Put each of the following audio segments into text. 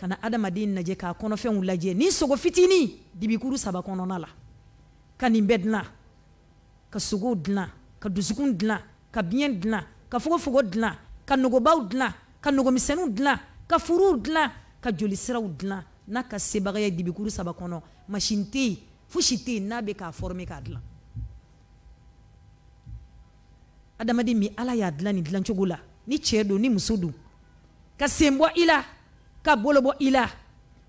ka na adamaden lajɛ k'a kɔnɔfɛnw lajɛ ni sogo fitini dibikuru saba kɔnɔna la ka nin bɛɛ dilan ka sogow dilan ka dusukun dilan ka biɲɛ dilan ka fogofogo dilan ka nogobaw dilan ka nogomisɛnninw dilan ka furuw dilan ka jolisiraw dilan n'a ka sebagaya dibikuru saba kɔnɔ masin tɛ yen fosi tɛ yen n'a bɛ k'a fɔrɔme k'a dilan adamaden min ala y'a dilan ni dilancogo la ni cɛ don ni muso don ka sen bɔ i la ka bolo bɔ i la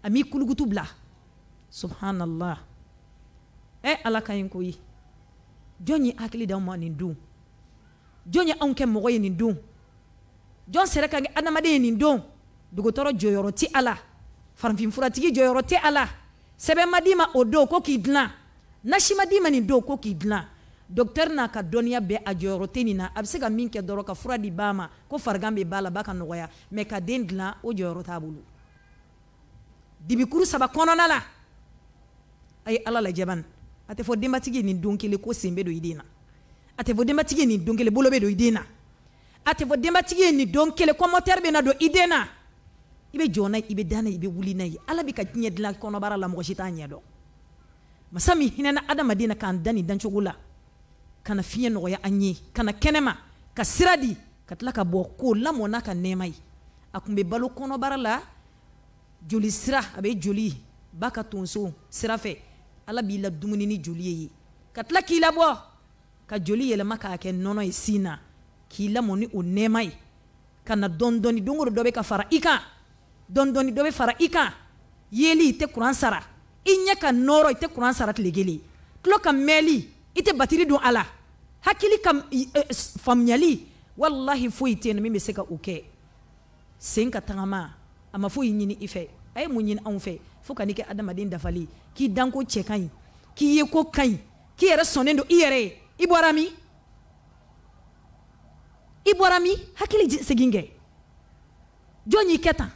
a m'i kulukutu bila subhanallah ɛ eh, ala ka ɲi ko ye jɔn ye hakili d'anw ma nin don jɔn ye anw kɛ mɔgɔ ye nin don jɔn sera ka kɛ adamaden ye nin don dogotɔrɔ jɔyɔrɔ tɛ a la farafinfuratigi jɔyɔrɔ tɛ a la sɛbɛn ma d'i ma o don ko k'i dilan nasi ma d'i ma nin don ko k'i dilan docteur n'a ka dɔnniya bɛɛ a jɔyɔrɔ tɛ nin na a bɛ se ka min kɛ dɔrɔn ka fura di ba ma ko farigan bɛ ba la ba ka nɔgɔya mɛ ka den dilan o jɔyɔrɔ t'a bolo dibikuru saba kɔnɔna la a ye ala lajɛ bani a tɛ fɔ denbatigi nin don kelen ko sen bɛ don i den na a tɛ fɔ denbatigi nin don kelen bolo bɛ don i den na a tɛ fɔ denbatigi nin don kelen kɔmɔtɛri bɛ na don i den na i bɛ jɔ n'a ye i bɛ da n'a ye i bɛ wuli n'a ye ala bɛ ka diɲɛ dilan kɔnɔbara la mɔgɔ si t'a ɲɛ masa min hinɛna adamaden na k'an da nin dancogo la kana na fiɲɛ nɔgɔya an ye ka na kɛnɛma ka sira di ka tila ka bɔ k'o lamɔ n'a ka nɛɛma ye a kun bɛ balo kɔnɔbara la joli sira a bɛ joli ba ka tonso sira fɛ ala b'i la dumuni ni joli ye ka tila k'i labɔ ka joli yɛlɛma k'a kɛ nɔnɔ ye sin na k'i lamɔ ni o nɛɛma ye ka na dɔndɔni don dɔ bɛ ka fara i kan dɔndɔni dɔ bɛ fara i kan yeeli i tɛ kuran sara i ɲɛ ka nɔɔrɔ i tɛ kuran sara tile kelen tulo ka mɛnli i tɛ e, batiri don a la hakili ka faamuyali wallahi foyi tɛ yen min bɛ se ka o kɛ sen ka tagama a ma foyi ɲini i fɛ a ye mun ɲini anw fɛ fo ka n'i kɛ adamaden dafali k'i danko cɛ ka ɲi k'i ye ko ka ɲi k'i yɛrɛ sɔnnen don i yɛrɛ ye i bɔra min i bɔra min hakili segin kɛ jɔn y'i kɛ tan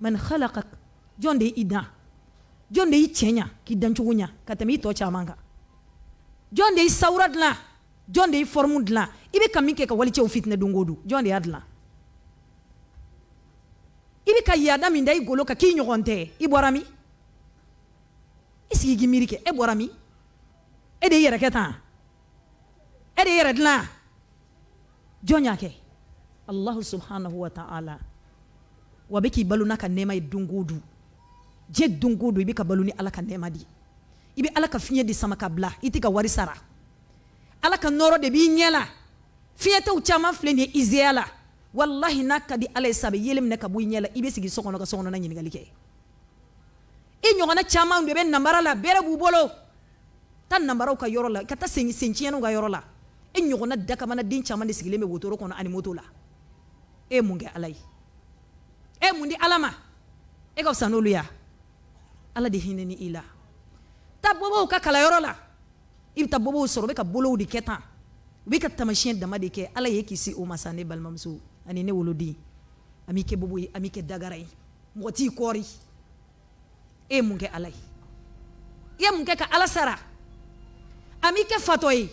man halaka jɔn de y'i dan jɔn de y'i cɛ ɲa k'i dancogo ɲa ka tɛmɛ i tɔ caman kan jɔn de ye sawura dilan jɔn de ye fɔrimu dilan i bɛ ka min kɛ ka walicɛw fitinɛ don o don jɔn de y'a dilan i bɛ ka yaada min da i golo kan k'i ɲɔgɔn tɛ i bɔra min i sigi k'i miiri kɛ e bɔra min e de y'i yɛrɛ kɛ tan e de y'i yɛrɛ dilan jɔn y'a kɛ alahu subhanahu wa ta'ala wa bɛ k'i balo n'a ka nɛɛma ye don o don diɲɛ don o don i bɛ ka balo ni ala ka nɛɛma de ye i bɛ ala ka fiɲɛ de sama ka bila i tɛ ka wari sara ala ka nɔrɔ de b'i ɲɛ la fiɲɛtɛw caman filɛ nin ye izeya la walahi n'a ka di ala ye sa a bɛ yele minɛ ka bɔ i ɲɛ la i bɛ sigi so kɔnɔ ka so kɔnɔna ɲininkali kɛ i ɲɔgɔnna caman de bɛ namara la bɛrɛ b'u bolo taa namaraw ka yɔrɔ la ka taa sen tiɲɛniw ka yɔrɔ la e ɲɔgɔnna dakamanaden caman de sigilen bɛ wotoro kɔnɔ ani moto la e ye mun kɛ ala ye e ye mun di ala ma e ka fisa n'olu ya ala de hinɛ ni i la tabobaw ka kalayɔrɔ la i bɛ taa bobaw sɔrɔ u bɛ ka bolow de kɛ tan u bɛ ka taamasiyɛn dama de kɛ ala ye kisi o ma sa ne balimamuso ani ne woloden an b'i kɛ bobo ye an b'i kɛ dagara ye mɔgɔ t'i kɔɔri e ye mun kɛ ala ye i ye mun kɛ ka ala sara an b'i kɛ fatɔ ye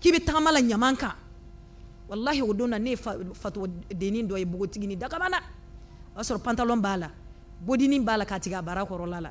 k'i bɛ tagama la ɲaman kan walahi o don na ne ye fatɔdennin dɔ ye npogotiginin dagabana o y'a sɔrɔ pantalon b'a la bodinin b'a la k'a tigɛ a bara kɔrɔla la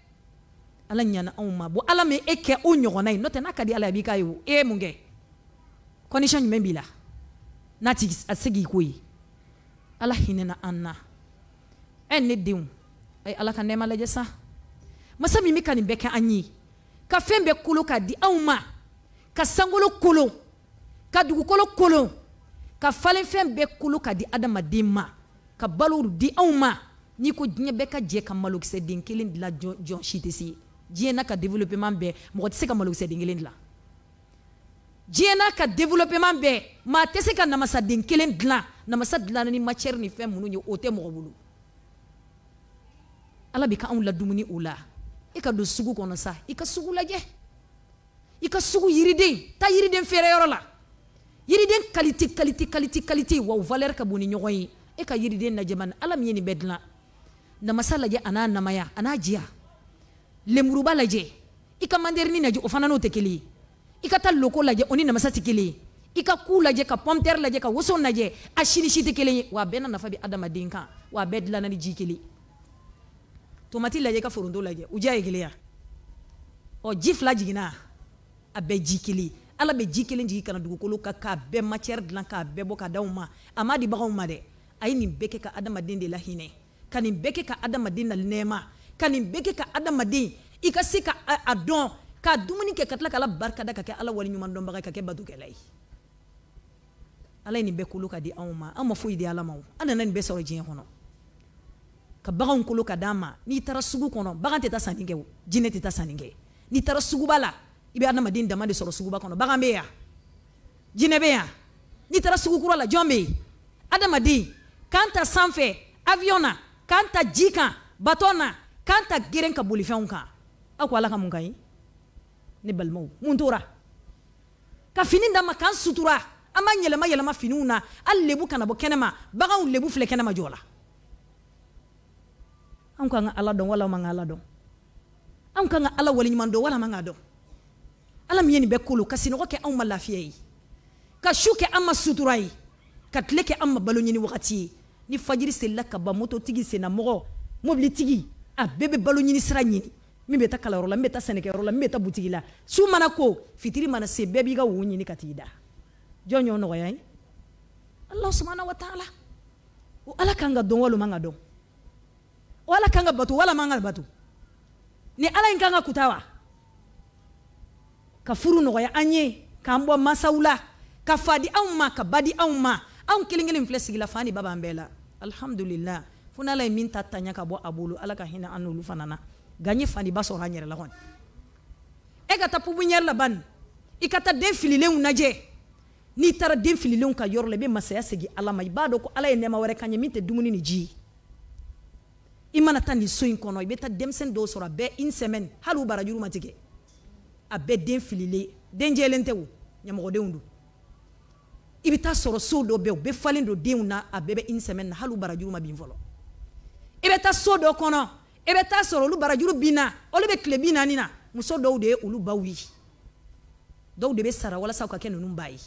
ala ɲana anw ma bon ala min e kɛ o ɲɔgɔnna ye n'o tɛ n'a ka di ala ye b'i ka ye o e ye mun kɛ condition jumɛn b'i la n'a ti a se k'i ko ye ala hinɛna an na ɛ ne denw a ye ala ka nɛɛma lajɛ sa masa min bɛ ka nin bɛɛ kɛ an ye ka fɛn bɛɛ kolo k'a di anw ma ka sankolo kolon ka dugukolo kolon ka falenfɛn bɛɛ kolo k'a di adamaden ma ka balo di anw ma n'i ko diɲɛ bɛɛ ka jɛ ka malokisɛden kelen dilan jɔn si tɛ se diɲɛ ka développement bɛɛ mɔgɔ tɛ se ka malokisɛ den kelen dilan diɲɛ ka développement bɛɛ maa tɛ se ka namasaden kelen dilan namasa dilanna ni matière ni fɛn minnu ye o tɛ mɔgɔ bolo ala bɛ ka anw ladumuni o la e ka don sugu kɔnɔ sa i ka sugu lajɛ i ka sugu yiriden taa yiriden feereyɔrɔ la yiriden kalite kalite kalite kalite wa o valeur ka bon ni ɲɔgɔn ye e ka yiriden lajɛ bani ala min ye nin bɛɛ dilan namasa lajɛ a n'a namaya a n'a jiya lenmuruba lajɛ i ka manderini lajɛ o fana n'o tɛ kelen ye i ka taa loko lajɛ o ni namasa tɛ kelen ye i ka ku lajɛ ka pɔmtɛri lajɛ ka woso lajɛ a si ni tɛ kelen ye wa a bɛɛ na nafa bɛ adamaden kan wa a bɛɛ dilanna ni ji kelen tomati lajɛ i ka foronto lajɛ u diya ye kelen ya ɔ ji fila jiginna a bɛɛ ji kelen ala bɛ ji kelen jigi kana dugukolo kan k'a bɛɛ matière dilan k'a bɛɛ bɔ ka d'anw ma a ma di baganw ma dɛ a ye nin bɛɛ kɛ ka adamaden de lahinɛ ka nin bɛɛ kɛ ka adamaden na nɛɛma ka nin bɛɛ kɛ ka adamaden i ka se ka a dɔn ka dumuni kɛ ka tila k'ala barika da ka kɛ ala waleɲuman dɔnbaga ka kɛ badugɛla ye ala ye nin bɛɛ kolo ka di anw ma an ma di ala ma an nana nin bɛɛ sɔrɔ ka baganw kolo ka d'an n'i tara sugu kɔnɔ bagan tɛ ta sanni kɛ jinɛ tɛ kɛ n'i tara suguba la i bɛ adamaden dama de sɔrɔ suguba kɔnɔ bagan bɛ ya jinɛ be ya n'i tara sugu kura la jɔn bɛ yen adamaden k'an ta kanta jika na k'an kan, kan ta geren ka bolifɛnw kan aw ko ala ka mun ka ɲi ne balimaw mun tora ka fini d'a k'an sutura an b'a yɛlɛma yɛlɛma finiw na hali lebu kana bɔ kɛnɛma baganw lebu filɛ kɛnɛma jɔ la an kan ka ala dɔn wala man ka ala dɔn an kan ka ala waleɲuman dɔn wala man ka dɔn ala min ye nin bɛɛ kolo ka sinɔgɔ kɛ anw ma lafiya ye ka su kɛ an ma sutura ye ka tile kɛ an ma balo ɲini wagati ye ni fajiri selila ka ban mototigi sennamɔgɔ mobilitigi a bɛɛ bɛ balo ɲini sira ɲini min bɛ ta kalanyɔrɔ la min bɛ ta sɛnɛkɛyɔrɔ la min bɛ ta butigi la su mana ko fitiri mana se bɛɛ b'i ka wo ɲini ka t'i da jɔn y'o nɔgɔya ye alahu subahana wa taala o ala kan ka dɔn wali man ka dɔn o ala kan ka bato wala man ka bato ni ala in kan ka kuta wa ka furu nɔgɔya an ye k'an bɔ masaw la ka fa di anw ma ka ba di anw ma anw kelen kelen filɛ sigila fan ni ba b'an bɛɛ la alihamudulila fo n'ala ye min ta taɲa ka bɔ a bolo ala ka hinɛ an n'olu fana na nka faniba sɔrɔ an yɛrɛ kɔni e ka taa pupiyɛri la bani i ka taa den fililenw lajɛ n'i taara den fililenw ka yɔrɔ la i bɛ masaya segin ala ma i b'a dɔn ko ala ye nɛɛma wɛrɛ kan ɲɛ min tɛ dumuni ni ji i mana taa nin so in kɔnɔ i bɛ taa denmisɛnnin dɔw sɔrɔ a bɛɛ une semaine hali u barajuru ma tigɛ a bɛɛ den fililen den jɛlen tɛ o ɲɛmɔgɔdenw don i bɛ taa sɔrɔ so dɔ bɛ u bɛɛ falen don denw na a bɛɛ bɛ une semaine na hali u barajuru ma bin fɔlɔ i bɛ taa so dɔ kɔnɔ i bɛ taa sɔrɔ olu barajuru bi na olu bɛ tile bi naani na muso dɔw de ye olu baw ye dɔw de bɛ sara walasa u ka kɛ ninnu ba ye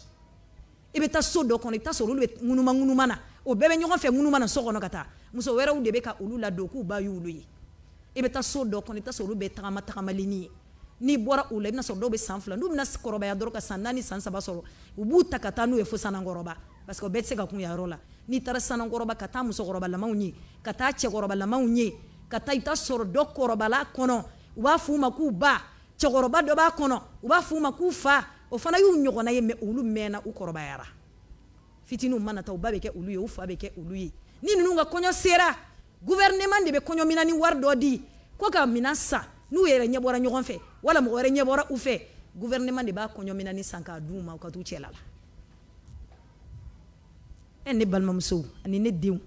i bɛ taa so dɔ kɔnɔ i bɛ taa sɔrɔ olu bɛ ŋunuma ŋunuma na o bɛɛ bɛ ɲɔgɔn fɛ ŋunuma na so kɔnɔ ka taa muso wɛrɛw de bɛ ka olu ladon k'u ba y'olu ye i bɛ taa so dɔ kɔnɔ i bɛ taa sɔrɔ olu bɛɛ tagama tagamalenni ye n'i bɔra o la i bɛna sɔrɔ dɔw bɛ san fila n'u bɛna kɔrɔbaya dɔrɔn ka san naani san saba sɔrɔ u b'u ta ka taa n'u ye fo sanankɔrɔba parce que o bɛɛ tɛ se ka kun yan yɔrɔ la n'i taara sanukɔrɔba ka taa musokɔrɔbalamaw ye ka taa cɛkɔrɔbalamaw ye ka taa i ta sɔrɔ dɔ kɔrɔbala kɔnɔ u b'a f'u ma k'u ba cɛkɔrɔba dɔ b'a kɔnɔ u b'a f'u ma k'u fa o fana y'u ɲɔgɔnna ye mɛ olu mɛnna u kɔrɔbayara fitininw mana taa u ba bɛ kɛ olu ye u fa bɛ kɛ olu ye ni ninnu ka kɔɲɔ sera gouvernement de bɛ kɔɲɔmina ni wari dɔ di ko ka minan san n'u yɛrɛ ɲɛ ɲɔgɔn fɛ wala mɔgɔ wɛrɛ ɲɛ u fɛ gouvernement de b'a kɔɲɔminani san k'a d'u ma u ka t'u cɛla la e ne balimamuso ani ne denw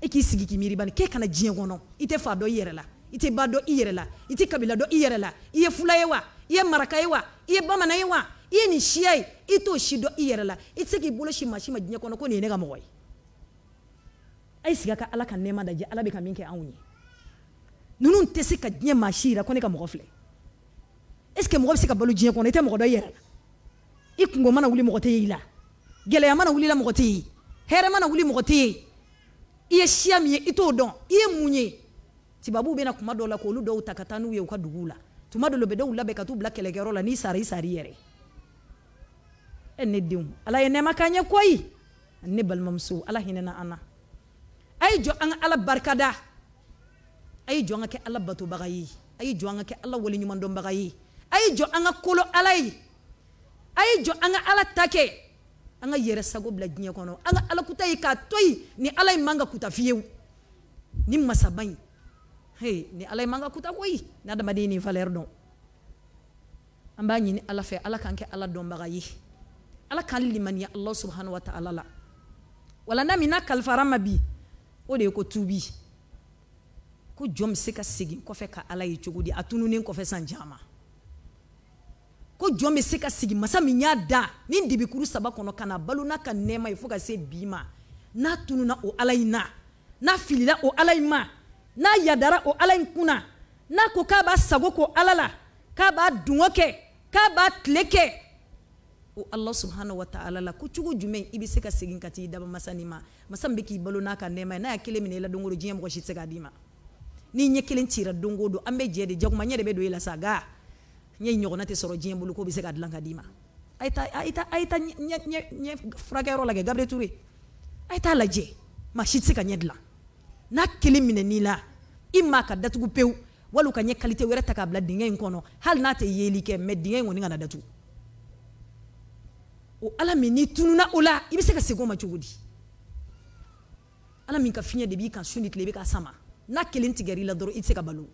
e k'i sigi k'i miiri bani k'e kana diɲɛ kɔnɔ i tɛ fa dɔ i yɛrɛ la i tɛ ba dɔ i yɛrɛ la i tɛ kabila dɔ i yɛrɛ la i ye fula ye wa i ye maraka ye wa i ye bamanan ye wa i ye nin siya ye i t'o si dɔn i yɛrɛ la i tɛ se k'i bolo si maa si ma diɲɛ kɔnɔ ko nin ye ne ka mɔgɔ ye a ye sigi ka ala ka nɛɛma lajɛ ala bɛ ka min kɛ anw ye ninnu tɛ se ka diɲɛ maa si yira ko ne ka mɔgɔ filɛ est ce que mɔgɔ bɛ se ka balo diɲɛ kɔnɔ i tɛ mɔgɔ dɔ i yɛrɛ la i kungo mana wuli mɔgɔ tɛ y'i la gɛlɛya mana wulila mɔgɔ tɛ y'i hɛrɛ mana wuli mɔgɔ tɛ ye i ye siya min ye i t'o dɔn i ye mun ye tibabuw bɛna kuma dɔw la k'olu dɔw ta ka taa n'u ye u ka duguw la tuma dɔ la u labɛn ka t'u bila kɛlɛkɛyɔrɔ la n'i sara i sara yɛrɛ ye e ne denw ala ye nɛɛma k'an ye koyi ne balimamuso ala hinɛna an na a ye jɔ an ka ala barikada a ye jɔ an ka kɛ ala batobaga ye a ye jɔ an ka kɛ ala waleɲumandɔnbaga ye a ye jɔ an ka kolo ala ye a ye jɔ an ka ala ta kɛ an ka yɛrɛ sago bila diɲɛ kɔnɔ an ka kuta ye k'a to yen ni ala in man ka kuta fiyewu ni masaba in hey, ni ala in man ka kuta koyi ni adamaden ni valeur dɔn an b'a ɲini ala fɛ ala k'an kɛ ala dɔnbaga ye ala k'an limaniya allah subhanahu wa ta'ala la wala n'a min n'a kalifara ma bi o de ye ko tubi ko jɔn bɛ se ka segin kɔfɛ ka ala ye cogo di a tununen kɔfɛ san jama ko jɔn bɛ se ka sigi masa min y'a da ni debikuru saba kɔnɔ ka na balo n'a ka nɛɛma ye fɔɔ ka se bi ma n'a tununa o ala in na n'a filila o ala in ma n'a yadara o ala in kunna n'a ko k'a b'a sago ko ala la k'a b'a dungo kɛ k'a b'a tile kɛ o ala subahana wa taala la ko cogo jumɛn i bɛ se ka segin ka t'i daba masa nin ma masa min bɛ k'i balo n'a ka nɛɛma ye n'a y'a kelen minɛ i la don o don diɲɛ mɔgɔ si tɛ se k'a d'i ma n'i ɲɛ kelen cira don o don an bɛ jɛ de jaguma ɲɛ de bɛ don i la sa nka ɲɛ ɲɔgɔnna tɛ sɔrɔ diɲɛ bolo ko bɛ se ka dilan ka d'i ma a ye taa a ye taa a ye taa ɲɛ furakɛyɔrɔ lajɛ Gabriel Ture a ye taa lajɛ maa si tɛ se ka ɲɛ dilan n'a kelen n'i la i ma ka datugu pewu wali ka ɲɛ kalite wɛrɛ ta k'a bila dingɛ in kɔnɔ hali n'a tɛ yeli kɛ mais dingɛ in kɔni kana datugu o ala min n'i tununa o la i bɛ se ka segin o ma cogo di ala min ka fiɲɛ de b'i kan su ni tile i bɛ ka sama n'a kelen tigɛr'i la dɔrɔn i tɛ se ka balo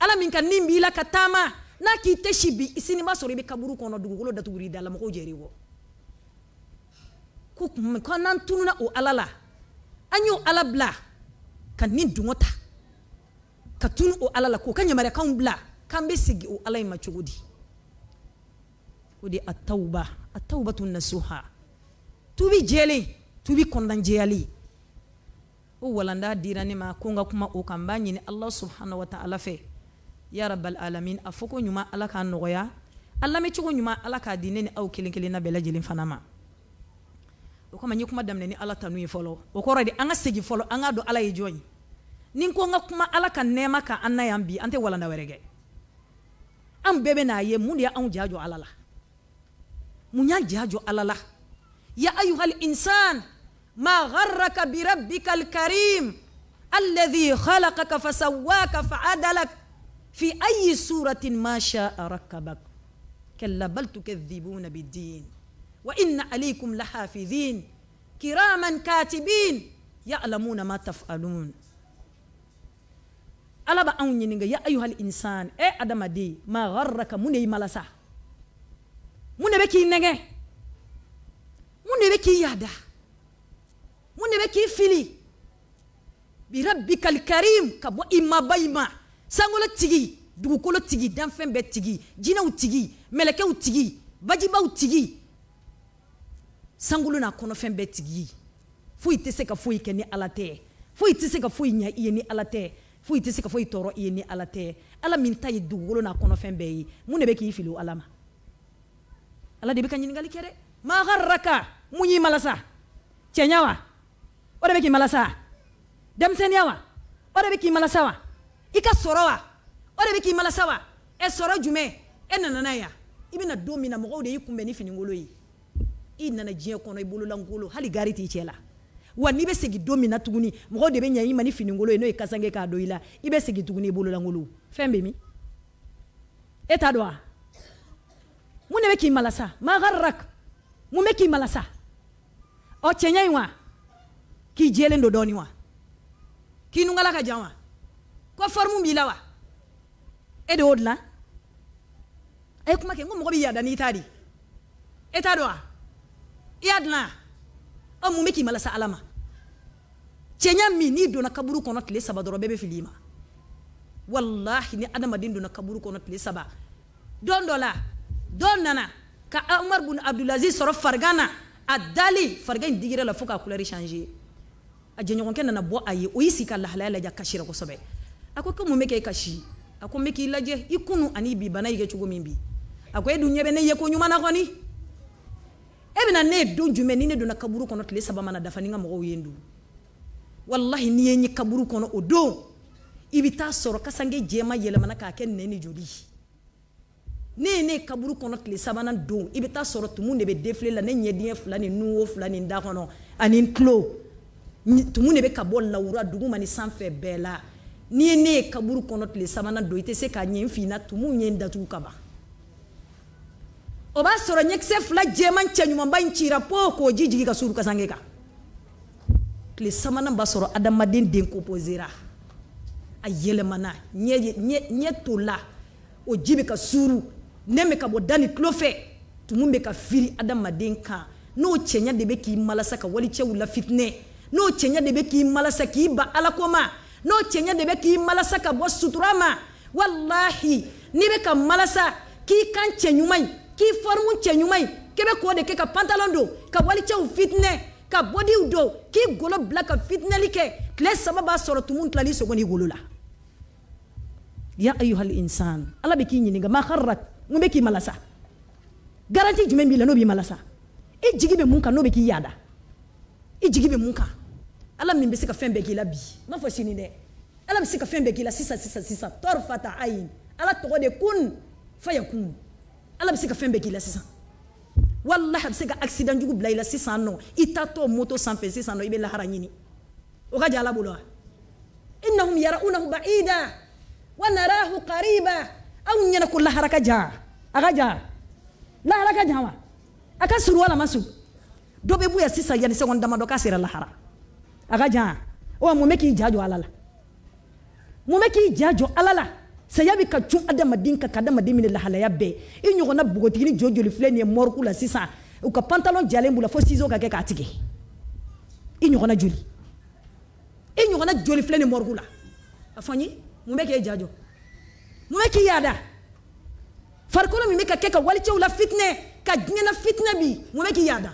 ala min ka nin b'i la ka taama n'a k'i tɛ si bi sini ma sɔrɔ i bɛ kaburu kɔnɔ dugukolo datuguri da la mɔgɔw jɛri kɔ ko kun ko n'an tununa o ala la an y'o ala bila ka nin dungɔ ta ka tunu o ala la k'o ka ɲamariyakanw bila k'an bɛ sigi o ala in ma cogo di o de ye atawuba atawuba tun nasuha tubi jɛlen tubi kɔnɔnajɛyali o walanda dira ne ma ko n ka kuma o kan n b'a ɲini ala subahana wa taala fɛ ya rabbal alamin a fɔ ko ɲuman ala k'a nɔgɔya a lamɛncogo ɲuman ala k'a di ne ni aw kelen kelen na bɛɛ lajɛlen fana ma o kama n ye kuma daminɛ ni ala tanu ye fɔlɔ o kɔrɔ de an ka segin fɔlɔ an k'a dɔn ala ye jɔn ye ni n ko n ka kuma ala ka nɛɛma ka an na yan bi an tɛ walanda wɛrɛ kɛ an bɛɛ bɛ n'a ye mun de y'anw ja jɔ ala la mun y'an ja jɔ ala la ya ayuhal insan ma gharraka birabbikal karim alladhi khalaqaka fasawwaka fa'adalak في أي سورة ما شاء ركبك كلا بل تكذبون بالدين وإن عليكم لحافظين كراما كاتبين يعلمون ما تفعلون ألا بأوني يا أيها الإنسان أي أدم دي ما غرك من يملسا من بكي نجا من بكي يادا من بكي فيلي بربك الكريم كبو إما بيما sangolo tigi dugukolo tigi danfɛn bɛɛ tigi jinɛw tigi mɛlɛkɛw tigi bajibaw tigi sankolo n'a kɔnɔfɛn bɛɛ tigi foyi tɛ se ka foyi kɛ ni ala tɛ foyi tɛ se ka foyi ɲɛ i ye ni ala tɛ foyi tɛ se ka foyi tɔɔrɔ i ye ni ala tɛ ala min ta ye dugukolo n'a kɔnɔfɛn bɛɛ ye mun de bɛ k'i fili o ala ma ala de bɛ ka ɲininkali kɛ dɛ maharaka mun y'i malasa cɛɲa wa o de bɛ k'i malasa denmisɛnniya wa o de bɛ k'i malasa wa i ka sɔrɔ wa o de bɛ k'i malasa wa ɛ sɔrɔ jumɛn e nana n'a ye i bɛna don min na mɔgɔw de y'i kunbɛn ni finikolon ye i nana diɲɛ kɔnɔ i bololankolon hali gari t'i cɛ la wa n'i bɛ segin don min na tuguni mɔgɔw de bɛ ɲɛ i ma ni finikolon ye n'o ye kasange k'a don i la i bɛ segin tuguni i bololankolon fɛn bɛ min e t'a dɔn wa mun de bɛ k'i malasa magarak mun bɛ k'i malasa ɔ cɛɲɛ in wa k'i jɛlen don dɔɔnin wa k'i nugala ka jan wa ko forme b'i la wa e de y'o dilan a ye kuma kɛ n ko mɔgɔ b'i yaada n'i t'a di e t'a dɔn wa i y'a dilan wa mun bɛ k'i malasa ala ma cɛɲa min n'i donna kaburu kɔnɔ tile saba dɔrɔn bɛɛ bɛ fili i ma wallahi ni adamaden donna kaburu kɔnɔ tile saba don dɔ la don nana ka amar bin abdulaziz sɔrɔ farigan na a dali farigan in digira la fo k'a couleur changer a jɛɲɔgɔnkɛ nana bɔ a ye o y'i sigi ka lahalaya lajɛ a kasira kosɛbɛ a ko ko mun bɛ kɛ ka si a ko n bɛ k'i lajɛ i kunu ani bi bana y'i kɛ cogo min bi a ko e dun ɲɛ bɛ ne ye ko ɲuman na kɔni e bɛna ne ye don jumɛn ni ne donna kaburu kɔnɔ tile saba mana dafa ni n ka mɔgɔw ye n don walahi n'i ye n ye kaburu kɔnɔ o don i bɛ taa sɔrɔ kasange jɛma yɛlɛmana k'a kɛ nɛn ni joli ye ne ye ne ye kaburu kɔnɔ tile sabanan don i bɛ taa sɔrɔ tumu de bɛ defile la ne ɲɛdingɛ fila ni nuwo fila ni da kɔnɔ ani n tulo tumu de bɛ ka bɔ lawura dugu ma ni sanfɛ bɛɛ la n'i ye ne ye kaburu kɔnɔ tile sabanan don i tɛ se k'a ɲɛ n finna tumuw ɲɛ n datugu ka ban o b'a sɔrɔ ɲɛkisɛ fila jɛman cɛ ɲumanba in cira po k'o ji jigin ka suru kasange kan tile sabanan b'a sɔrɔ adamaden den kopozera a yɛlɛmana ɲɛ tola o ji bɛ ka suru nɛn bɛ ka bɔ da ni tulo fɛ tumu bɛ ka firi adamaden kan n'o cɛɲa de bɛ k'i malasa ka walicɛw la fitinɛ n'o cɛɲa de bɛ k'i malasa k'i ba ala ko ma n'o cɛɲɛ de k'i malasa ka bo suturama wallahi n'i ka malasa k'i kan cɛ mai k'i formu cɛ mai ye k'i k'o de ke ka pantalon do ka walicɛw fitne ka body do k'i golo bila ka fitne like tile sama b'a soro tumun tilali so goni golula ya ayuhal insan ala be k'i ɲininka ma harrak mu be k'i malasa garanti jume b'i la n'o b'i malasa e jigi be mun ka n'o be k'i yada e jigi be mun ka ala min bɛ se ka fɛn bɛɛ k'i la bi n fɔ sini dɛ ala bɛ se ka fɛn bɛɛ k'i la sisan sisan sisan tɔɔrɔ ta ayi ala tɔgɔ de kun fayakun ala bɛ se ka fɛn bɛɛ k'i la sisan walahi a bɛ se ka accident jugu bila i la sisan nɔ i tɔ moto sanfɛ sisan nɔ i bɛ lahara ɲini o ka jan bolo wa innahum yaraunahu baida wa narahu qariba aw ɲɛna ko lahara ka jan a ka jan lahara ka jan wa a ka surun wala ma surun dɔ bɛ bɔ sisan yanni sɛgɔn damadɔ k'a sera lahara a oh, ka jan wa mun bɛ k'i ja jɔ ala la mun bɛ k'i ja jɔ ala la saya bɛ ka cun adamaden kan ka adamaden minɛ lahalaya bɛɛ i ɲɔgɔnna bogotigini jɔ joli filɛ nin ye mɔriku la sisan u ka pantalon jalen b'u la fo sizo ka kɛ k'a tigɛ i ɲɔgɔnna joli i ɲɔgɔnna joli filɛ nin mɔriku la a fɔ n ye mun bɛ k'e ja jɔ mun bɛ k'i yaada farikolo min bɛ ka kɛ ka walicɛw la fitinɛ ka diɲɛna fitinɛ bi mun bɛ k'i yaada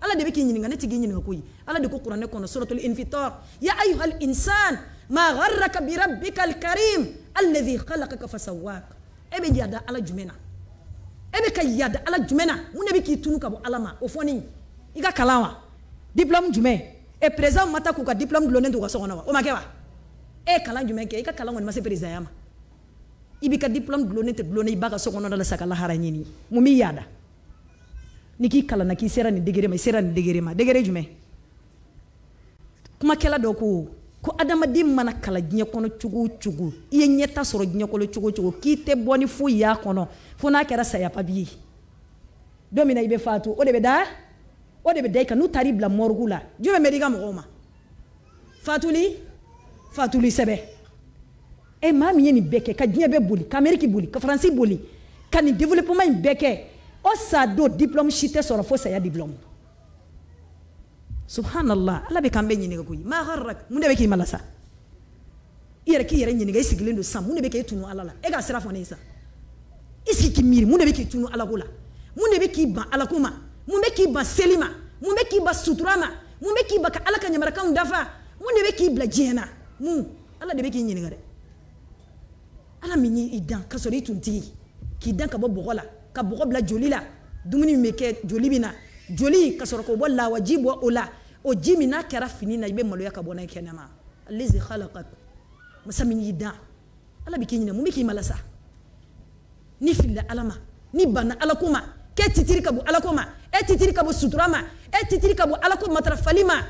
ala de be ki ɲininga ne tigi ɲininga koyi ala de ko kuranɛ kɔnɔ suratul infitar ya ayuha al insan ma gharraka bi rabbika al karim alladhi khalaqaka fasawwak e be yada ala jumɛn na e be ka yada ala jumɛn na mun ne be k'i tunu ka bɔ ala ma o fɔni i ka kalan wa diplɔme jumɛn e président mata k'u ka diplɔme dulonnen t'u ka so wa o ma e kalan jumɛn kɛ i ka kalan ma se président ya ma i b'i ka diplɔme dulonnen tɛ so kɔnɔna la sa ka lahara yada ni k'i kalanna k'i sera nin degere ma i sera nin degere ma degere jumɛn kumakɛla dɔ ko ko adamaden mana kala diɲɛ kɔnɔ cogo o cogo i ye ɲɛta sɔrɔ diɲɛ kɔnɔ cogo o cogo k'i tɛ bɔ ni foyi y'a kɔnɔ fo n'a kɛra saya papiye ye don min na i bɛ faatu o de bɛ da o de bɛ da i kan n'u taar'i bila mɔrigu la jumɛn bɛ di i ka mɔgɔw ma fatuli fatuli sɛbɛ ɛ eh, maa min ye nin bɛɛ kɛ ka diɲɛ bɛɛ boli ka ameriki boli ka faransi boli ka nin développement in bɛɛ kɛ o sa don diplɔmu si tɛ sɔrɔ fo saya diplɔmu subhanallah ala bɛ k'an bɛɛ ɲininka koyi ma harrak mun de bɛ k'i mala sa i yɛrɛ k'i yɛrɛ ɲininka i sigilen don san mun de bɛ k'e tunu ala la e ka sira fɔ ne ye sa i sigi k'i miiri mun de bɛ k'i tunu ala ko la mun de bɛ k'i ban ala ko ma mun bɛ k'i ban seli ma mun bɛ k'i ban sutura ma mun bɛ k'i ban ka ala ka ɲamarakanw dafa mun de bɛ k'i bila diɲɛ na mun ala de bɛ k'i ɲininka dɛ ala min y'i dan ka sɔrɔ i tun tigi k'i dan ka bɔ bɔgɔ la ka bɔgɔ bila joli la dumuni min bɛ kɛ joli bɛ na joli ka sɔrɔ k'o bɔ lawaji bɔ o la o ji min n'a kɛra fini na i bɛ maloya ka bɔ n'a ye kɛnɛma ale ze halaka masa min y'i dan ala bɛ k'i ɲinɛ mun bɛ k'i mala sa ni filila ala ma ni banna ala ko ma k'e titiri ka bɔ ala ko ma e titiri ka bɔ sutura ma e titiri ka bɔ ala ko matarafali ma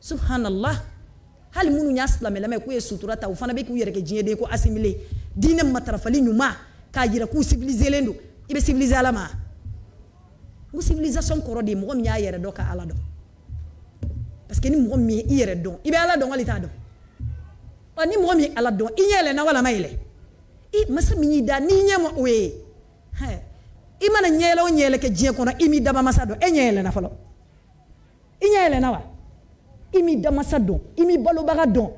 subhanallah hali minnu y'a silamɛ lamɛn k'u ye sutura ta o fana bɛ k'u yɛrɛ kɛ diɲɛ de ko asimile diinɛ matarafali ɲuman k'a yira k'u civiliselen don i bɛ civiliser ala ma n ko civilisation kɔrɔ de ye mɔgɔ min y'a yɛrɛ dɔn ka ala dɔn parce que ni mɔgɔ min i yɛrɛ dɔn i bɛ ala dɔn wali t'a dɔn ɔ ni mɔgɔ min ala dɔn i ɲɛ yɛlɛnna wala ma yɛlɛ i masa min y'i da n'i ɲɛ ma o ye hɛ i mana ɲɛ yɛlɛ o ɲɛ yɛlɛ kɛ diɲɛ kɔnɔ i m'i dabamasa dɔn e ɲɛ yɛlɛnna fɔlɔ i ɲɛ yɛlɛnna wa i m'i damasa dɔn i m'i balobaga dɔn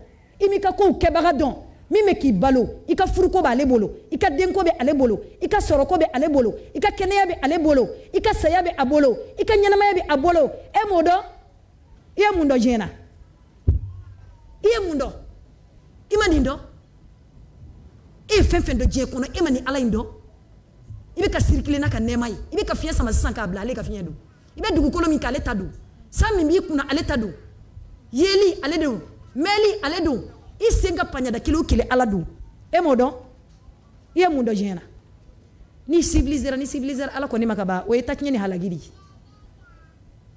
i m'i ka kow kɛbaga dɔn min bɛ k'i balo i ka furuko b'ale bolo i ka denko be ale bolo i ka sɔrɔko bɛ ale bolo i ka kɛnɛya bɛ ale bolo i ka saya be a bolo i ka ɲɛnamaya bɛ a bolo e m'o dɔn i ye mun dɔn diɲɛ i ye mun dɔn i ma nin dɔn e ye fɛn fɛn dɔn diɲɛ kɔnɔ e ma nin ala in dɔn i bɛ ka siri kelen na ka nɛɛma ye i bɛ ka fiɲɛ sama sisan k'a bila ale ka fiɲɛ don i bɛ dugukolo min k'ale ta don san min b'i kunna ale ta don yeeli ale don mɛnli ale don i sen ka paɲada kelen o kelen ala dun e m'o dɔn i ye mun dɔ diɲɛ na ni civilisera ni civilisera ala kɔni ma ka ban o ye tatiɲɛ ni halaki de ye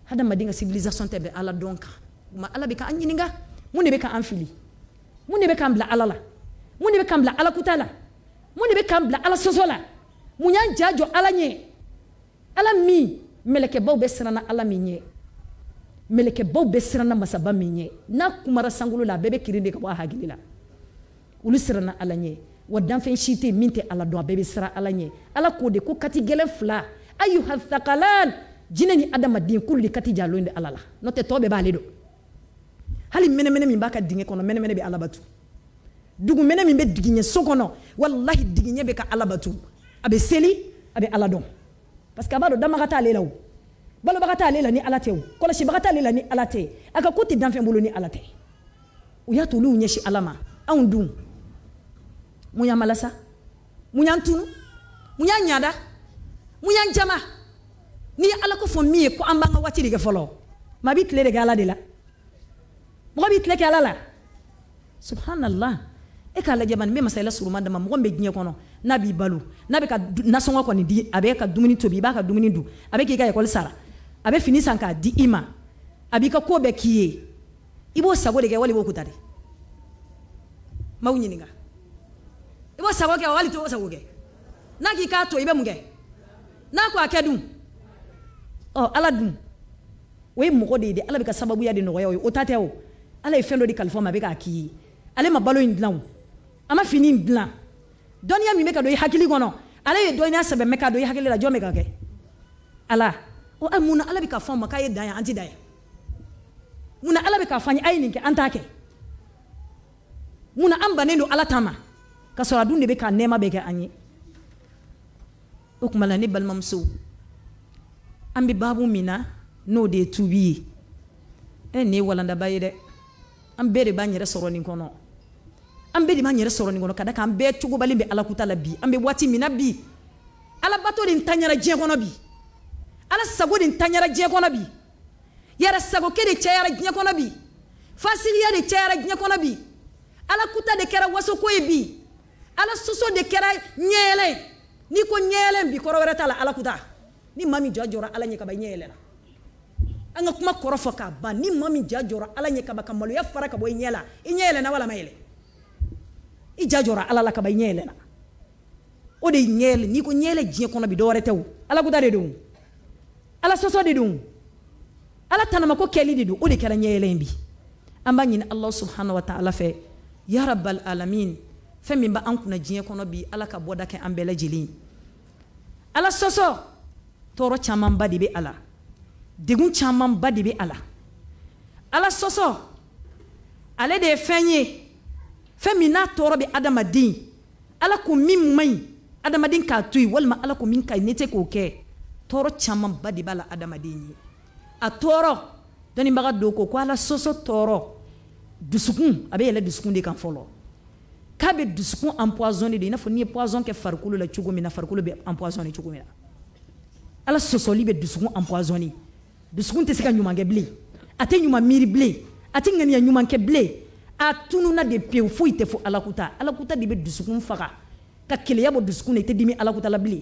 hadamaden ka civilisation tɛ bɛn ala dɔn kan ma ala bɛ k'an ɲininka mun de bɛ k'an fili mun de bɛ k'an bila ala la mun de bɛ k'an bila ala kuta la mun de bɛ k'an bila ala sɔsɔ la mun y'an ja jɔ ala ɲɛ ala min mɛlɛkɛbaw bɛ siranna ala min ɲɛ mɛlɛkɛbaw bɛɛ siranna masaba min ɲɛ n'a kumara sankolo la a bɛɛ bɛ kirin de ka bɔ a hakili la olu siranna ala ɲɛ wa danfɛn si tɛ min tɛ ala dɔn a bɛɛ bɛ siran ala ɲɛ ala k'o de ko kati gɛlɛn fila ayuha thakalan jinɛ ni adamaden k'olu de kati jalo de ala la n'o tɛ tɔ bɛɛ b'ale dɔn hali mɛnɛmɛnɛ min b'a ka dingɛ kɔnɔ mɛnɛmɛnɛ bɛ ala bato dugumɛnɛ min bɛ digiɲɛ so kɔnɔ walahi digiɲɛ bɛ ka ala bato a bɛ seli a bɛ ala dɔn parce que a b'a dɔn damaga t'ale la o balobaga t'ale la ni ala tɛ o kɔlɔsibaga t'ale la ni ala tɛ a ka ko tɛ danfɛn bolo ni ala tɛ u y'a to olu ɲɛsin ala ma anw dun mun y'an malasa mun y'an tunu mun y'an ɲada mun y'an jama n'i ye ala ko fɔ min ye ko an b'an ka waati de kɛ fɔlɔ maa b'i tile de kɛ ala de la mɔgɔ b'i tile kɛ ala la subhanallah e k'a lajɛ bani n bɛ masala suruma dama mɔgɔ min bɛ diɲɛ kɔnɔ n'a b'i balo n'a bɛ ka nasɔngɔ kɔni di a bɛ ka dumuni tobi i b'a ka dumuni dun a bɛ k'i ka ekɔli sara a bɛ fini san k'a di i ma a b'i ka ko bɛɛ k'i ye i b'o sago de kɛ wali b'o kuta de m'aw ɲininka i b'o sago kɛ wali t'o sago kɛ n'a k'i k'a to i bɛ mun kɛ n'a ko a kɛ dun ɔ ala dun o ye mɔgɔ de ye de ala bɛ ka sababuya de nɔgɔya o ye o ta tɛ o ala ye fɛn dɔ di kalifa ma a bɛ k'a k'i ye ale ma balo in dilan o a ma fini in dilan dɔnniya min bɛ ka don i hakili kɔnɔ ale ye dɔnniya sɛbɛn bɛ ka don i hakili la jɔn bɛ ka kɛ ala o a eh, munna ala bɛ ka fɔ ma k'a ye dan ye an tɛ dan ye munna ala bɛ k'a fɔ an ye a ye nin kɛ an t'a kɛ munna an bannen don ala ta ma ka sɔrɔ a dun de bɛ ka nɛɛma bɛɛ kɛ an ye o tuma la ne balimamuso an bɛ baabu min na n'o de ye tubi ye e nin ye walandaba ye dɛ an bɛɛ de b'an yɛrɛ sɔrɔ nin kɔnɔ an bɛɛ de b'an yɛrɛ sɔrɔ nin kɔnɔ ka da kan an bɛɛ cogobalen bɛ alakuta la bi an bɛ waati min na bi alabato de ntanyara diɲɛ kɔnɔ bi ala sago de ntanyara diɲɛ kɔnɔ bi yɛrɛ sagoke de cayara diɲɛ kɔnɔ bi fasiliya de cayara diɲɛ kɔnɔ bi ala kuta de kɛra wasoko ye bi ala soso de kɛra ɲɛyɛlɛ n'i ko ɲɛyɛlɛ bi kɔrɔ wɛrɛ t'a la ala kuta ni maa min ja jɔra ala ɲɛ kaba ɲɛyɛlɛ la an ka kuma kɔrɔ fɔ k'a ban ni maa min ja jɔra ala ɲɛ kaba ka maloya fara ka bɔ i ɲɛ la i ɲɛ yɛlɛna wala ma yɛlɛ i ja jɔra ala la kaba i ɲɛ yɛlɛna o de ɲɛɛlɛ n'i ko ɲɛɛlɛ diɲɛ kɔnɔ bi dɔwɛrɛ tɛ o alakuta de don ala sɔsɔ de don ala tanamako kɛli de don o de kɛra ɲɛyɛlɛ in bi an b'a ɲini ala subhanahu wa taala fɛ yarabal alamin fɛn min b'an kunna diɲɛ kɔnɔ bi ala ka bɔda kɛ an bɛɛ lajɛlen ala sɔsɔ tɔɔrɔ camanba de bɛ a la degun camanba de bɛ a la ala sɔsɔ ale de ye fɛn ye fɛn min n'a tɔɔrɔ bɛ adamaden ala ko min man ɲi adamaden k'a to yen walima ala ko min ka ɲi ne tɛ k'o kɛ tɔɔrɔ camanba de b'a la adamaden ye a tɔɔrɔ dɔnnibaga dɔw ko ko ala sɔsɔ tɔɔrɔ dusukun a bɛ yɛlɛ dusukun de kan fɔlɔ k'a bɛ dusukun empoisonné de i n'a fɔ n'i ye poison kɛ farikolo la cogo min na farikolo bɛ empoisonné cogo min na ala sɔsɔli bɛ dusukun empoisonné dusukun tɛ se ka ɲuman kɛ bilen a tɛ ɲuman miiri bilen a tɛ ŋaniya ɲuman kɛ bilen a tununa de pewu foyi tɛ fɔ alakuta alakuta de bɛ dusukun faga ka keleya bɔ dusukun na i tɛ dimi alakuta la bilen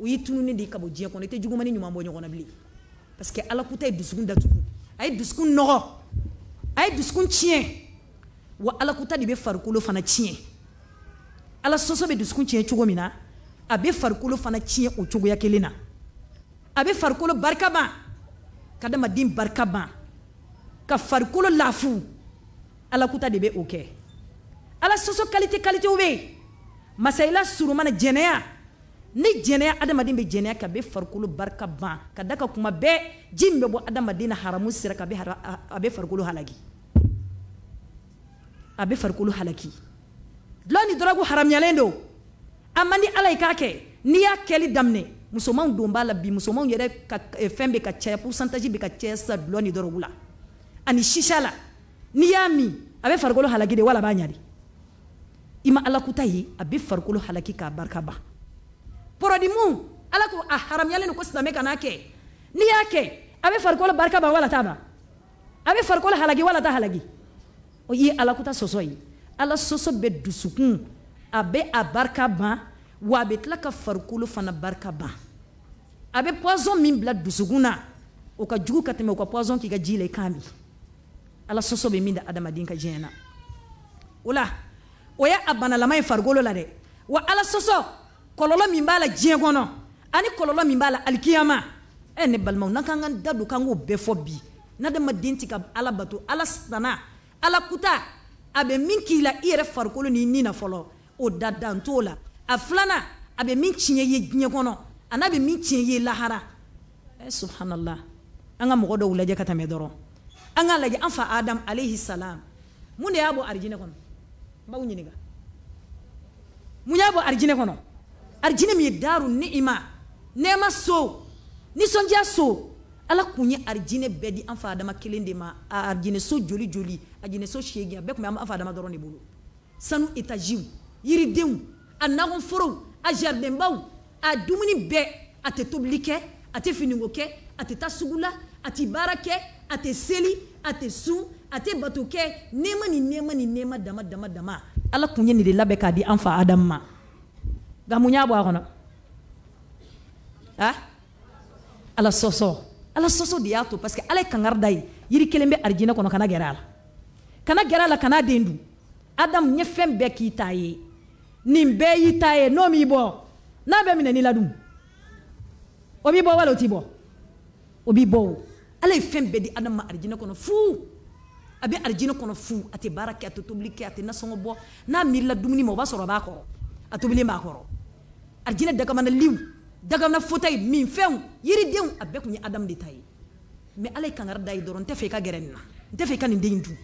o y'i tununi de ka bɔ diɲɛ kɔnɔ i tɛ juguman ni ɲuman bɔ ɲɔgɔn na bilen parce que ala ko ta ye dusukun datugu a ye dusukun nɔgɔ a ye dusukun tiɲɛ wa ala ko ta de bɛ farikolo fana tiɲɛ ala sɔsɔ bɛ dusukun tiɲɛ cogo min na a bɛ farikolo fana tiɲɛ o cogoya kelen na a bɛ farikolo barika ban ka adamaden barika ban ka farikolo laafu ala ko ta de bɛ o kɛ ala sɔsɔ kalite kalitew bɛ yen masayila surumana jɛnɛya ni jɛnɛya adamaden bɛ jɛnɛya ka bɛ farikolo barika ban ka da ka kuma bɛɛ ji min bɛ bɔ adamaden na haramu sira ka a bɛ farikolo halaki a bɛ farikolo halaki dulɔ ni dɔrɔgu haramuyalen don a man di ala ye k'a kɛ n'i y'a kɛli daminɛ musomanw don b'a la bi musomanw yɛrɛ ka eh, fɛn bɛ ka caya pourcentage bɛ ka caya sisan dulɔ ni dɔrɔgu la ani sisa la n'i y'a min a bɛ farikolo halaki de wala a b'a ɲa de i ma alakuta ye a bɛ farikolo halaki k'a barika ban porodimu ala ko a ah, haramuyalen don ko silamɛ kana kɛ n'i y'a kɛ a bɛ farikolo barika ban wala t'a ban a bɛ farikolo halaki wala t'a halaki o ye alakuta sɔsɔ ye ala sɔsɔ bɛ dusukun a bɛ a barika ban wa a bɛ tila ka farikolo fana barika ban a bɛ poison min bila dusukun na o ka jugu ka tɛmɛ o ka poison k'i ka ji la i kan bi ala sɔsɔ bɛ min da adamaden ka diɲɛ na o la o ye a banalama ye farikolo la dɛ wa ala sɔsɔ kɔlɔlɔ min b'a la diɲɛ kɔnɔ ani kɔlɔlɔ min b'a la alikiyama ɛ ne balimaw n'an k'an ka da don k'an k'o bɛɛ fɔ bi n'adamaden ti ka ala bato ala sana ala kuta a bɛ min k'i la i yɛrɛ farikolo ni nin na fɔlɔ o da dan t'o la a filanan a bɛ min tiɲɛ i ye diɲɛ kɔnɔ a n'a bɛ min tiɲɛ i ye lahara ɛ subhanallah an ka mɔgɔ dɔw lajɛ ka tɛmɛ dɔrɔn an k'a lajɛ an fa adamu aleyhi salam mun de y'a bɔ arijinɛ kɔnɔ n b'aw ɲininka mun y'a bɔ arijinɛ kɔnɔ arijinɛ min ye daaru ni'ima nɛɛma so nisɔndiya so ala kun ye arijinɛ bɛɛ di an fa adama kelen de ma arijinɛ so joli joli arijinɛ so seegin a bɛɛ tun bɛ an fa adama dɔrɔn de bolo sanu etaziw yiridenw a nakɔ forow a jaridɛnbaw a dumuni bɛɛ a tɛ tobili kɛ a tɛ finiko kɛ a tɛ taa sugu la a tɛ baara kɛ a tɛ seli a tɛ sun a tɛ bato kɛ nɛɛma ni nɛɛma ni nɛɛma dama dama dama ala kun ye nin de labɛn k'a di an fa adamu ma nka mun y'a bɔ a kɔnɔ a ala sɔsɔ ala sɔsɔ de y'a to parce que ala ye kangari da ye yiri kelen bɛ arijinɛ kɔnɔ kana gɛrɛ a la kana gɛrɛ a la kana den dun adamu n ye fɛn bɛɛ k'i ta ye nin bɛɛ y'i ta ye n'o m'i bɔ n'a bɛ minɛ n'i la dun o b'i bɔ wala o t'i bɔ o b'i bɔ o ala ye fɛn bɛɛ di adamu ma arijinɛ kɔnɔ fuu a bɛ arijinɛ kɔnɔ fu a tɛ baara kɛ a tɛ tobili kɛ a tɛ nasɔngɔ bɔ n'a miirila dumuni ma o b'a sɔrɔ a b'a kɔrɔ a tobilen b'a kɔrɔ arijinɛ dagamanaliw dagana fotayi minfɛnw yiridenw a bɛɛ kun ye adamu de ta ye mɛ ala ye kangari da ye dɔrɔn n tɛ fɛ i ka gɛrɛ nin na n tɛ fɛ i ka nin den dun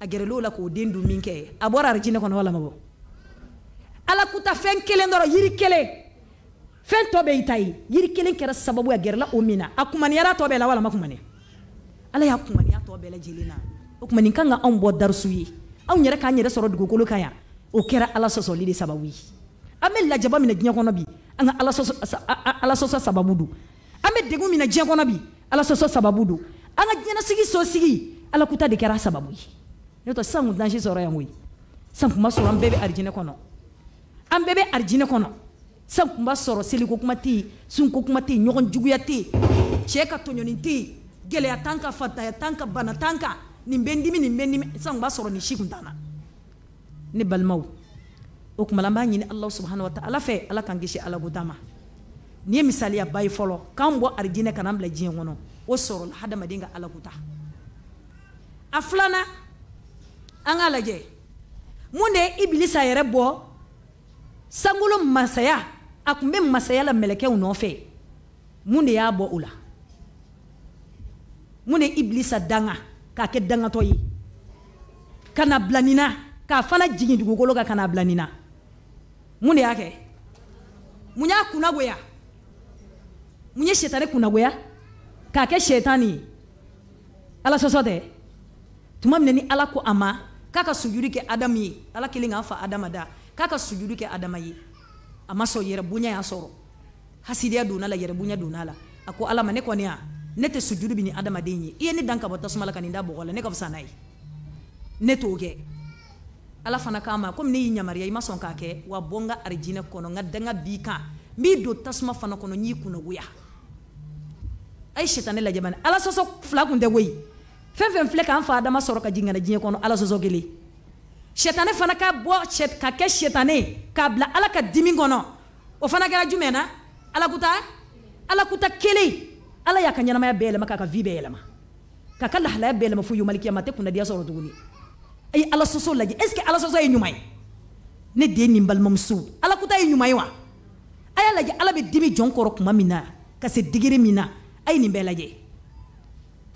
a gɛrɛl'o la k'o den dun min kɛ a bɔra arijinɛ kɔnɔ wala ma ala kuta fɛn kelen dɔrɔn yiri kelen fɛn tɔ bɛɛ y'i ta ye yiri kelen kɛra sababu a gɛrɛla o min na a kumaniyara tɔ bɛɛ la wala ma kumani ala y'a kumaniya tɔ bɛɛ lajɛlen na o kuma nin kan ka anw bɔ darisu ye anw yɛrɛ k'an yɛrɛ sɔrɔ dugukolo kan yan o kɛra ala sɔsɔli de sababu ye an bɛ lajaba minɛ diɲɛ kɔnɔ bi an ka ala sɔsɔ sababu don an bɛ degun minɛ diɲɛ kɔnɔ bi ala sɔsɔ sababu don an ka diɲɛnasigi so sigi ala kuta de kɛra sababu ye n'o tɛ sisan kun dansi sɔrɔ yan koyi sisan kun b'a sɔrɔ an bɛɛ bɛ arijinɛ kɔnɔ an bɛɛ bɛ arijinɛ kɔnɔ sisan kun b'a sɔrɔ seliko kuma tɛ yen sunko kuma tɛ yen ɲɔgɔn juguya tɛ yen cɛ ka tɔɲɔni tɛ yen gɛlɛya t'an kan fatanya t'an kan bana t'an kan nin bɛ n dimi nin bɛ n dimi sisan kun b'a sɔrɔ nin si kun t'an na ne balimaw o kumala an b'a ɲini ala subahana wata ala fɛ ala k'an kisi alabota ma nin ye misaliya ba ye fɔlɔ k'an bɔ arijinɛ kan'an bila diɲɛ kɔnɔ o sɔrɔla hadamaden ka alakota a filanan an k'a lajɛ mun de ye ibilisa yɛrɛ bɔ sankolo masaya a tun bɛ masaya la mɛlɛkɛw nɔfɛ mun de y'a bɔ o la mun de ye ibilisa danga k'a kɛ dangatɔ ye ka na bila nin na k'a fana jigin dugukolo kan ka na bila nin na mune yake munya kɛ mun y'a kunnagoya mun ye sɛtanɛ kunnagoya ala sɔsɔ tɛ tuma mneni ala ko ama kaka sujudi ke adamu ye ala kelen k'an fa adama da kaka sujudi ke adama yi ama so yere bunya bonya y'a sɔrɔ hasidiya donna la yere bunya donna la a ko ala ma ne kɔni ya ne tɛ sujudi bini adama adamaden ye i ye ne dan ka bɔ tasuma la ka nin da bɔgɔ la ne ka fisa ne t'o kɛ ala fana kama ma komi ne y'i yamariya i ma sɔn k'a kɛ wa bɔ n ka arijinɛ kɔnɔ n ka danga b'i kan n b'i don tasuma fana kɔnɔ n y'i kunnagoya a ye sitanɛ lajɛ bani ala sɔsɔ fila kun tɛ koyi fɛn fɛn filɛ k'an fa adama sɔrɔ ka jigin na diɲɛ kɔnɔ ala sɔsɔ kelen sitanɛ fana ka bɔ ka kɛ sitanɛ k'a bila ala ka dimi kɔnɔ o fana kɛra jumɛn na alakuta alakuta kelen ala y'a ka ɲɛnamaya bɛɛ yɛlɛma k'a ka vi bɛɛ yɛlɛma k'a ka lahalaya bɛɛ yɛlɛma fo yomalikiyama a tɛ kunnadiya sɔrɔ tuguni a ye ala sɔsɔ lajɛ est ce que ala sɔsɔ ye ɲuman ye ne den nin balimamuso ala kuta ye ɲuman ye wa a y'a lajɛ ala bɛ dimi jɔn kɔrɔ tuma min na ka se digiri min na a ye nin bɛɛ lajɛ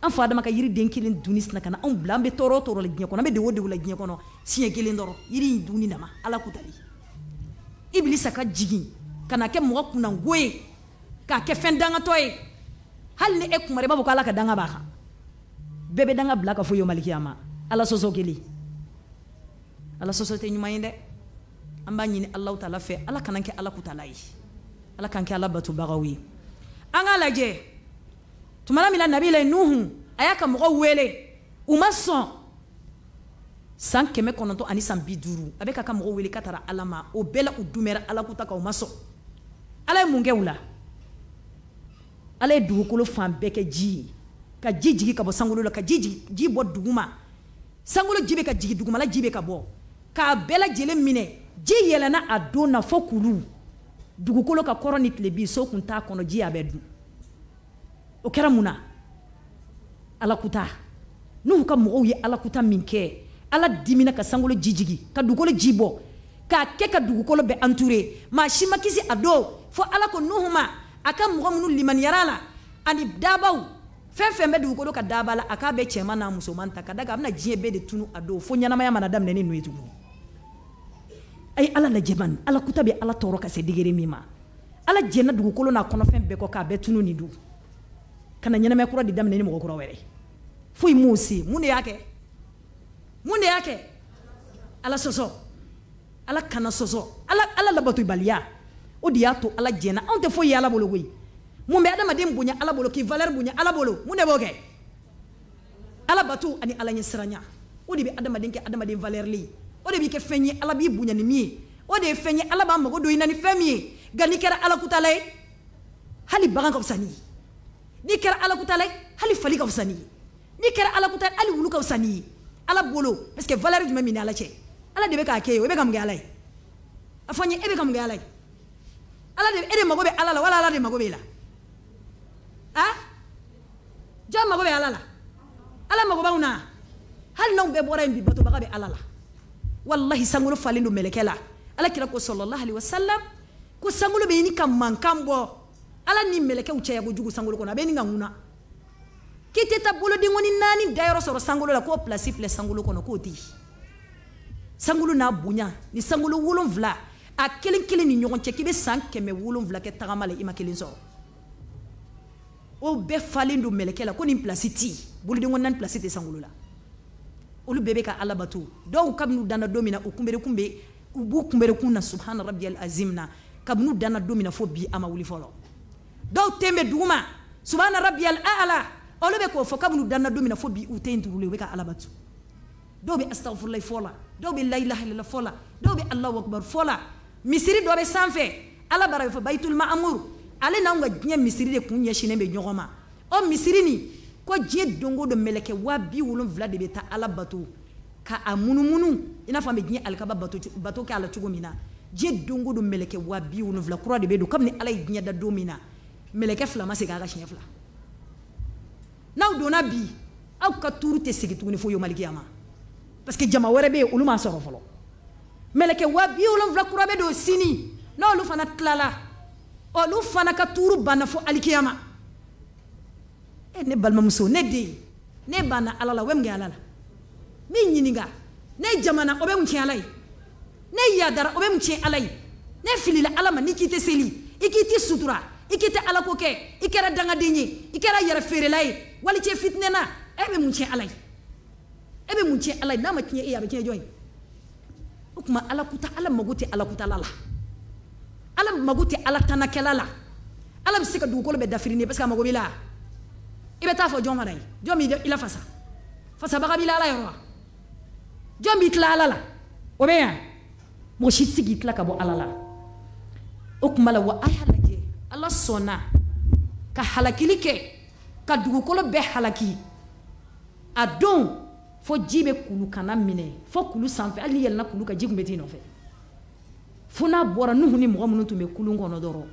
an fa adama ka yiriden kelen dunni sina ka na anw bila an bɛ tɔɔrɔ tɔɔrɔ la diɲɛ kɔnɔ an bɛ dewo dewo la diɲɛ kɔnɔ siɲɛ kelen dɔrɔn yiri in dunni dama ala kuta de ibilisa ka jigin ka na kɛ mɔgɔ kunnango ye k'a kɛ fɛn dangatɔ ye hali ni e kumara i b'a fɔ ko ala ka danga b'a kan bɛɛ bɛ danga bila ka fɔ yomalikiya ma ala sɔsɔ kelen ala sɔsɔ tɛ ɲuman ye dɛ an b'a ɲini alaw tala fɛ ala kana kɛ ala kutala ye ala kan kɛ ala batobagaw ye an k'a lajɛ tumana min na nabila nuhu a y'a ka mɔgɔ wele u ma sɔn san kɛmɛ kɔnɔntɔn ani san bi duuru a bɛ ka ka mɔgɔ wele ka taara ala ma o bɛɛ la u dumɛra ala kuta kan u ma sɔn ala ye mun kɛ u la ala ye dugukolo fan bɛɛ kɛ ji ye ka ji jigi ka bɔ sankolo la ka ji ji bɔ dugu ma sankolo ji bɛ ka jigi dugumala ji bɛ ka bɔ k'a bɛɛ lajɛlen minɛ ji yɛlɛnna a don na fo kulu dugukolo ka kɔrɔ ni tilebin so tun t'a kɔnɔ ji a bɛ dun o kɛra mun na alakuta n'u ka mɔgɔw ye alakuta min kɛ ala dimina ka sankolo jijigi ka dugukolo ji bɔ k'a kɛ ka dugukolo bɛ entouré maa si ma kisi a don fo ala ko nuhu ma a ka mɔgɔ minnu limaniyara la ani dabaw fɛn fɛn bɛ dugukolo ka daba la a k'a bɛ cɛman n'a musoman ta ka da kan a bɛna diɲɛ bɛɛ de tunu a don fo ɲɛnamaya mana daminɛ ni nu ye tuguni a ye ala lajɛ bani ala kuta bɛ ala tɔɔrɔ ka se degere min ma ala jɛna dugukolo n'a kɔnɔfɛn bɛɛ kɔ k'a bɛɛ tunu nin du na ɲɛnamaya kura di daminɛ ni mɔgɔ kura wɛrɛ foyi m'o se mun de y'a kɛ mun de y'a kɛ ala sɔsɔ ala kana sɔsɔ ala ala labatobaliya o de y'a to ala jɛna anw tɛ foyi ye ala bolo koyi mun bɛ adamaden bonya ala bolo k'i valeur bonya ala bolo mun de b'o kɛ ala bato ani ala ɲɛsiranya o de bɛ adamaden kɛ adamaden valeur le ye o de b'i kɛ fɛn ye ala b'i bonya ni min ye o de ye fɛn ye ala b'a mago don i na ni fɛn min ye nka n'i kɛra ala kutala ye hali bagan ka fisa n'i ye n'i kɛra ala kutala ye hali fali ka fisa n'i ye n'i kɛra ala kutala hali wulu ka fisa n'i ye ala bolo parce que valeur jumɛn b'i ni ala cɛ ala de bɛ k'a kɛ ye o e bɛ ka mun kɛ ala ye a fɔ n ye e bɛ ka mun kɛ ala ye ala de e de mago bɛ ala la wala ala de mago b'e e la ah jɔn mago bɛ ala la ala mago b'anw na hali n'anw bɛɛ bɔra yen bi batobaga bɛ ala la wallahi sankolo falen do mɛlɛkɛ la ala kira ko sɔlɔlahu alihi wasalam ko sankolo bɛ ɲini ka mankan bɔ ala ni mɛlɛkɛw cɛya kojugu sankolo kɔnɔ a bɛ ɲini ka mun na k'i tɛ taa bolodengɔni naani dayɔrɔ sɔrɔ sankolo la k'o pilasi filɛ sankolo kɔnɔ k'o tɛ yen sankolo n'a bonya ni sankolo wolonfila a kelen kelen ni ɲɔgɔn cɛ k'i bɛ san kɛmɛ wolonfila kɛ tagama la i ma kelen sɔrɔ o bɛɛ falen don mɛlɛkɛ la ko nin pilasi ti yen bolodengɔni naani pilasi tɛ sankolo la olu bɛɛ bɛ ka ala bato dɔw kabini u danna don min na u kunberekun bɛ u b'u kunberekun na subahana rabiyal azim na kabini u danna don min na fo bi a ma wuli fɔlɔ dɔw ten bɛ duguma subahana rabiyal ala olu bɛ k'o fɔ kabini u danna don min na fo bi u ten turulen u bɛ ka ala bato dɔw bɛ astafurulayi fɔ la dɔw bɛ layilahalila fɔ la dɔw bɛ alahu akubaru fɔ la misiri dɔ bɛ sanfɛ ala bara bɛ fɔ bayitulma amuru ale n'anw ka diɲɛ misiri de kun ɲɛsinnen bɛ ɲɔgɔn ma o misiri nin ko diɲɛ dongo o don mɛlɛkɛ waa bi wolonfila de bɛ taa ala bato ka a munumunu i n'a fɔ an bɛ diɲɛ alikaba bato bato kɛ a la cogo min na diɲɛ don o don mɛlɛkɛ waa bi wolonfila kura de bɛ don kabini ala ye diɲɛ da don min na mɛlɛkɛ fila ma segin a ka siɲɛ fila n'aw donna bi aw ka tuuru tɛ segin tuguni fo yomalikiya ma parce que jama wɛrɛ bɛ yen olu m'a sɔrɔ fɔlɔ mɛlɛkɛ waa bi wolonfila kura bɛ don sini n'olu fana tilala olu fana ka tuuru banna fo alikiyama e ne balimamuso ne den ne banna ala la o bɛ mun kɛ ala la n ɲininka ne jamana o bɛ mun tiɲɛ ala ye ne yadara o bɛ mun tiɲɛ ala ye ne filila ala ma ni k'i tɛ seli i k'i tɛ sutura i k'i tɛ alako kɛ i kɛra dangaden ye i kɛra yɛrɛ feerela ye wali cɛ fitinɛna e bɛ mun tiɲɛ ala ye e bɛ mun tiɲɛ ala ye n'a ma tiɲɛ e ye a bɛ tiɲɛ jɔn ye o tuma ala kuta ala mago tɛ ala kutala la ala mago tɛ ala tanakɛla la ala bɛ se ka dugukolo bɛɛ dafirini parce que a mago b'i la i bɛ taa fɔ jɔn fana ye jɔn b'i lafasa fasabaga b'i la ala yɔrɔ wa jɔn b'i tila ala la o bɛ yan mɔgɔ si tɛ se k'i tila ka bɔ ala la o tun b'a la wa a y'a lajɛ ala sɔnna ka halakili kɛ ka dugukolo bɛɛ halaki a don fo ji bɛ kulu kana minɛ fo kulu sanfɛ hali n'i yɛlɛnna kulu kan ji tun bɛ t'i nɔfɛ fo n'a bɔra nuhu ni mɔgɔ minnu tun bɛ kulun kɔnɔ dɔrɔn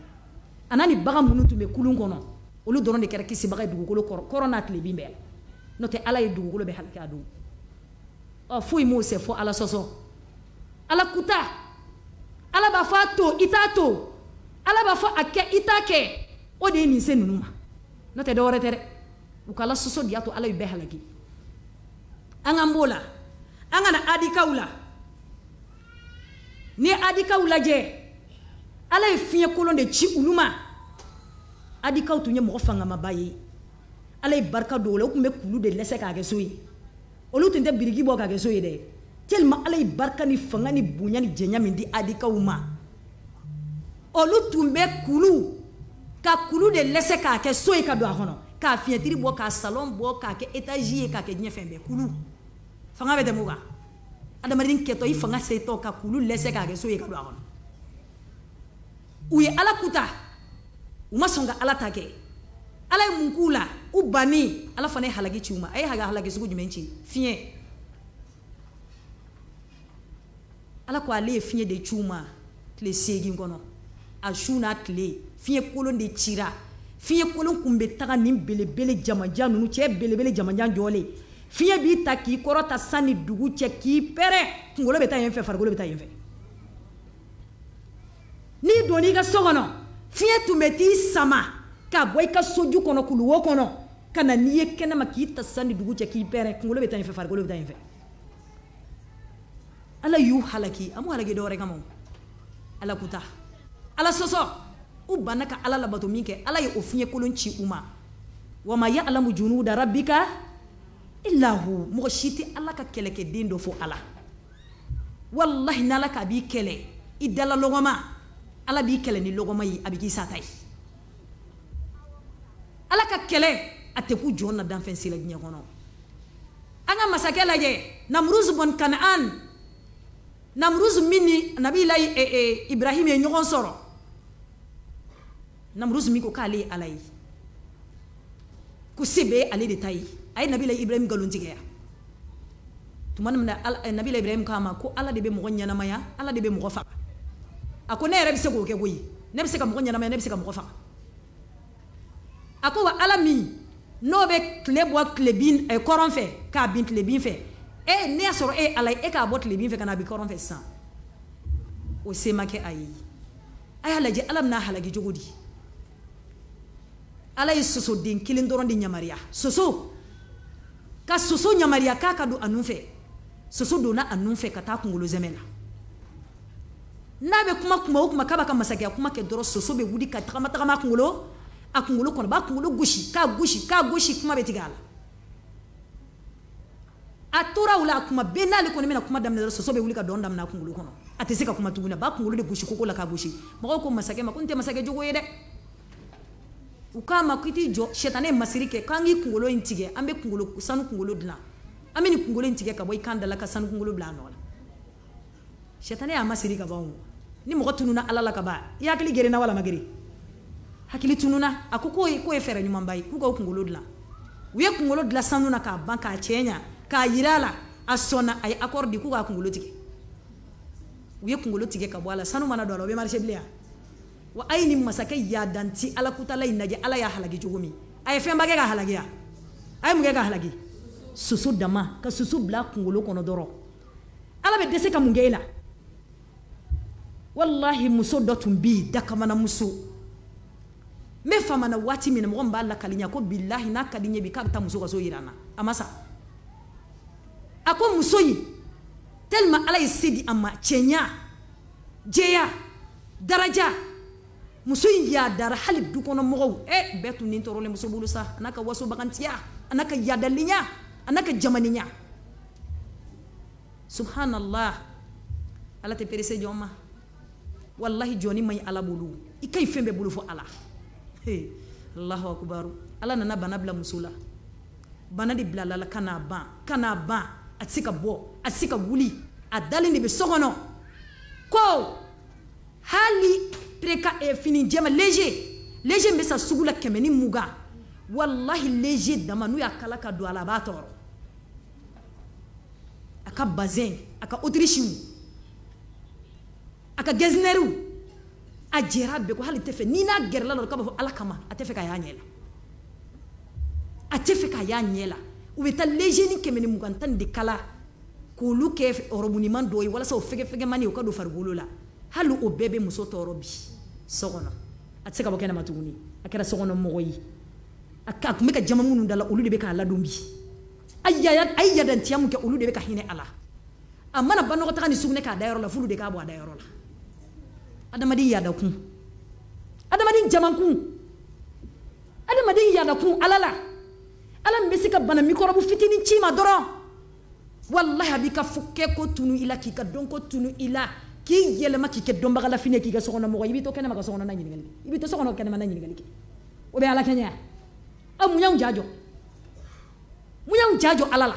a n'a ni bagan minnu tun bɛ kulun kɔnɔ olu dɔrɔn de kɛra kisibaga ye dugukolo kɔrɔ kɔrɔ n'a tilebin bɛɛ la n'o tɛ ala ye dugukolo bɛɛ halaki a don ɔ foyi m'o sɛ fɔ ala sɔsɔ ala kuta ala b'a fɔ a to i t'a to ala b'a fɔ a kɛ i t'a kɛ o de ye nin se ninnu ma n'o tɛ dɔwɛrɛ tɛ dɛ u ka ala sɔsɔ de y'a to ala ye bɛɛ halaki an k'an b'o la an ka na adikaw la n'i ye adikaw lajɛ ala ye fiɲɛ kolon de ci olu ma adikaw tun ye mɔgɔ fangamaba ye ala ye barika don o la u tun bɛ kulu de lɛsɛ k'a kɛ so ye olu tun tɛ biriki bɔ k'a kɛ so ye dɛ telima ala ye barika ni fanga ni bonya ni jɛnya min di adikaw ma olu tun bɛ kulu ka kulu de lɛsɛ k'a kɛ so ye ka don a kɔnɔ k'a fiɲɛtiri bɔ k'a salon bɔ k'a kɛ etazi ye k'a kɛ diɲɛ fɛn bɛɛ kulu fanga bɛ tɛmɛ o kan adamaden kɛtɔ i fanga setɔ ka kulu lɛsɛ k'a kɛ so ye ka don a kɔnɔ u ye ala kuta u ma sɔn ka ala ta kɛ ala ye mun k'u la u banni ala fana ye halaki ci u ma a ye halaki sugu jumɛn ci fiɲɛ ala ko ale ye fiɲɛ de ci u ma tile seegin kɔnɔ a su n'a tile fiɲɛ kolon de cira fiɲɛ kolon kun bɛ taga nin belebele jamajan ninnu cɛ belebele jamajan jɔlen fiɲɛ b'i ta k'i kɔrɔta san ni dugu cɛ k'i pɛrɛ kunkolo bɛ taa yen fɛ farikolo bɛ taa yen fɛ n'i donn'i ka so kɔnɔ fiɲɛ tun bɛ t'i sama k'a bɔ i ka soju kɔnɔ kuluwo kɔnɔ ka na n'i ye kɛnɛma k'i ta san ni dugu cɛ k'i bɛrɛ kunkolo bɛ taa in fɛ farikolo bɛ taa in fɛ ala y'u halaki a m'u halaki dɔwɛrɛ kama ala kuta ala sɔsɔ u banna ka ala labato min kɛ ala ye o fiɲɛ kolon ci u ma wa ma ya alamu junu da rabbika illahu mɔgɔ si tɛ ala ka kɛlɛkɛden dɔ fo ala wallahi n'ala ka b'i kɛlɛ i dala lɔgɔma ala b'i kɛlɛ ni lɔgɔma ye a bɛ k'i sata ye ala ka kɛlɛ a tɛ ku jɔn na danfɛn se la diɲɛ kɔnɔ an ka masakɛ lajɛ namuruzu bɔn kanaan namuruzu min ni nabila eh, eh, ibrahim ye ɲɔgɔn sɔrɔ namuruzu min ko k'ale ye ala ye ko se bɛ ale de ta ye a ye nabila ibrahim nkalon tigɛya tuma min na nabila ibrahim k'a ma ko ala de bɛ mɔgɔ ɲɛnamaya ala de bɛ mɔgɔ faga a ko ne yɛrɛ bɛ se k'o kɛ koyi ne bɛ se ka mɔgɔ ɲɛnamaya ne bɛ se ka mɔgɔ faga a ko wa ala min n'o bɛ tile bɔ tile bin eh, kɔrɔn fɛ k'a bin tile bin fɛ e ne y'a sɔrɔ e ye ala ye e k'a bɔ tile bin fɛ ka n'a bin kɔrɔn fɛ sisan o se ma kɛ a ye a y'a lajɛ ala bɛna halaki cogo di ala ye sosoden kelen dɔrɔn de ɲamariya soso ka soso ɲamariya k'a ka don a nun fɛ soso donna a nun fɛ ka taa kunkolo zɛmɛ na n'a bɛ kuma kuma o kuma k'a b'a ka masakɛya kuma kɛ dɔrɔn soso bɛ wuli ka tagama tagama a kunkolo a kunkolo kɔnɔ b'a kunkolo gosi k'a gosi k'a gosi kuma bɛ tigɛ a la a tora o la a kuma bɛɛ n'ale kɔni bɛna kuma daminɛ dɔrɔn soso bɛ wuli ka dɔn daminɛ a kunkolo kɔnɔ a tɛ se ka kuma tuguni a b'a kunkolo de gosi koko la k'a gosi mɔgɔw ko masakɛ ma ko n tɛ masakɛ jogo ye dɛ u k'a ma k'i t'i jɔ sɛtanɛ ye masiri kɛ k'an k'i kunkolo in tigɛ an bɛ kunkolo sanu kunkolo dilan an bɛ nin kunkolo in tigɛ ka bɔ i kan da la ka sanu kunkolo bila a nɔ la Shetani y'a masiri ka ban ni mɔgɔ tununa ala la ka ban i hakili gɛrɛna wala ma hakili tununa a ko k'o ye k'o ye fɛɛrɛ ɲumanba ye k'u k'o kunkolo dilan u ye kunkolo dilan sanu na k'a ban k'a cɛ ɲa k'a yira a la a sɔnna a ye accord di k'u k'a kunkolo tigɛ u ye kunkolo tigɛ ka bɔ a la sanu mana don a la o bɛ marché bilen wa a ye nin masakɛ yadanti ala kutala in lajɛ ala y'a halaki cogo min a ye fɛn ba kɛ ka halaki a a ye mun kɛ ka halaki soso dama ka soso bila kunkolo kɔnɔ dɔrɔn ala bɛ dɛsɛ ka mun kɛ e la walahi muso dɔ tun bɛ yen dakamana n bɛ famana waati min na mɔgɔ min b'a lakali ɲɛ ko bilahi n'a ka di n ye bi k'a bɛ taa muso ka so yira n na a ma sa a ko muso in tellement ala ye se di a ma cɛɲa jɛya daraja muso in y'a dara hali du kɔnɔ mɔgɔw ɛ eh, bɛɛ tun nin tɔɔrɔlen muso bolo sa a n'a ka waso bagantiya a n'a ka yadalinya a n'a ka jamaninya subhanallah ala tɛ perese jɔn ma wallahi jɔni man ɲi ala bolo i ka ɲi fɛn bɛɛ bolo fɔ ala hey. allahu akubaru ala nana bana bila muso la bana de bila la ka n'a ban ka n'a ban a tɛ se ka bɔ a tɛ se ka wuli a dalen de bɛ so kɔnɔ ko hali preka eh, fini jɛma léger léger min bɛ sa sugu la kɛmɛ ni mugan wallahi léger dama n'u y'a kala ka don a la a b'a tɔɔrɔ a ka bazin a ka autrichiw a ka gezinɛriw a jɛra bɛɛ ko hali tɛ fɛ n'i n'a gɛrɛla dɔ k'a b'a fɔ ala kama a tɛ fɛ k'a y'a ɲɛ la a tɛ fɛ k'a y'a ɲɛ la u bɛ taa lezeni kɛmɛ ni mugan tan ni de kala k'olu kɛ ɔrɔmuniman dɔ ye walasa o fɛgɛfɛgɛmani o ka don farikolo la hali o bɛɛ bɛ muso tɔɔrɔ bi so kɔnɔ a tɛ se ka bɔ kɛnɛma tuguni a kɛra sokɔnɔ mɔgɔ ye a tun bɛ ka jama minnu da la olu de bɛ k'a ladon bi a ye yadantiya min kɛ olu de bɛ ka hinɛ a la a mana banɔgɔtaga ni sugunɛ k'a dayɔrɔ la f'olu de k'a bɔ a dayɔrɔ la Ada yadakun adamaden jamakun adamaden yadakun ala la ala min bɛ se ka bana mikɔrɔbu fitinin ci ma dɔrɔn walahi a b'i ka kɛ ko tunu i la k'i ka ko tunu i la k'i yɛlɛma k'i kɛ dɔnbaga la fini k'i ka sokɔnɔ mɔgɔ i b'i to kɛnɛma ka sokɔnɔ na ɲininkali kɛ i b'i to sokɔnɔ kɛnɛma na ɲininkali kɛ o bɛ ala mun y'anw ja jɔ mun y'anw ja jɔ ala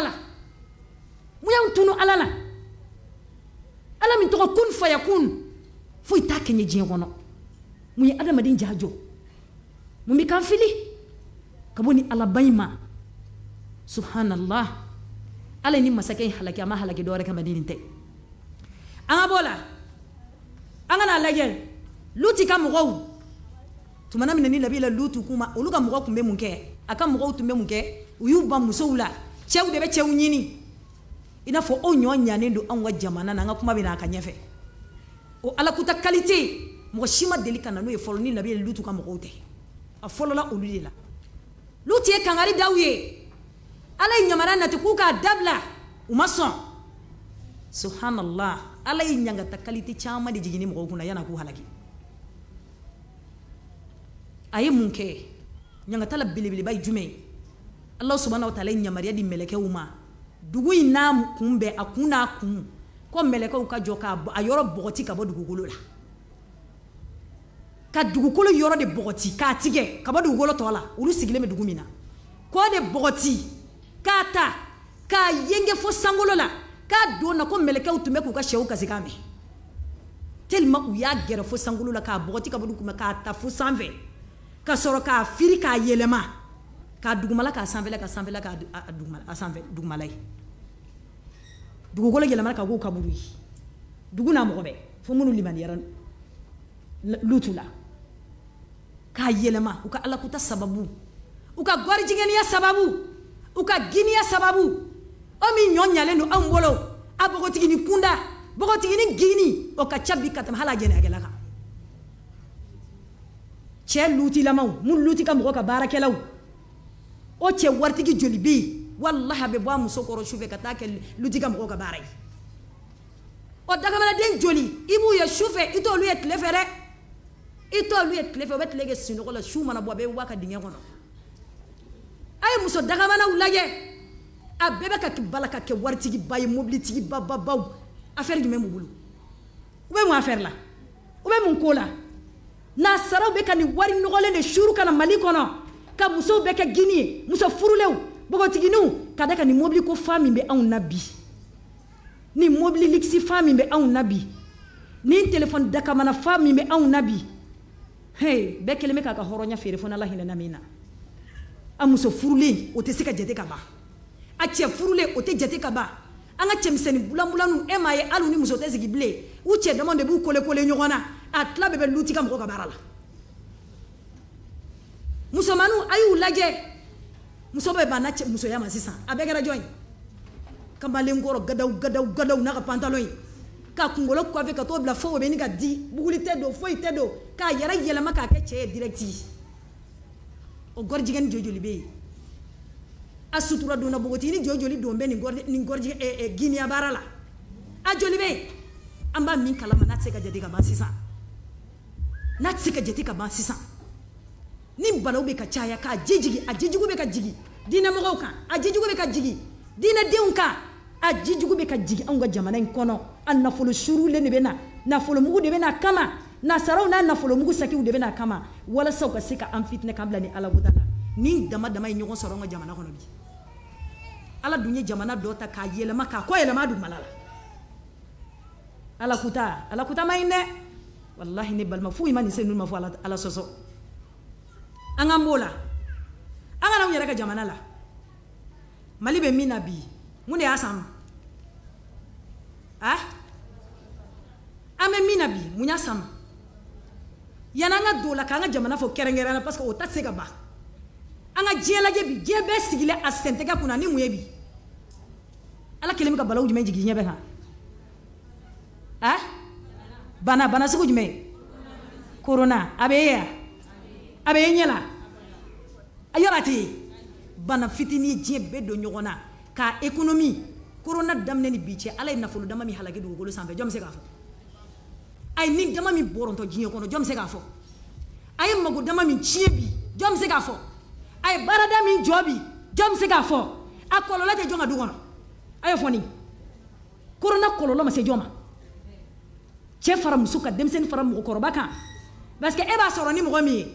la mun tunu alala. ala min tɔgɔ kun faya kun foyi t'a kɛɲɛ diɲɛ kɔnɔ mun ye adamaden ja jɔ mun bɛ kan fili ka bɔ ni alabaɲi ma subhanallah ala ni masakɛ in halaki a ma halaki dɔwɛrɛ kama ni nin tɛ an ka b'o la an ka n'a lajɛ luti ka mɔgɔw tumana min na ni labila lutu kuma olu ka mɔgɔw tun bɛ mun kɛ a ka mɔgɔw tun bɛ mun kɛ u y'u ban musow la cɛw de bɛ cɛw ɲini i n'a fɔ o ɲɔ ɲanen don anw ka jamana na an ka kuma bɛ na a ka ɲɛfɛ o alakuta kalite mɔgɔ si ma deli ka na n'o ye fɔlɔ ni nabi ye lutu ka mɔgɔw tɛ a fɔlɔla olu de la lutu ye kangari da u ye ala ye ɲamana nati k'u k'a dabila u ma sɔn subhanallah ala ye ɲangata kalite caman de jigin ni mɔgɔw kunna yan'a k'u halaki a ye mun kɛ ɲangata la belebeleba ye jumɛn ye ala subhanahu wa taala ye ɲamariya di mɛlɛkɛw ma dugu in n'a kun bɛɛ a kun n'a kun ko mɛlɛkɛw ka jɔ k'a a yɔrɔ bɔgɔti ka bɔ dugukolo la ka dugukolo yɔrɔ de bɔgɔti k'a tigɛ ka bɔ dugukolo tɔ la olu sigilen bɛ dugu min na k'o de bɔgɔti k'a ta k'a yenge fo sankolo la k'a don na ko mɛlɛkɛw tun bɛ k'u ka sɛw kasi k'a mɛn telima u y'a gɛrɛ fo sankolo la k'a bɔgɔti ka bɔ dugu ma k'a ta fo sanfɛ ka sɔrɔ k'a firi k'a yɛlɛma k'a dugumala k'a sanfɛla ka sanfɛla k'a dugumala ye dugukolo yɛlɛmana ka k'u kaburu ye dugu n'a mɔgɔ bɛɛ fo minnu limaniyara lutu la k'a yɛlɛma u ka alakuta sababu u ka gwarijigɛniya sababu u ka giniya sababu o min ɲɔ ɲalen don anw bolo a bogotigini kunda bogotigini gini o ka ca bi ka tɛmɛ hali a jɛnɛyakɛla kan cɛ lutilamaw minnu luti ka mɔgɔ ka baarakɛlaw o cɛ waritigi joli bɛ yen wallahi a bɛ bɔ a muso kɔrɔ sufɛ ka taa kɛ lutigi ka mɔgɔw ka baara ye o dagamanaden joli i b'u ye sufɛ i t'olu ye tile fɛ dɛ i t'olu ye tile fɛ u bɛ tile kɛ sunɔgɔ la su mana bɔ a bɛ wa ka dingɛ kɔnɔ a ye muso dagamanaw lajɛ a bɛɛ bɛ ka bala ka kɛ waritigiba ye mobilitigiba babaw affaire jumɛn b'u bolo u bɛ mun affaire la u bɛ mun ko la nasaraw bɛ ka nin wari nɔgɔlen de suuru ka na mali kɔnɔ ka musow bɛɛ kɛ gini ye muso furulenw bogotigininw ka da ka nin mobili ko fa min bɛ anw na bi nin mobili ligisi fa min bɛ anw na bi nin telefɔni dakamana fa min bɛ anw na bi hey bɛɛ kelen bɛ k'a ka hɔrɔnya feere fo n'ala hinɛna min na a muso furulen o tɛ se ka jate ka ban a cɛ furulen o tɛ jate ka ban an ka cɛmisɛnnin bulanbulanw e m'a ye hali ni muso tɛ sigi bilen u cɛ dama de b'u kolekole ɲɔgɔn na a tila bɛɛ bɛ luti ka mɔgɔ ka baara la musomaninw a y'u lajɛ muso bɛɛ banna cɛ musoya ma sisan a bɛɛ kɛra jɔn ye kamalen kɔrɔ gadaw gadaw gadaw n'a ka pantalon ye k'a kunkolo kɔfɛ ka t'o bila fo o bɛ ni ka di buguli tɛ don foyi tɛ don k'a yɛrɛ yɛlɛma k'a kɛ cɛ ye direct o gɔrijigɛ ni joli bɛ yen a sutura donna bogotini jɔ joli don bɛ nin gɔri nin gɔri ɛ ɛ giniya baara la a joli bɛ yen an b'a min kalama n'a tɛ se ka jate ka ban sisan n'a tɛ se ka jate ka ban sisan ni banaw bɛ ka caya k'a ji jigi a jijugu bɛ ka jigi diinɛmɔgɔw kan a jijugu bɛ ka jigi diinɛdenw kan a jijugu bɛ ka jigi anw ka jamana in kɔnɔ a nafolo surulen de bɛ na nafolomugu de bɛ na kama nasaraw n'a nafolomugu sakiw de bɛ na kama walasa u ka se ka an fitinɛ k'an bila ni alabuta la ni dama dama ye ɲɔgɔn sɔrɔ an ka jamana kɔnɔ bi ala dun ye jamana dɔ ta k'a yɛlɛma k'a kɔ yɛlɛma dugumala la alakuta alakuta ma ɲi dɛ walahi ne balima foyi ma nin se ninnu ma fɔ ala sɔsɔ an ka b'o la an kana u yɛrɛ ka jamana la mali bɛ min na bi mun de y'a san a an bɛ min na bi mun y'a san yan'an ka don o la k'an ka jamana fɔ kɛrɛnkɛrɛn na parce que o ta tɛ se ka ban an ka diɲɛlajɛ bi diɲɛ bɛɛ sigilen a sentɛgɛ kunna ni mun ye bi ala kelen bɛ ka balawu jumɛn jigin ɲɛ bɛ kan a bana bana sugu jumɛn korona a bɛ e yan a bɛ ye ɲɛ la a yɔrɔ tɛ yen bana fitinin diɲɛ bɛɛ don ɲɔgɔn na ka ekonomi korona daminɛ ni bi cɛ ala ye nafolo dama min halaki dugukolo sanfɛ jɔn bɛ se k'a fɔ a ye nin dama min bɔrɔntɔ diɲɛ kɔnɔ jɔn bɛ se k'a fɔ a ye mago dama min tiɲɛ bi jɔn bɛ se k'a fɔ a ye baarada min jɔ bi jɔn bɛ se k'a fɔ a kɔlɔlɔ tɛ jɔn ka du kɔnɔ a ye fɔ nin korona kɔlɔlɔ ma se jɔn ma cɛ fara muso kan denmisɛnnin fara mɔgɔkɔrɔba kan parce que e b'a sɔrɔ ni mɔgɔ min ye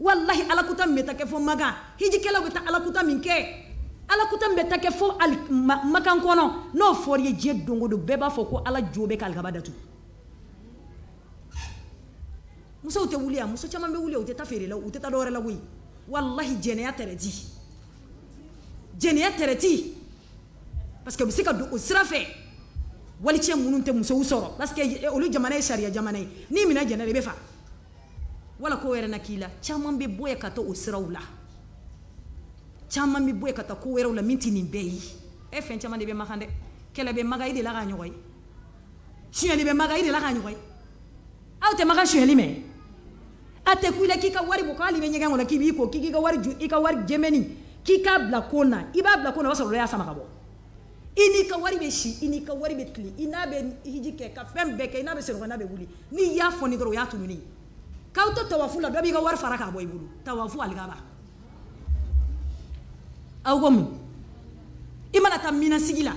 wallahi alakuta min bɛ ta kɛ fɔ makan hijikɛlaw bɛ taa alakuta min kɛ alakuta min bɛ ta kɛ fɔ makan kɔnɔ n'o fɔr'i ye diɲɛ don o don bɛɛ b'a fɔ ko ala jo bɛ ka alikaba datugu musow tɛ wuli yan muso caman bɛ wuli yan u tɛ taa feere la u tɛ taa dɔwɛrɛ la koyi wallahi jɛnɛya tɛrɛti jɛnɛya tɛrɛti parce que u bɛ se ka don o sira fɛ walicɛ minnu tɛ musow sɔrɔ parce que olu jamana ye sariya jamana ye n'i minɛ jɛnɛ de i bɛ faga wala ko wɛrɛ na k'i la caman bɛ bɔ yen ka taa o siraw la caman bɛ bɔ yen ka taa ko wɛrɛw la min tɛ nin bɛɛ ye e fɛn caman de bɛ makan dɛ kɛlɛ bɛ maga i de la k'a ɲɔgɔn ye suyɛli bɛ maga i de la k'a ɲɔgɔn ye aw tɛ maga suyɛli mɛn a tɛ ku i la k'i ka wari bɔ k'ale bɛ ɲɛgɛn kɔnɔ k'i b'i ko k'i ka wari ju i ka wari jɛmɛni k'i k'a bila ko na i b'a bila ko na o b'a sɔrɔ dɔ y'a sama ka bɔ i n'i ka wari bɛ si i n'i ka wari bɛ tile i n'a bɛ hiji kɛ ka fɛn bɛɛ kɛ i n'a bɛ senɔgɔ n'a bɛ wuli n'i y'a fɔ ni dɔrɔn o y'a tununi ye k'aw to tawafu la dɔ b'i ka wari fara k'a bɔ i bolo tawafu alikaba aw ko mun i mana taa minɛnsigi la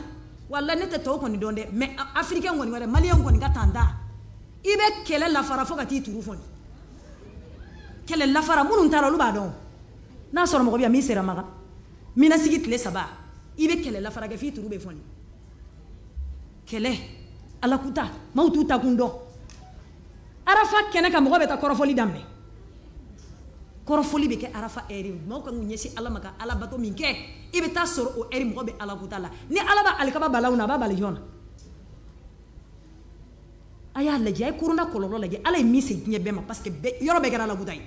wala ne tɛ tɔw kɔni dɔn dɛ mɛ afirikɛn kɔni wɛrɛ maliyɛn kɔni ka tanta i bɛ kɛlɛ lafara fo ka t'i turu fɔni kɛlɛ lafara minnu taara olu b'a dɔn n'a sɔrɔ mɔgɔ bɛ yan min sera maga minɛnsigi tile saba i bɛ kɛlɛ lafara kɛ f'i turu bɛ fɔni kɛlɛ alakuta maaw t'u ta kun dɔn arafa kɛnɛ ka mɔgɔ bɛ taa kɔrɔfɔli daminɛ kɔrɔfɔli bɛ kɛ arafa ɛri mɔgɔ kan k'u ɲɛsin ala ma ka alabato min kɛ i bɛ taa sɔrɔ o ɛri mɔgɔ bɛ alakuta la ni ala b'a alikaba balaw na a b'a bali jɔn na a y'a lajɛ a ye korona kɔlɔlɔ lajɛ ala ye min se diɲɛ bɛɛ ma parce que yɔrɔ bɛɛ kɛra alakuta ye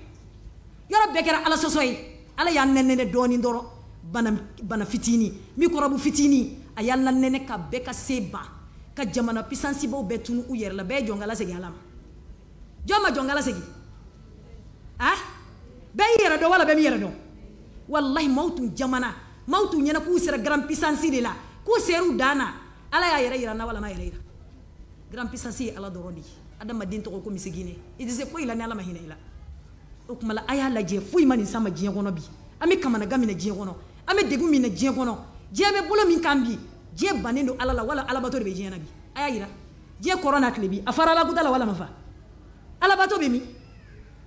yɔrɔ bɛɛ kɛra ala sɔsɔ ye ala y'a nɛnɛnɛ dɔɔni dɔrɔn bana bana fitini mikɔrɔbu fitini a y'a lanɛnɛ ka bɛɛ ka se ban ka jamana pisansibaw bɛɛ tunu u yɛrɛ la bɛɛ ye jɔn ka lasegin ala ma jɔn ma jɔn kala segin ah bɛɛ y'i yɛrɛ dɔn wala bɛɛ b'i yɛrɛ dɔn walahi maaw tun jamana maaw tun ɲɛna k'u sera grand puissance de la k'u ser'u dan na ala y'a yɛrɛ yira n na wala ma yɛrɛ yira grand puissance ye ala dɔrɔn de ye adamaden tɔgɔ ko misigine i tɛ se foyi la ni ala ma hinɛ i la o tuma la a y'a lajɛ foyi ma nin s'an diɲɛ kɔnɔ bi an bɛ kamanagan minɛ diɲɛ kɔnɔ an bɛ degun minɛ diɲɛ kɔnɔ diɲɛ bɛ bolo min kan bi diɲɛ bannen don ala la wala alabato de bɛ diɲɛ na bi a y'a yira diɲɛ kɔrɔ n'a tile bi a fara alakuta la wala ma fa alabato bɛ min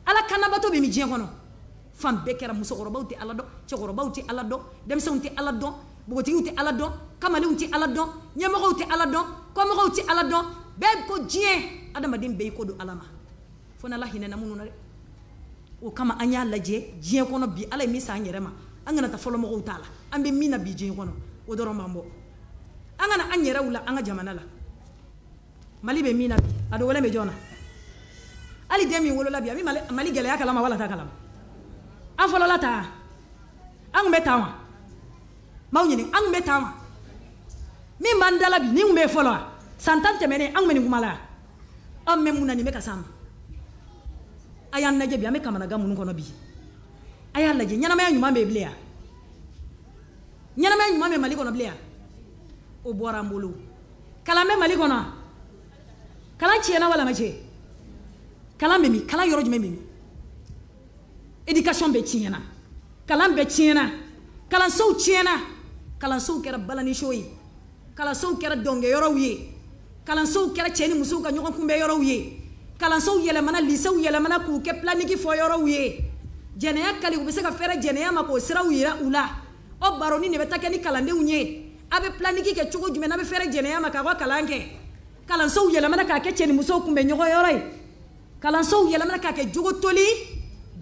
ala kannabato bɛ min diɲɛ kɔnɔ fan bɛɛ kɛra musokɔrɔbaw tɛ ala dɔn cɛkɔrɔbaw tɛ ala dɔn denmisɛnw tɛ ala dɔn bogotigiw tɛ ala dɔn kamalenw tɛ ala dɔn ɲɛmɔgɔw tɛ ala dɔn kɔmɔgɔw tɛ ala dɔn bɛɛ ko diɲɛ adamaden bɛɛ i ko don ala ma fo n'ala hinɛna minnu na dɛ o kama an y'a lajɛ diɲɛ kɔnɔ bi ala ye min s'an yɛrɛ ma an kana taa fɔlɔ mɔgɔw t'a la an bɛ min na bi diɲɛ kɔnɔ o dɔrɔn b'an bɔ an kana an yɛrɛw la an ka jamana la mali bɛ min na bi a dɔgɔlen bɛ jɔn na hali den min wolola bi a bi mali gɛlɛya kalama wala t'a kalama an fɔlɔla ta an kun bɛ tan wa m'aw ɲini an kun bɛ tan wa min b'an dala bi ni kun bɛ fɔlɔ wa san tan tɛmɛnen an kun bɛ nin kuma la an bɛ mun na nin bɛ ka s'an ma a y'an lajɛ bi an bɛ kamanagan minnu kɔnɔ bi a y'a lajɛ ɲɛnamaya ɲuman bɛ bilen yan ɲɛnamaya ɲuman bɛ mali kɔnɔ bilen yan o bɔra an bolo kalan bɛ mali kɔnɔ kalan tiɲɛna wala ma tiɲɛ kalan bɛ min kalan yɔrɔ jumɛn bɛ min éducation bɛɛ tiɲɛna kalan bɛɛ tiɲɛna kalansow tiɲɛna kalansow kɛra balaniso ye kalansow kɛra dɔnkɛyɔrɔw ye kalansow kɛra cɛ ni musow ka ɲɔgɔn kunbɛ yɔrɔw ye kalansow yɛlɛmana lisew yɛlɛmana k'u kɛ planiki fɔ yɔrɔw ye jɛnɛya kali u bɛ se ka fɛɛrɛ jɛnɛya ma k'o siraw yira u la o baroni de bɛ ta kɛ ni kalandenw ye a bɛ planiki kɛ cogo jumɛn na bɛ fɛɛrɛ jɛnɛya ma k'a ka kalan kɛ kalansow yɛlɛmana k'a kɛ cɛ ni musow kunbɛ ɲɔgɔn yɔrɔ ye kalansow yɛlɛmana k'a kɛ jogo toli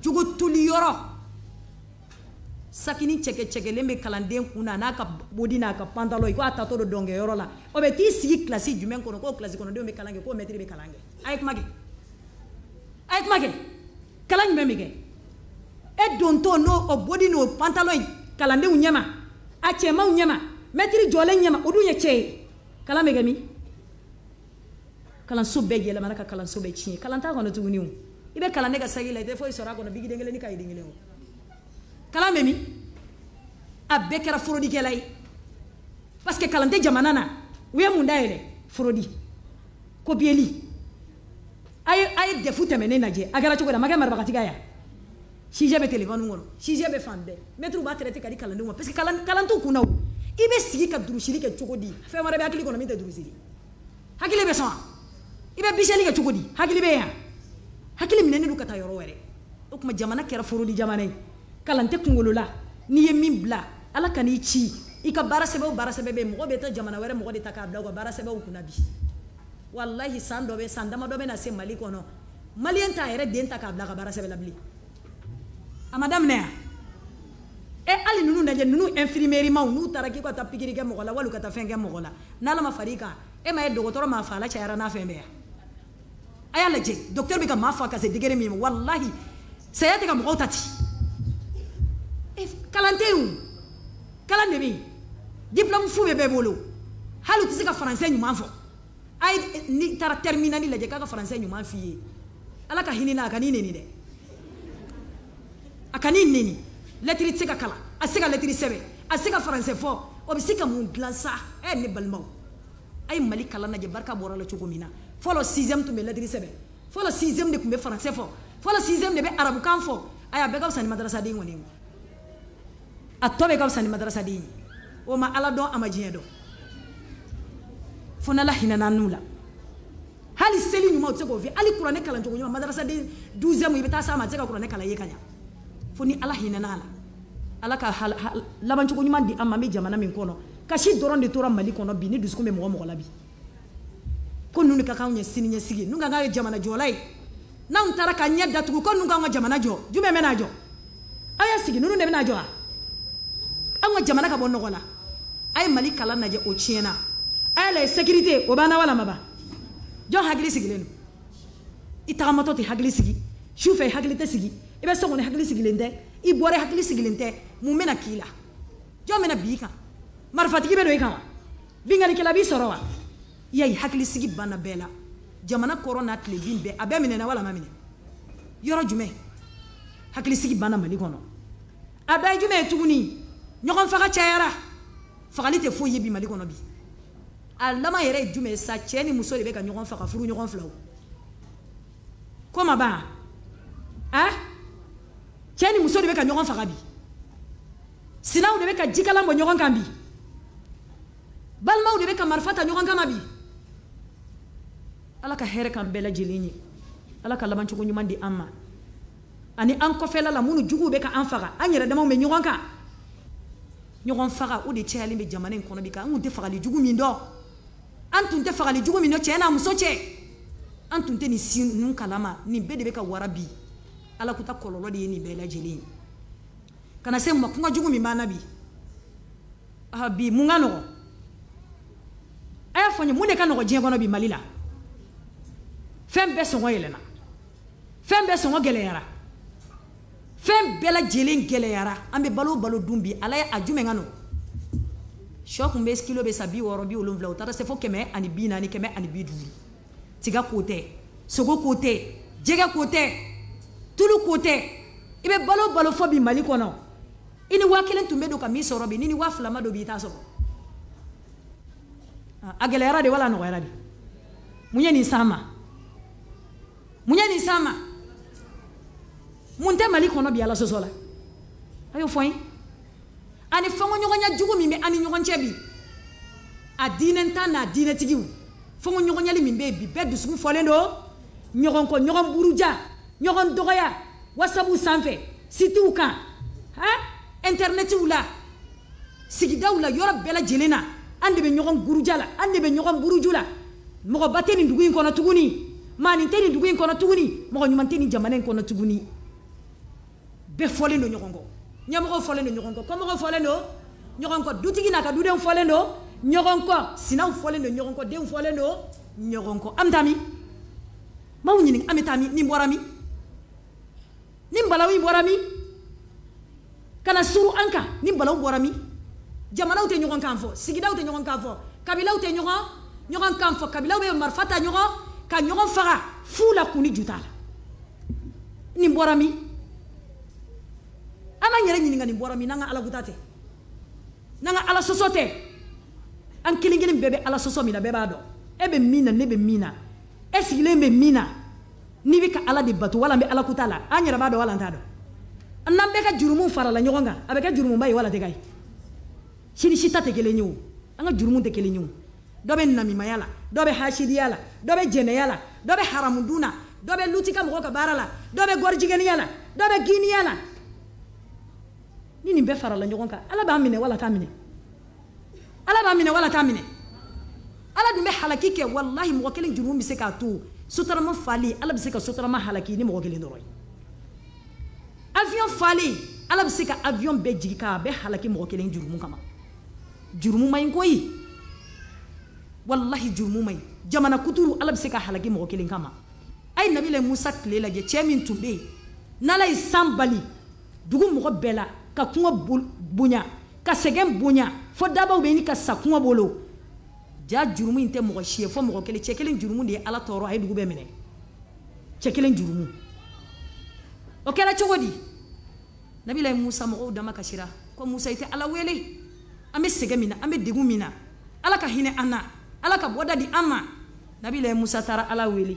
jogo toli yɔrɔ sakini cɛkɛ cɛkɛlen bɛ kalanden kun na n'a ka bodi n'a ka pantalon i k'a tatɔ don dɔnkɛyɔrɔ la o bɛ t'i sigi kilasi jumɛn kɔnɔ k'o kilasi kɔnɔdenw bɛ kalan kɛ k'o mɛtiri bɛ kalan kɛ a ye kuma kɛ a ye kuma kɛ kalan jumɛn bɛ kɛ e dontɔ n'o o bodi n'o pantalon in kalandenw ɲɛma a cɛmanw ɲɛma mɛtiri jɔlen ɲɛma o dun ye cɛ ye kalan bɛ kɛ min kalanso bɛɛ yɛlɛmana ka kalanso bɛɛ tiɲɛ kalan t'a kɔnɔ tuguni o i bɛ kalan ne ka sagi la i tɛ foyi sɔrɔ a kɔnɔ bigiden kelen ni ka yiden kelen o kalan bɛ min a bɛɛ kɛra forodikɛla ye parce que kalan tɛ jamana na u ye mun dayɛlɛ forodi ko biyeli a ye a ye dɛfu tɛmɛnen lajɛ a kɛra cogo di a ma kɛ marabagatigiya yan sijɛ bɛ telefɔni kɔnɔ sijɛ bɛ fan bɛɛ mɛtiriw b'a tɛrɛtɛ ka di kalandenw ma parce que kalan kalan t'u kunna o i bɛ sigi ka durusili kɛ cogo di fɛn wɛrɛ bɛ hakili kɔnɔ min tɛ durusili hakili bɛ sɔn wa i bɛ bisɛli kɛ cogo di hakili bɛ yan hakili minɛni do ka taa yɔrɔ wɛrɛ o kuma jamana kɛra forodi jamana ye kalan tɛ kunkolo n'i ye min bila ala ka n'i ci i ka baara sɛbɛn o baara sɛbɛn bɛ mɔgɔ bɛ taa jamana wɛrɛ mɔgɔ de ta k'a bila u ka baara u kunna bi walahi san dɔ bɛ san damadɔ bɛ na se mali kɔnɔ maliyɛn e t'a yɛrɛ den ta k'a bila ka baara sɛbɛn la bilen a ma daminɛ yan e hali ninnu lajɛ ninnu infirmierimaw n'u taara k'i ka taa pikiri kɛ mɔgɔ la wali u ka taa fɛn kɛ mɔgɔ la n'ala ma far'i kan e ma ye dɔgɔtɔrɔ m'a fa ala cayara n'a fɛn bɛɛ yan a y'a lajɛ docteur bɛ ka maa faga ka se degere min ma walahi saya tɛ ka mɔgɔw ta ci e, kalan tɛ yen kalan de bɛ yen diplôme fu bɛ bɛɛ bolo hali u tɛ se ka faransɛ ɲuman fɔ a ye n'i taara terminali lajɛ k'a ka faransɛ ɲuman f'i ye ala ka hinɛ na a ka n'i nɛni dɛ a ka n'i nɛni lɛtiri tɛ se ka kalan a tɛ se ka lɛtiri sɛbɛn a tɛ se ka faransɛ fɔ o bɛ se ka mun dilan sa ɛ e, ne balimaw a ye mali kalan lajɛ barika bɔra la cogo min na fɔlɔ sixième tun bɛ ladiri sɛbɛn fɔlɔ sixième de tun bɛ faransɛ fɔ fɔlɔ sixième de bɛ arabukan fɔ ayi a bɛɛ ka fisa ni madarasaden kɔni ye a tɔ bɛɛ ka fisa ni madarasaden ye o ma ala dɔn a ma diɲɛ dɔn fo n'ala hinɛna n'u la hali seli ɲuman u tɛ se k'o f'i ye hali kuranɛ kalancogo ɲuman madarasaden douzième i bɛ taa s'a ma a tɛ se ka kuranɛ kalan i ye ka ɲa fo ni ala hinɛna a la ala ka labancogo ɲuman di an ma an bɛ jamana min kɔnɔ kasi dɔrɔn de tora mali kɔnɔ bi ni dusukun bɛ mɔgɔ mɔgɔ la bi ko ninnu de ka kan ɲɛ sini ɲɛsigi ninnu ka kan kɛ jamana jɔla ye n'anw taara ka ɲɛ datugu ko ninnu ka kan ka jamana jɔ jumɛn bɛ n'a jɔ aw y'a sigi ninnu de bɛ n'a jɔ wa anw ka jamana ka bɔ nɔgɔ la a ye mali kalan lajɛ o tiɲɛna a y'a lajɛ sécurité o banna wala ma ban jɔn hakili sigilen don i tagamatɔ tɛ hakili sigi su fɛ i hakili tɛ sigi i bɛ so kɔnɔ hakili sigilen tɛ i bɔra hakili sigilen tɛ mun bɛna k'i la jɔn bɛna bin i kan marifatigi bɛ don i kan wa bingalikɛla b'i sɔrɔ wa yayi hakilisigi banna bɛɛ jamana kɔrɔ n'a tile bin bɛɛ a bɛɛ wala ma minɛ yɔrɔ jumɛn hakilisigi banna mali kɔnɔ a dɔ ye jumɛn ye tuguni ɲɔgɔn faga cayara fagali tɛ foyi ye bi mali kɔnɔ bi a sa cɛɛ ni muso de bɛ ka ɲɔgɔn faga furu ɲɔgɔn filaw ko ma ban a cɛɛ ni muso de bɛ ka ɲɔgɔn faga bi sinaw de bɛ ka jikalan bɔ balimaw de bɛ ka marifa ta ɲɔgɔn kama bi ala ka hɛrɛ kan bɛɛ lajɛlen ye ala ka labancogo ɲuman di an ma ani an kɔfɛla la minnu juguw bɛ ka an faga an yɛrɛ damaw bɛ ɲɔgɔn kan ɲɔgɔn faga o de cayalen bɛ jamana in kɔnɔ bi kan an tun tɛ fagali jugu min dɔn an tun tɛ fagali jugu min dɔn cɛ n'a muso cɛ an tun tɛ nin si ninnu kalama nin bɛɛ de bɛ ka wara bi ala kuta kɔlɔlɔ de ye nin bɛɛ lajɛlen ye kana se ma jugu min b'an na bi ah bi mun ka nɔgɔn a y'a fɔ n ye mun de ka nɔgɔn diɲɛ kɔnɔ bi mali la fɛn bɛɛ sɔngɔ yɛlɛnna fɛn bɛɛ sɔngɔ gɛlɛyara fɛn bɛɛ lajɛlen gɛlɛyara an bɛ balo balo dun bi ala ye a jumɛn ka nɔ sɔ kun bɛ kilo bɛ sa bi wɔɔrɔ bi wolonwula o taara se fo kɛmɛ ani bi naani kɛmɛ ani bi duuru tiga ko tɛ sogo ko tɛ jɛgɛ ko tɛ tulu ko tɛ i bɛ balo balo fɔ bi mali kɔnɔ i ni waa kelen tun bɛ don ka min sɔrɔ bi ni ni waa fila ma don bi i t'a sɔrɔ Ah, a gɛlɛyara de wala nɔgɔyara de mun ye nin s'an ma sama ye nin s'an ma mun tɛ mali kɔnɔ bi ala sɔsɔ la a y'o fɔ n ani fɔnkɔɲɔgɔnya jugu min bɛ an ni ɲɔgɔn cɛ bi a diinɛtan n'a diinɛtigiw fɔnkɔɲɔgɔnyali bi buruja wasabu sanfe sitiw kan ha interneti la sigidaw la yɔrɔ bela lajɛlen an de bɛ ɲɔgɔn guruja la an de bɛ ɲɔgɔn buruju la mɔgɔba tɛ nin dugu in kɔnɔ tuguni maanin tɛ nin dugu in kɔnɔ tuguni mɔgɔ ɲuman tɛ nin jamana in kɔnɔ tuguni bɛɛ fɔlen don ɲɔgɔn kɔ ɲɛmɔgɔ fɔlen don ɲɔgɔn kɔ kɔmɔgɔ fɔlen don ɲɔgɔn kɔ dutigi n'a ka dudenw fɔlen don ɲɔgɔn kɔ sinaw fɔlen don ɲɔgɔn kɔ denw fɔlen don ɲɔgɔn kɔ an bɛ taa min m'aw ɲininka an bɛ taa min nin bɔra min nin balawu in bɔra min kana suru an kan nin balawu bɔra min jamanaw tɛ ɲɔgɔn kan fɔ sigidaw tɛ ɲɔgɔn kan fɔ kabilaw tɛ ɲɔgɔn ɲɔgɔn kan fɔ kabilaw bɛ marifa ta ɲɔgɔn ka ɲɔgɔn faga fuu la kun ni ju t'a la nin bɔra min an b'an yɛrɛ ɲininka nin bɔra min n'an ka alakuta tɛ n'an ka ala sɔsɔ tɛ an kelen kelen bɛɛ bɛ ala sɔsɔ min na bɛɛ b'a dɔn e bɛ min na ne bɛ min na e sigilen bɛ min na n'i bɛ ka ala de bato wala n bɛ alakuta la an yɛrɛ b'a dɔn wala n t'a dɔn n'an bɛɛ ka jurumu farala ɲɔgɔn kan a bɛ kɛ jurumuba ye wala tɛ ka ye sini si ta tɛ kelen ye o an ka jurumu tɛ kelen ye o dɔ bɛ namimaya la dɔ bɛ hasidiya la dɔ bɛ jɛnɛya la dɔ bɛ haramudun na dɔ bɛ luti ka mɔgɔ ka baara la dɔ bɛ gɔrijigɛniya la dɔ bɛ giniya la ni nin bɛɛ farala ɲɔgɔn kan ala b'a minɛ wala t'a minɛ ala b'a minɛ wala t'a minɛ ala dun bɛ halaki kɛ walahi mɔgɔ kelen jurumu bɛ se k'a to sotarama fali ala bɛ se ka sotarama halaki ni mɔgɔ kelen dɔrɔn ye avion fali ala bɛ se ka avion bɛɛ jigi k'a bɛɛ halaki mɔgɔ kelen jurumu kama jur mu may koyi wallahi jur mu may jamana kuturu ala bɛ se ka halaki kama a nabi nabila musa tile lajɛ cɛ min tun n'ala ye bali dugu mɔgɔ bɛɛ la ka kungo bonya ka segem bonya fo dabaw bɛ ɲini ka sa bolo ja jurumu in tɛ mɔgɔ si ye fo mɔgɔ kelen cɛ kelen jurumu de ala tɔɔrɔ a dugu bɛɛ minɛ cɛ kelen jurumu o kɛra cogo di nabila musa mɔgɔw dama kasira ko musa i ala wele an bɛ sɛgɛn min na an bɛ degun min na ala ka hinɛ an na ala ka bɔda di an ma nabila musa taara ala wele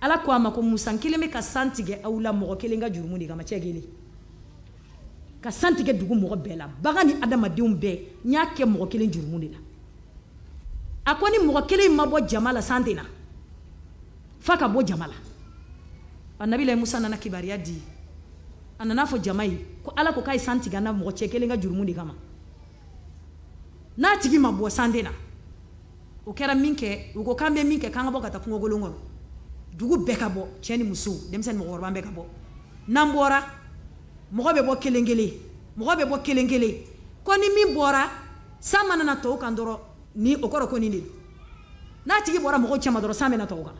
ala ko a ma ko musa n kelen bɛ ka san tigɛ aw la mɔgɔ kelen ka jurumu de kama cɛ kelen ka san tigɛ dugu mɔgɔ bɛɛ la bagan ni adamadenw bɛɛ n y'a kɛ mɔgɔ kelen jurumu de la a ko ni mɔgɔ kelen ma bɔ jama la san tɛ na fa ka bɔ jama la a nabila musa nana kibaruya di a nana fɔ jama ye ko ala ko k'a ye san tigɛ an na mɔgɔ cɛ kelen ka jurumu de kama n'a tigi ma bɔ sande na o kɛra min kɛ u ko k'an bɛ min kɛ k'an ka bɔ ka taa kungogolon kɔnɔ dugu bɛɛ ka bɔ cɛ ni musow denmisɛn ni mɔgɔkɔrɔba bɛɛ ka bɔ n'an bɔra mɔgɔ bɛ bɔ kelen kelen mɔgɔ bɛ bɔ kelen kelen ko ni min bɔra san mana na tɔw kan dɔrɔn ni o kɔrɔ ko nin de don n'a tigi bɔra mɔgɔw cɛma dɔrɔn san bɛna tɔw kan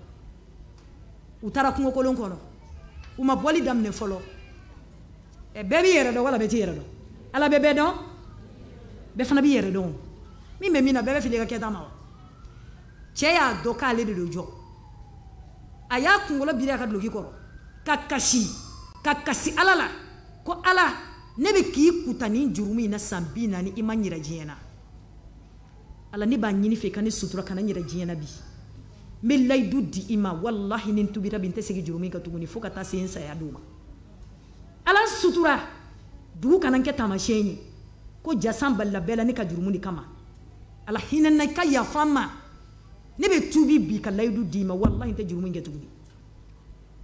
u taara kungokolon kɔnɔ u ma bɔli daminɛ fɔlɔ bɛɛ b'i yɛrɛ dɔn wala bɛɛ t'i yɛrɛ dɔn ala bɛ bɛɛ dɔn bɛɛ fana b'i yɛrɛ dɔn min bɛ min na bɛɛ bɛ fili i ka kɛta ma wa cɛ y'a dɔn k'ale de don jɔ a y'a kunkolo biri a ka duloki kɔrɔ ka kasi ka kasi ala la ko ala ne bɛ k'i kuta nin juru min na san bi naani i ma n yɛrɛ diɲɛ na ala ne b'a ɲini fɛ i ka ne sutura kana n yɛrɛ diɲɛ na bi n bɛ layidu di i ma walahi ni n tubira bi n tɛ segin juru min kan tuguni fo ka taa se n saya don ma ala n sutura dugu kana n kɛ taamasiyɛn ye ko jasan balila bɛɛ la ne ka jurumu de kama ala hinɛ na i ka yafa n ma ne bɛ tuubi bi ka layidu d'i ma walahi n tɛ juru min kɛ tuguni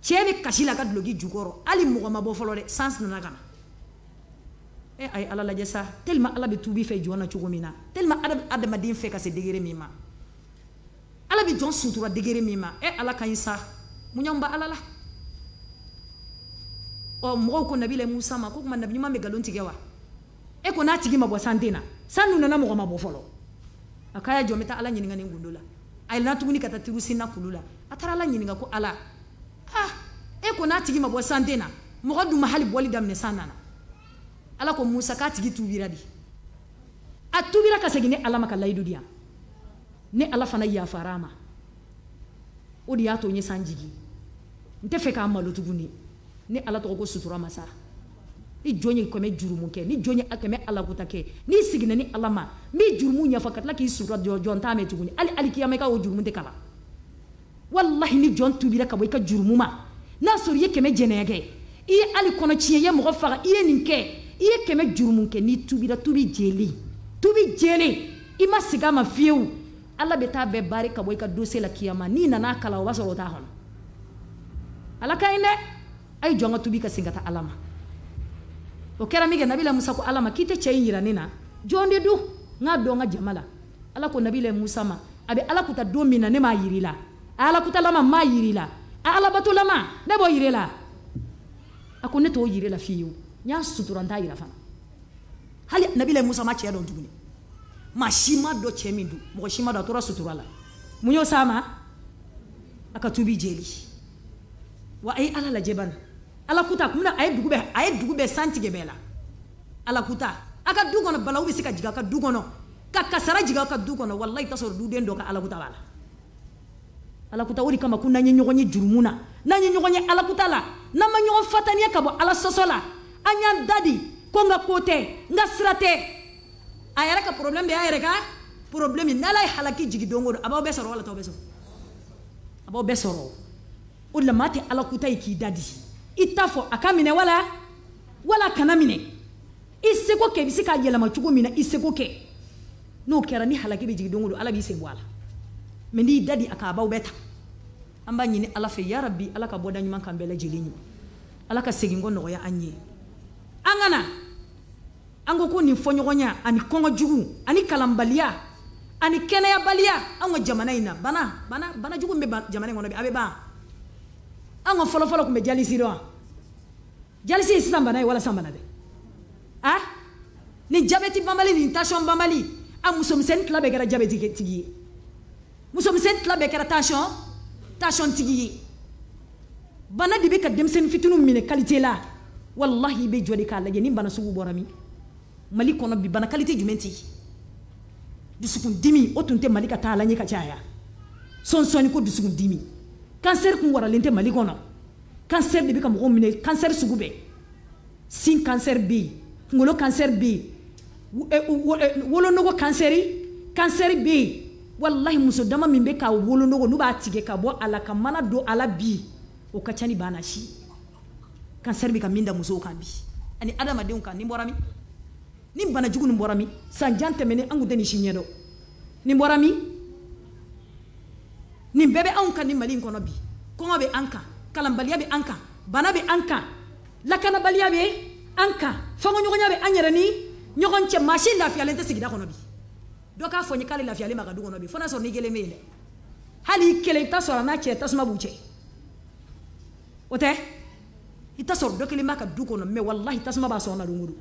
cɛ bɛ kasi la ka duloki jukɔrɔ hali mɔgɔ ma bɔ fɔlɔ dɛ sans nana ka na e eh, a ye ala lajɛ sa tellement ala bɛ tuubi fɛ jɔn na cogo min na tellement adamaden fɛ ka se degere min ma ala bɛ jɔn sutura degere min ma e eh, ala ka ɲi sa mun ba ala la ɔ mɔgɔw ko nabila musa ma ko kuma nabi ɲuman bɛ nkalon tigɛ wa e ko n'a tigi ma bɔ san na san dun nana mɔgɔ ma bɔ fɔlɔ a k'a ya jɔ n bɛ ala gundo la a yɛlɛnna tuguni ka taa tirusina kulu la a taara ala ko ala ah e ko n'a tigi ma bɔ na mɔgɔ dun hali bɔli daminɛ san nana ala ko musa k'a tigi tubira de a tubira ka segin ne ala ma ka layidu diya ne ala fana yafara a ma o de y'a to n ye san jigi n tɛ fɛ k'a malo tuguni ne ala tɔgɔ ko sutura masara ni jɔn ye kɛmɛ jurumu kɛ ni jɔn ye kɛmɛ alakuta kɛ n'i siginna ni ala ma n b'i jurumu ɲɛfɔ ka tila k'i sutura jɔn jɔn t'a mɛ tuguni hali alikiyama i ka o jurumu tɛ kalan walahi ni jɔn tubira ka bɔ i ka jurumu ma n'a sɔrɔ i ye kɛmɛ jɛnɛya kɛ i ye hali kɔnɔ tiɲɛ i ye mɔgɔ faga i ye nin kɛ i ye kɛmɛ jurumu kɛ n'i tubira tubi jɛlen tubi jeli i ma sigi a ma fiyewu ala bɛ taa bɛɛ baari ka bɔ i ka dose la kiyama n'i nana kalan o b'a sɔrɔ o t'a kɔnɔ ala ka ɲi dɛ a ye jɔn ka tubi ka segin ka taa ala ma o kɛra min kɛ nabila musa ko ala ma k'i tɛ cɛ in yira ne na jɔn de don n ka dɔn n ka jama la ala ko nabila musa ma a bɛ kuta don min na ne m'a yiri la a lama n m'a yiri la a alabatolama ne b'o yiri la a ko ne t'o yiri la fiyewu n y'a sutura n t'a yira fana hali nabila musa ma cɛ dɔn tuguni maa si ma dɔ cɛ min don mɔgɔ si ma dɔn a tora sutura la mun y'o s'a ma a ka tubi jeli wa a ye ala lajɛ bani alakuta kun bɛna a ye dugu bɛɛ a ye dugu bɛɛ san tigɛ bɛɛ la alakuta a ka du kɔnɔ balawu bɛ se ka jigin a ka du kɔnɔ ka kasara jigin a ka du kɔnɔ walayi i t'a sɔrɔ duden dɔ ka alakuta b'a la alakuta o de kama ko n'an ye ɲɔgɔn ye jurumu na n'an ye ɲɔgɔn ye alakuta la n'an ma ɲɔgɔn fataniya ka bɔ ala sɔsɔ la an y'an da di ko n ka ko tɛ n ka sira tɛ a yɛrɛ ka problème bɛ y'a yɛrɛ ka problème n'ala ye halaki jigin don o don a b'aw bɛɛ sɔrɔ wala t'aw bɛɛ sɔrɔ a b'aw bɛɛ sɔrɔ o de la maa tɛ alakuta ye k'i da di i ta fɔ a ka minɛ wala wala kana minɛ i seko kɛ i bɛ se k'a yɛlɛma cogo min na i seko kɛ n'o kɛra ni halaki bɛ jigin don o don ala b'i sen bɔ a la mɛ n'i da di a kan a b'aw bɛɛ ta an b'a ɲini ala fɛ yara bi ala ka bɔda ɲuman kan bɛɛ lajɛlen ye ala ka segin ko nɔgɔya an ye an ka na an ko ko nin fɔɲɔgɔnya ani kɔngɔjugu ani kalanbaliya ani kɛnɛyabaliya an ka jamana in na bana bana bana jugu min bɛ jamana in kɔnɔ bi a bɛ ban an ka fɔlɔfɔlɔ tun bɛ jalisi dɔn wa jalisi ye sisan bana ye wala san bana bɛ a ni jabɛti banbali nin tasiyɔn banbali a musomisɛnnin tila bɛɛ kɛra jabɛti tigi ye musomisɛnnin tila bɛɛ kɛra tasiyɔn tasiyɔn tigi ye bana de bɛ ka denmisɛnnin fitininw minɛ kalite la walahi i bɛ jɔ de k'a lajɛ ni bana sugu bɔra min mali kɔnɔ bi bana kalite jumɛn tɛ dusukun dimi o tun tɛ mali ka taa la ɲɛ ka caya sɔnsɔnni ko dusukun dimi kansɛri kun waralen tɛ mali kɔnɔ kansɛri de bɛ ka mɔgɔw minɛ kansɛri sugu bɛɛ sin kansɛri bɛ yen kunkolo kansɛri bɛ yen wolonogo kansɛri kansɛri bɛ yen walahi muso dama min bɛ ka wolonogo n'u b'a tigɛ ka bɔ a la ka mana don a la bi o ka ca ni banna si kansɛri bɛ ka min da musow kan bi ani adamadenw kan nin bɔra min nin banajugu nin bɔra min sanjan tɛmɛnen an tun tɛ nin si ɲɛdɔn nin bɔra min nin bɛɛ bɛ anw kan ni mali in kɔnɔ bi kɔngɔ bɛ an kan kalanbaliya bɛ an kan bana bɛ an kan lakanabaliya bɛ an kan fɔnkɔɲɔgɔnya bɛ an yɛrɛ ni ɲɔgɔn cɛ maa si lafiyalen tɛ sigida kɔnɔ bi dɔ k'a fɔ n ye k'ale lafiyalen b'a ka du kɔnɔ bi fo n'a sɔrɔ n'i kelen bɛ yen dɛ hali i kelen i t'a sɔrɔ a n'a cɛ tasuma b'u cɛ o tɛ i t'a sɔrɔ dɔ kelen b'a ka du kɔnɔ mɛ walahi tasuma b'a sɔrɔ na don o don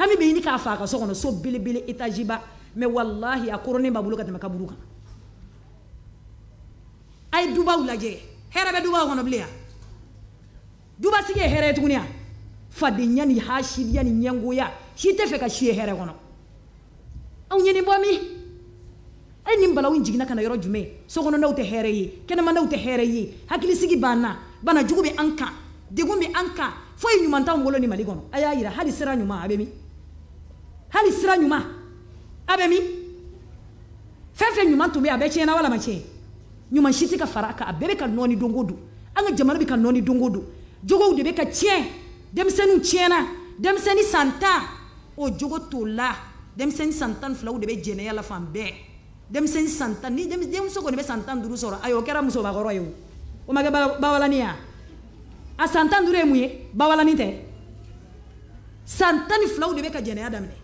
hami bɛ ɲini k'a fa a ka so kɔnɔ so belebele etajiba mɛ walahi a koronnen b'a bolo ka tɛmɛ kaburu kan ay dubaw lajɛ hɛrɛ bɛ dubaw kɔnɔ bilen ya duba sigi ye hɛrɛ ye tuguni ya fadenya ni hasidiya ni ɲɛngoya si tɛ fɛ ka si ye hɛrɛ kɔnɔ anw ɲɛni bɔ min e nin balaw jiginna ka na yɔrɔ jumɛn sokɔnɔnaw tɛ hɛrɛ ye kɛnɛmanaw tɛ hɛrɛ ye hakilisigi banna bana jugu bɛ an kan degun bɛ an kan foyi ɲuman t'anw wolo ni mali kɔnɔ a y'a yira hali sira ɲuman a bɛ min hali sira ɲuman a bɛ min fɛn fɛn ɲuman tun bɛ a bɛɛ tiɲɛna wala ma tiɲɛ ɲuman si tɛ ka fara a kan a bɛɛ bɛ ka nɔɔni don o don an ka jamana bɛ ka nɔɔni don o don jogow de bɛ ka tiɲɛ denmisɛnninw tiɲɛna denmisɛnnin san tan o jogo t'o la denmisɛnnin san tan ni filaw de bɛ jɛnɛya la fan bɛɛ denmisɛnnin san tan ni denmuso kɔni bɛ san tan duuru sɔrɔ ayi o kɛra musobakɔrɔ ye o o ma kɛ bawalani ye a san tan duuru ye mun ye bawalani tɛ san tan ni filaw de bɛ ka jɛnɛya daminɛ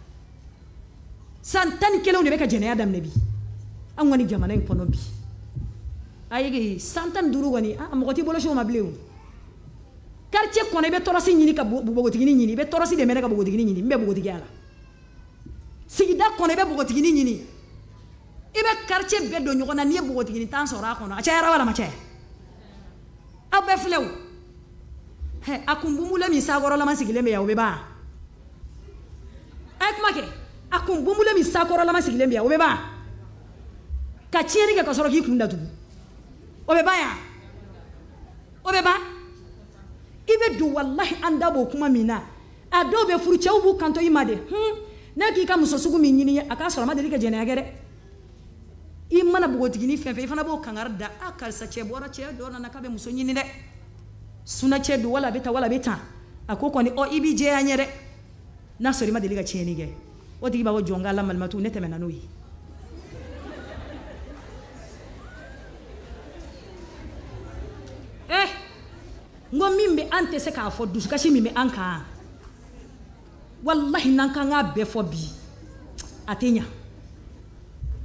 san tan ni kelenw de bɛ ka jɛnɛya daminɛ bi an kɔni jamana in kɔnɔ bi ayege san tan duuru kɔni a ah, mɔgɔ t'i bolo ma bilen o quartier kɔnɔ i bɛ tɔrɔsi ɲini ka bogotigini ɲini i bɛ tɔrɔsi de mɛnɛ ka bogotigini ɲini n bɛ bogotigi a la sigida kɔnɔ i bɛ bogotigini ɲini i bɛ quartier bɛɛ don ɲɔgɔn na n'i ye bogotigini tan sɔrɔ a kɔnɔ a cayara wala ma caya aw bɛɛ filɛ o hɛ a kun bunbule min sakɔrɔlama sigilen bɛ yan o bɛ ban a ye kuma kɛ a kun bunbule min sakɔrɔlama sigilen bɛ yan o bɛ ban ka tiɲɛni kɛ ka sɔrɔ k'i kun datugu bɛ ban yan o bɛ ban i bɛ don walahi an da b'o kuma min na a dɔw bɛ furu cɛw b'u kanto i ma de hun hmm? ne k'i ka muso sugu min ɲini a k'a sɔrɔ a ma deli ka jɛnɛya kɛ dɛ i mana npogotigini fɛn fɛn i fana b'o kangari da a karisa cɛ bɔra cɛ dɔ nana k'a bɛ muso ɲini dɛ sunacɛ don wala a bɛ tan wala a bɛ tan a ko kɔni ɔ i b'i jɛya n ye dɛ n'a sɔrɔ i ma deli ka tiɲɛni kɛ o tigi b'a fɔ jɔn k'a la malimatu ne tɛmɛna n'o ye n ko min bɛ an tɛ se k'a fɔ dusukasi min bɛ an kan walahi n'an kan k'a bɛɛ fɔ bi a tɛ ɲa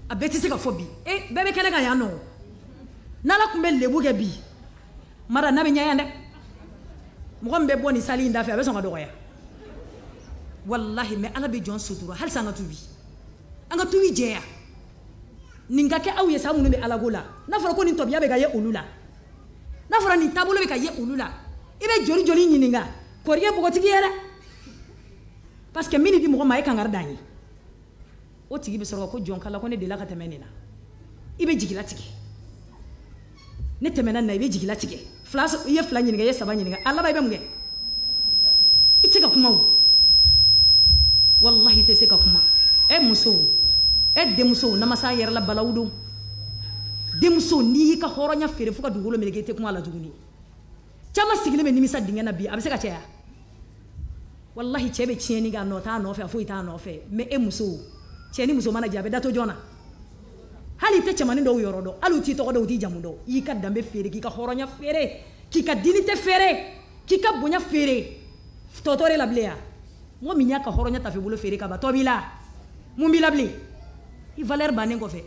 a bɛɛ tɛ se ka fɔ bi e bɛɛ bɛ kɛnɛ kan yan nɔ n'ala tun bɛ lebu kɛ bi mara n'a bɛ ɲɛ yan dɛ mɔgɔ min bɛ bɔ nin sali in da fɛ a bɛ sɔn ka dɔgɔya walahi mɛ ala bɛ jɔn sutura halisa an ka tubi an ka tubi jɛya nin ka kɛ aw ye sa minnu bɛ alako la n'a fɔra ko nin tɔbiya bɛ ka ye olu la n'a fɔra nin taabolo bɛ ka ye olu la i bɛ joli joli ɲininka kɔrɔkɛ bɔgɔtigi ye dɛ parce que min di mɔgɔ ma e kankari d'an ye o tigi bɛ sɔrɔ ko jɔn kala ko ne delila ka tɛmɛ nin na i bɛ jigilatigɛ ne tɛmɛna nin na i bɛ jigilatigɛ fila i ye fila ɲininka i ye saba ɲininka a laban i bɛ mun kɛ i tɛ se ka kuma o walahi i tɛ se ka kuma e muso e denmusow namasa yɛrɛla balawu don demso n'i y'i ka hɔrɔnya fere fuka ka dugukolo meleke kuma la tuguni chama sigile bɛ misa dingɛ na bi a ka cheya wallahi chebe bɛ ga nota no fe t'a ita no fe me e muso mana jabe dato jona hali te chama ni do yoro do alu t'i to do t'i jamu do y'i ka dambe fere k'i ka hɔrɔnya fere k'i ka dini te fere k'i ka bunya fere tɔtɔ la blea ya minya ka y'a ta fe bulo fere ka ba to bila la la i valeur bannen fe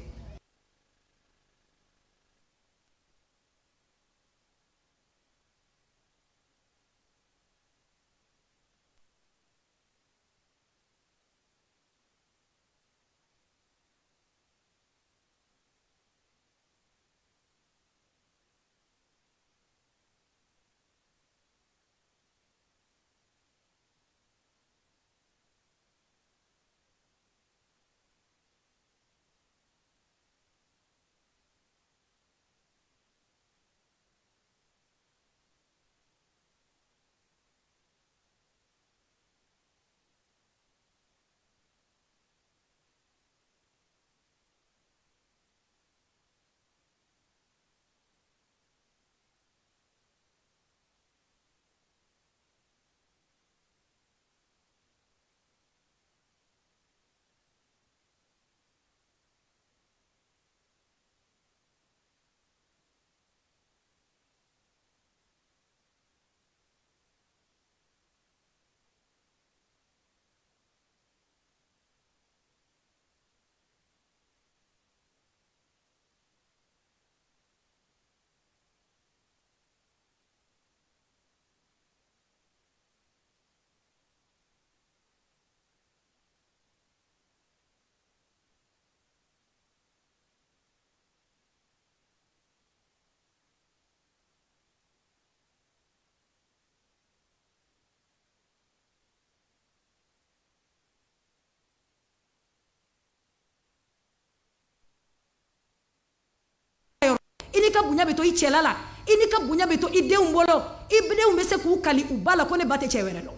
ka bonya bɛ to i cɛla la i n'i ka bonya bɛ to i denw bolo i denw bɛ se k'u kali u ba la ko ne ba tɛ cɛ wɛrɛ dɔn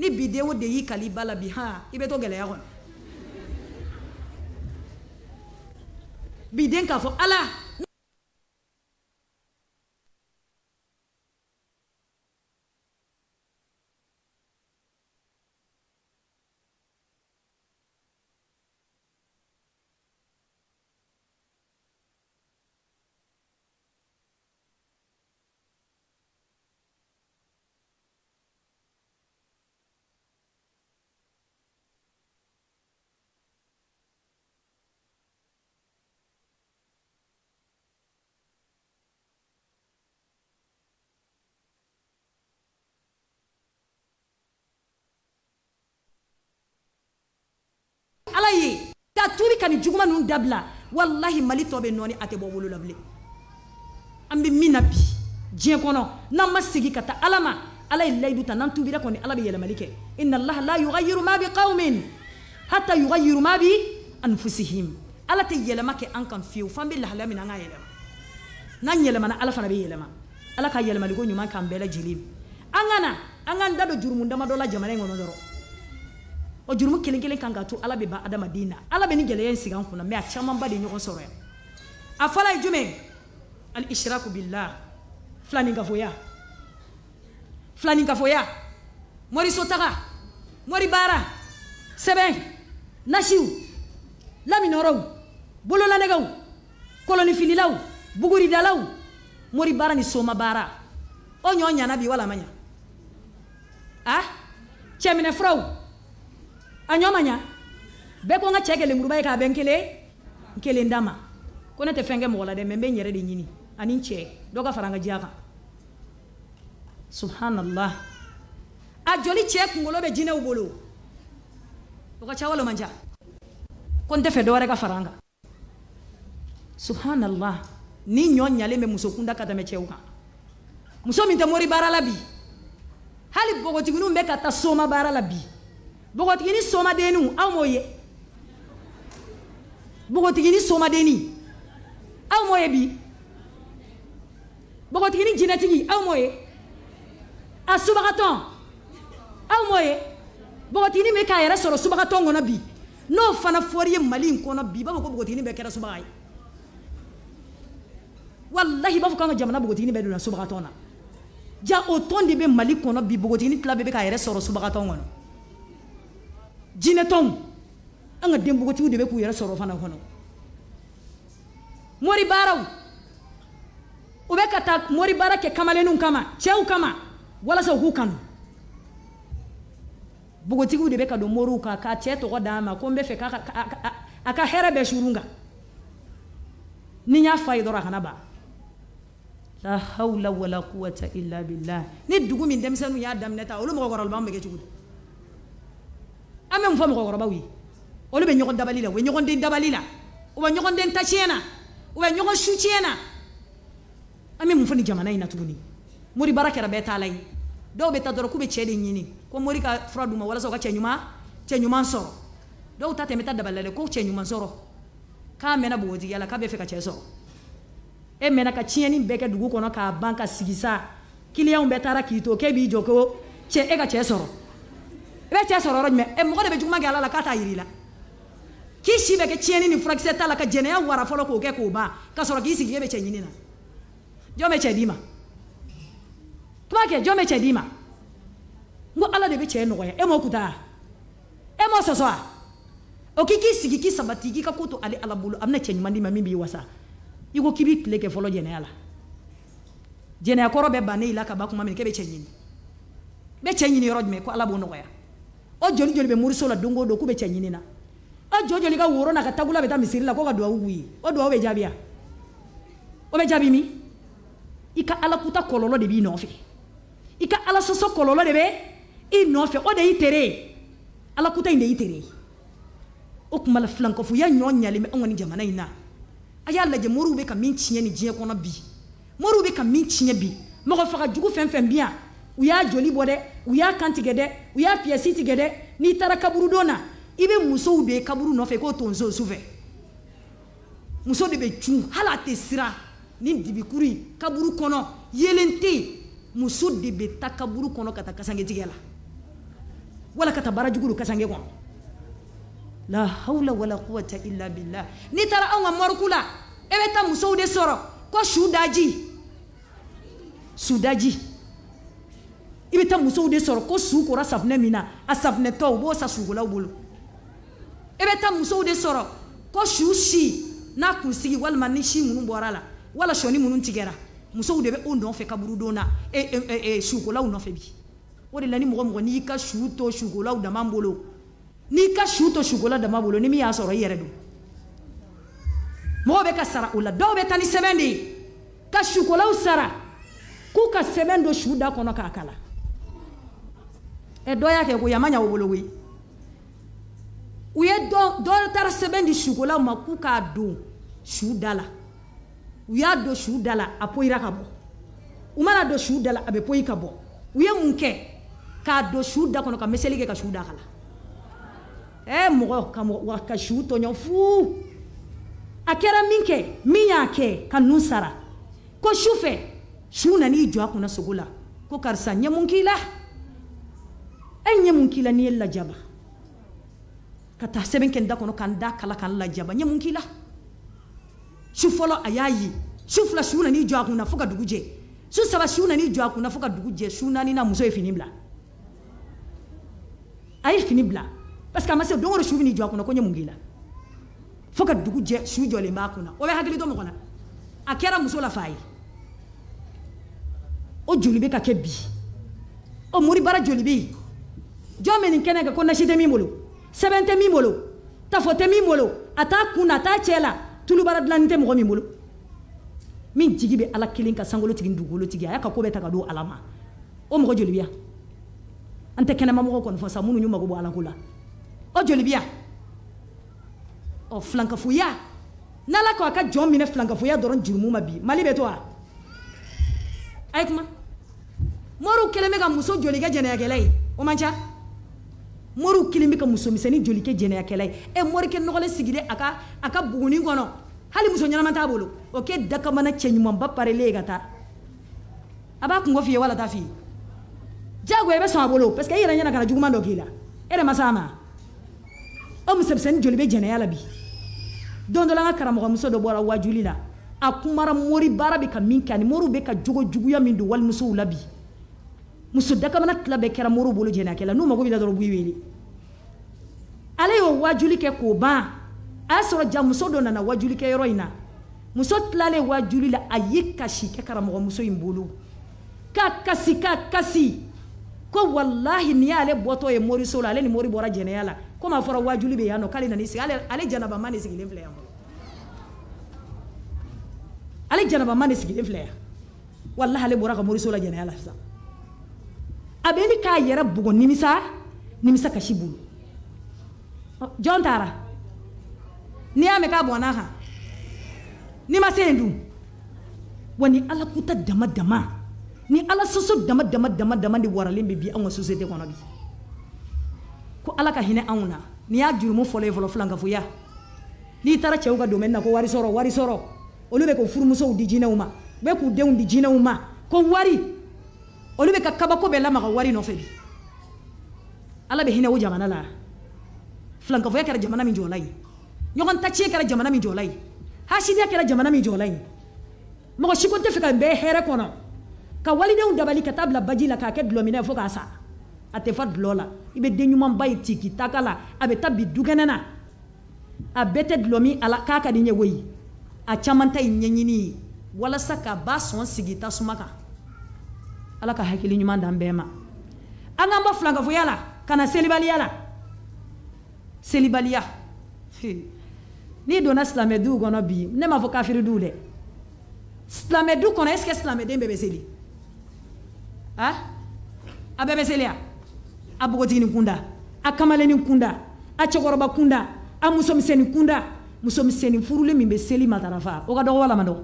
ni bi den o den y'i kali i ba la bi han i bɛ to gɛlɛya kɔnɔ bi den k'a fɔ ala كان جوما نون دبلا والله مالي توبي نوني اتي بو بولو لبلي امبي مينا بي جين كونو نما سيغي كاتا علما الا الله يدوتا نان توبي ركوني الا بي يلمليك ان الله لا يغير ما بقوم حتى يغير ما بي انفسهم الا تي يلمك ان كان فيو فامبي الله لا مينا غايل نان يلما انا الا فنبي يلما الا كان يلمليكو نيما كان بلا جليم انانا انان دادو جرمون دما دولا جمالين ونو o jurumu kelen kelen kan ka to ala bɛ ban adamaden na ala bɛ ni gɛlɛya in sigi an kunna mɛ a camanba de ɲɔgɔn sɔrɔ yan a fɔlɔ ye jumɛn ali isiraku bilila filanin kafoya filanin kafoya mɔriso taga mɔri baara sɛbɛn nasiw laminɔrɔw bololanɛgɛw kolonifililaw buguridalaw mɔri ni soma baara o ɲɔ ɲana bi wala ma ɲa a ah? cɛminɛfuraw a ɲɔ ma ɲa bɛɛ ko n ka cɛ kɛ lenmuruba ye k'a bɛn kelen n kelen d'a ma ko ne tɛ fɛn kɛ mɔgɔ la dɛ mɛ n bɛ n yɛrɛ de ɲini ani n cɛ dɔ ka fara n ka diya kan subhanallah a joli cɛ kunkolo bɛ jinɛw bolo o ka ca manja man ca ko n tɛ fɛ dɔwɛrɛ ka fara n kan subhanallah ni ɲɔ ɲalen bɛ muso kunda ka tɛmɛ cɛw kan muso min tɛ mori baara la bi hali bogotiginiw bɛ ka ta soma baara la bi bogotigini somadenninw aw m'o ye bogotigini somadennin aw m'o ye bi bogotigini jinɛtigi aw m'o ye a subagatɔn aw m'o ye bogotigini bɛ k'a yɛrɛ sɔrɔ subagatɔn kɔnɔ bi n'o fana fɔr'i ye mali in kɔnɔ bi i b'a fɔ ko bogotigini bɛɛ kɛra subaga ye walahi i b'a fɔ k'an ka jamana bogotigini bɛɛ donna subagatɔn na ja o tɔn de bɛ mali kɔnɔ bi bogotigini tila bɛɛ bɛ k'a yɛrɛ sɔrɔ subagatɔn kɔnɔ jinɛtɔnw anga ka den bogotigiw de bɛ k'u yɛrɛ sɔrɔ fana kɔnɔ mori baaraw u bɛ ka mori baara kɛ kamalenninw kama cɛw kama wala sa k'u kanu bogotigiw de bɛ ka don moriw kan ka cɛ tɔgɔ d'a ma ko n bɛ k'a ka a ka hɛrɛ ni n y'a fa ye dɔrɔn la hawla wala quwwata illa billah ni dugu min denmisɛnninw y'a daminɛ ta olu mɔgɔkɔrɔbaw bɛ kɛ cogo di an bɛ mun fɔ mɔgɔkɔrɔbaw ye olu bɛ ɲɔgɔn dabali la u bɛ ɲɔgɔn den dabali la u bɛ ɲɔgɔn den ta tiɲɛ na u bɛ ɲɔgɔn su tiɲɛ na an bɛ mun fɔ nin jamana in na tuguni mori baara kɛra bɛɛ t'a la ye dɔw bɛ taa dɔrɔn k'u bɛ cɛ de ɲini ko mori ka fura d'u ma walasa u ka cɛ ɲuman cɛ ɲuman sɔrɔ dɔw ta tɛ n bɛ dabali la dɛ ko cɛ ɲuman sɔrɔ k'a mɛnna bogotigiya la k'a bɛ fɛ ka cɛ sɔrɔ e mɛnna ka tiɲɛni bɛɛ kɛ dugu kɔnɔ k'a ban ka sigi sa kiliyanw bɛɛ taara k'i to k'e b'i jɔ ko cɛ e ka cɛ sɔrɔ i bɛ cɛ sɔrɔ yɔrɔ jumɛn ɛ mɔgɔ de bɛ juguman kɛ ala la k'a t'a yiri la k'i si bɛ kɛ tiɲɛni ni furakisɛ t'a la ka jɛnɛya wara fɔlɔ k'o kɛ k'o ban ka sɔrɔ k'i sigilen bɛ cɛ ɲini na jɔn bɛ cɛ d'i ma tuma kɛ jɔn bɛ cɛ d'i ma n ko ala de bɛ cɛ nɔgɔya e m'o kuta e m'o sɔsɔ wa o k'i k'i sigi k'i sabati k'i ka ko to ale ala bolo a bɛna cɛ ɲuman d'i ma min b'i wasa i ko k'i b'i tile kɛ fɔlɔ jɛnɛya la jɛnɛya kɔrɔ bɛ bannen i la ka ba kuma min k'e bɛ cɛ ɲini bɛ cɛ ɲini yɔrɔ jumɛn ko ala b'o nɔgɔya o joli joli bɛ moriso la don o don k'u bɛ cɛ ɲini na o joli joli ka woro n'a ka tagula bɛ taa misiri la k'o ka duwawu k'u ye o duwawu bɛ jaabi wa o bɛ jaabi min i ka alakuta kɔlɔlɔ de b'i nɔfɛ i ka ala sɔsɔ kɔlɔlɔ de bɛ i nɔfɛ o de y'i tere ye alakuta in de y'i tere ye o kuma la filankɔfuya ɲɔ ɲalen bɛ anw ka nin jamana in na a y'a lajɛ moriw bɛ ka min tiɲɛ nin diɲɛ kɔnɔ bi moriw bɛ ka min tiɲɛ bi mɔgɔ faga jugu fɛn fɛn bi yan u y'a joli bɔ dɛ u y'a kan tigɛ dɛ u y'a piyɛsi tigɛ dɛ n'i taara kaburudon na i bɛ musow de ye kaburu nɔfɛ k'o tonso sufɛ muso de bɛ cun hali a tɛ siran ni dibikuru in kaburu kɔnɔ yelen tɛ yen muso de bɛ taa kaburu kɔnɔ ka taa kasangetigɛ la wala ka taa baarajugu don kasange kɔnɔ la hawla wala quwwata illa billah n'i taara anw ka mɔriku la e bɛ taa musow de sɔrɔ ko su daji su daji i bɛ taa musow de sɔrɔ ko su kora safunɛ min na a safunɛtɔ u b'o sa sugolaw bolo i bɛ taa musow de sɔrɔ ko su si n'a kunsigi walima ni si minnu bɔra la wala sɔni minnu tigɛra musow de bɛ o nɔfɛ kaburudon na e e e e sugolaw nɔfɛ bi o de la ni mɔgɔ mɔgɔ n'i ka su to sugolaw dama bolo n'i ka su to sugola dama bolo ni min y'a sɔrɔ i yɛrɛ don mɔgɔ bɛ ka sara o la dɔw bɛ taa ni sɛbɛn de ye ka sukolaw sara k'u ka sɛbɛn don su da kɔnɔ k'a kala ɛ dɔ y'a kɛ koyi a ma ɲa o bolo koyi u ye dɔ dɔ taara sɛbɛn di sukolaw ma k'u k'a don su da la u y'a don su da la a poyira ka bɔ u mana don su da la a bɛ poyi ka bɔ u ye mun kɛ k'a don su da kɔnɔ ka miseli kɛ ka su da kala ɛ mɔgɔ ka mɔgɔ wa ka su tɔɲɔ fuu a kɛra min kɛ min y'a kɛ ka nu sara ko sufɛ su nan'i jɔ a kunna sogo la ko karisa ɲɛ mun k'i la e ɲɛ mun k'i la n'i ye lajaba ka taa sɛbɛn kɛ n da kɔnɔ ka n da kala ka n lajaba ɲɛ mun k'i la su fɔlɔ a y'a ye su fila su nan'i jɔ a kunna fo ka dugu jɛ su saba su nan'i jɔ a kunna fo ka dugu jɛ su naani na muso ye fini bila a ye fini bila parce que a ma se don o don su bɛn'i jɔ a kunna ko n ye mun k'i la fo ka dugu jɛ su jɔlen b'a kunna o bɛ hakili to mɔgɔ la a kɛra muso la fa ye o joli bɛ ka kɛ bi o mori baara joli bɛ yen jɔn bɛ nin kɛnɛ kan ko nasi tɛ min bolo sɛbɛn tɛ min bolo tafo tɛ min bolo a t'a kun na a t'a cɛ la tulubara dilanni tɛ mɔgɔ min bolo min jigi bɛ ala kelen ka sankolo tigi dugukolo tigi a y'a ka ko bɛɛ ta ka di ala ma o mɔgɔ joli bɛ yan an tɛ kɛnɛma mɔgɔ kɔni fɔ sa minnu y'u mago bɔ ala ko la o joli bɛ yan ɔ filankafoya n'ala ko a ka jɔn minɛ filankafoya dɔrɔn jurumu ma bi mali bɛ to wa a ye kuma moriw kelen bɛ ka muso joli kɛ jɛnɛyakɛla ye o man ca moriw kelen bɛ ka musomisɛnni joli kɛ jɛnɛyakɛla ye e morikɛ nɔgɔlen sigilen a ka a ka buguni kɔnɔ hali muso ɲɛnama t'a bolo o kɛ dakamana cɛɲumanba parelen ye ka taa a b'a kungo f'i ye wala t'a f'i ye diyagoya i bɛ sɔn a bolo parce que i yɛrɛ ɲɛna kana juguman dɔ k'i la e yɛrɛ ma s'a ma o musomisɛnni joli bɛ jɛnɛya la bi don dɔ la an ka karamɔgɔmuso dɔ bɔra wajuli la a kumara mori baara bɛ ka min kɛ ani moriw bɛ ka jogo juguya min don walimusow la bi muso dakamana tila bɛɛ kɛra moriw bolo jɛnɛya kɛla n'u mago b'i la dɔrɔn u b'i wele ala y'o wajuli kɛ k'o ban a y'a sɔrɔ ja muso dɔ nana wajuli kɛ yɔrɔ in na muso tilalen wajuli la a ye kasi kɛ karamɔgɔmuso in bolo k'a kasi k'a kasi ko walahi ni y'ale bɔtɔ ye moriso la ale ni mori bɔra jɛnɛya la komi a fɔra wajuli bɛ yan nɔ k'ale nana i sigi ale ale janabama de sigilen filɛ yan ale janabama de sigilen filɛ yan walahi ale bɔra ka moriso la jɛnɛya la sisan a bɛ ni k'a yɛrɛ bugɔ nimisa nimisa kasi bolo jɔn taara n'i y'a mɛn k'a bɔnna kan n'i ma se yen dun wa ni ala kuta dama dama ni ala soso dama dama dama dama de waralen bɛ bi anw ka sosiyete kɔnɔ bi ko ala ka hinɛ anw na n'i y'a jurumu fɔlɔ ye fɔlɔ filankafoya n'i taara cɛw ka domaine na ko wari sɔrɔ wari sɔrɔ olu bɛ k'u furumusow di jinɛw ma u bɛ k'u denw di jinɛw ma ko wari olu bɛ ka kabako bɛɛ lamaga wari nɔfɛ bi ala bɛ hinɛ o jamana la filankafoya kɛra jamana min jɔla ye ɲɔgɔn ta tiɲɛ kɛra jamana min jɔla ye hasidiya kɛra jamana min jɔla ye mɔgɔ si tɛ fɛ ka bɛɛ hɛrɛ kɔnɔ ka walidenw dabali ka taa bila baji la k'a kɛ dulɔminɛ fo k'a sa a tɛ fa dulɔ la i bɛ den ɲumanba ye tiki taka la a bɛ taa bi dukɛnɛ na a bɛɛ tɛ k'a ka di ɲɛgo ye a caman ta ye ɲɛɲini ye walasa ka ba sɔn sigi tasuma kan ala ka hakili ɲuman dan bɛɛ ma an k'an bɔ filankafoya la ka na selibaliya la selibaliya n'i donna silamɛ duw kɔnɔ bi ne m'a fɔ kafiri duw dɛ silamɛ du kɔnɔ est ce que silamɛden bɛɛ bɛ seli a a bɛɛ bɛ seli a a bogotigini kunda a kamalenni kunda a cɛkɔrɔba kunda a musomisɛnni kunda musomisɛnni furulen min bɛ seli matarafa o ka dɔgɔ wala ma dɔgɔ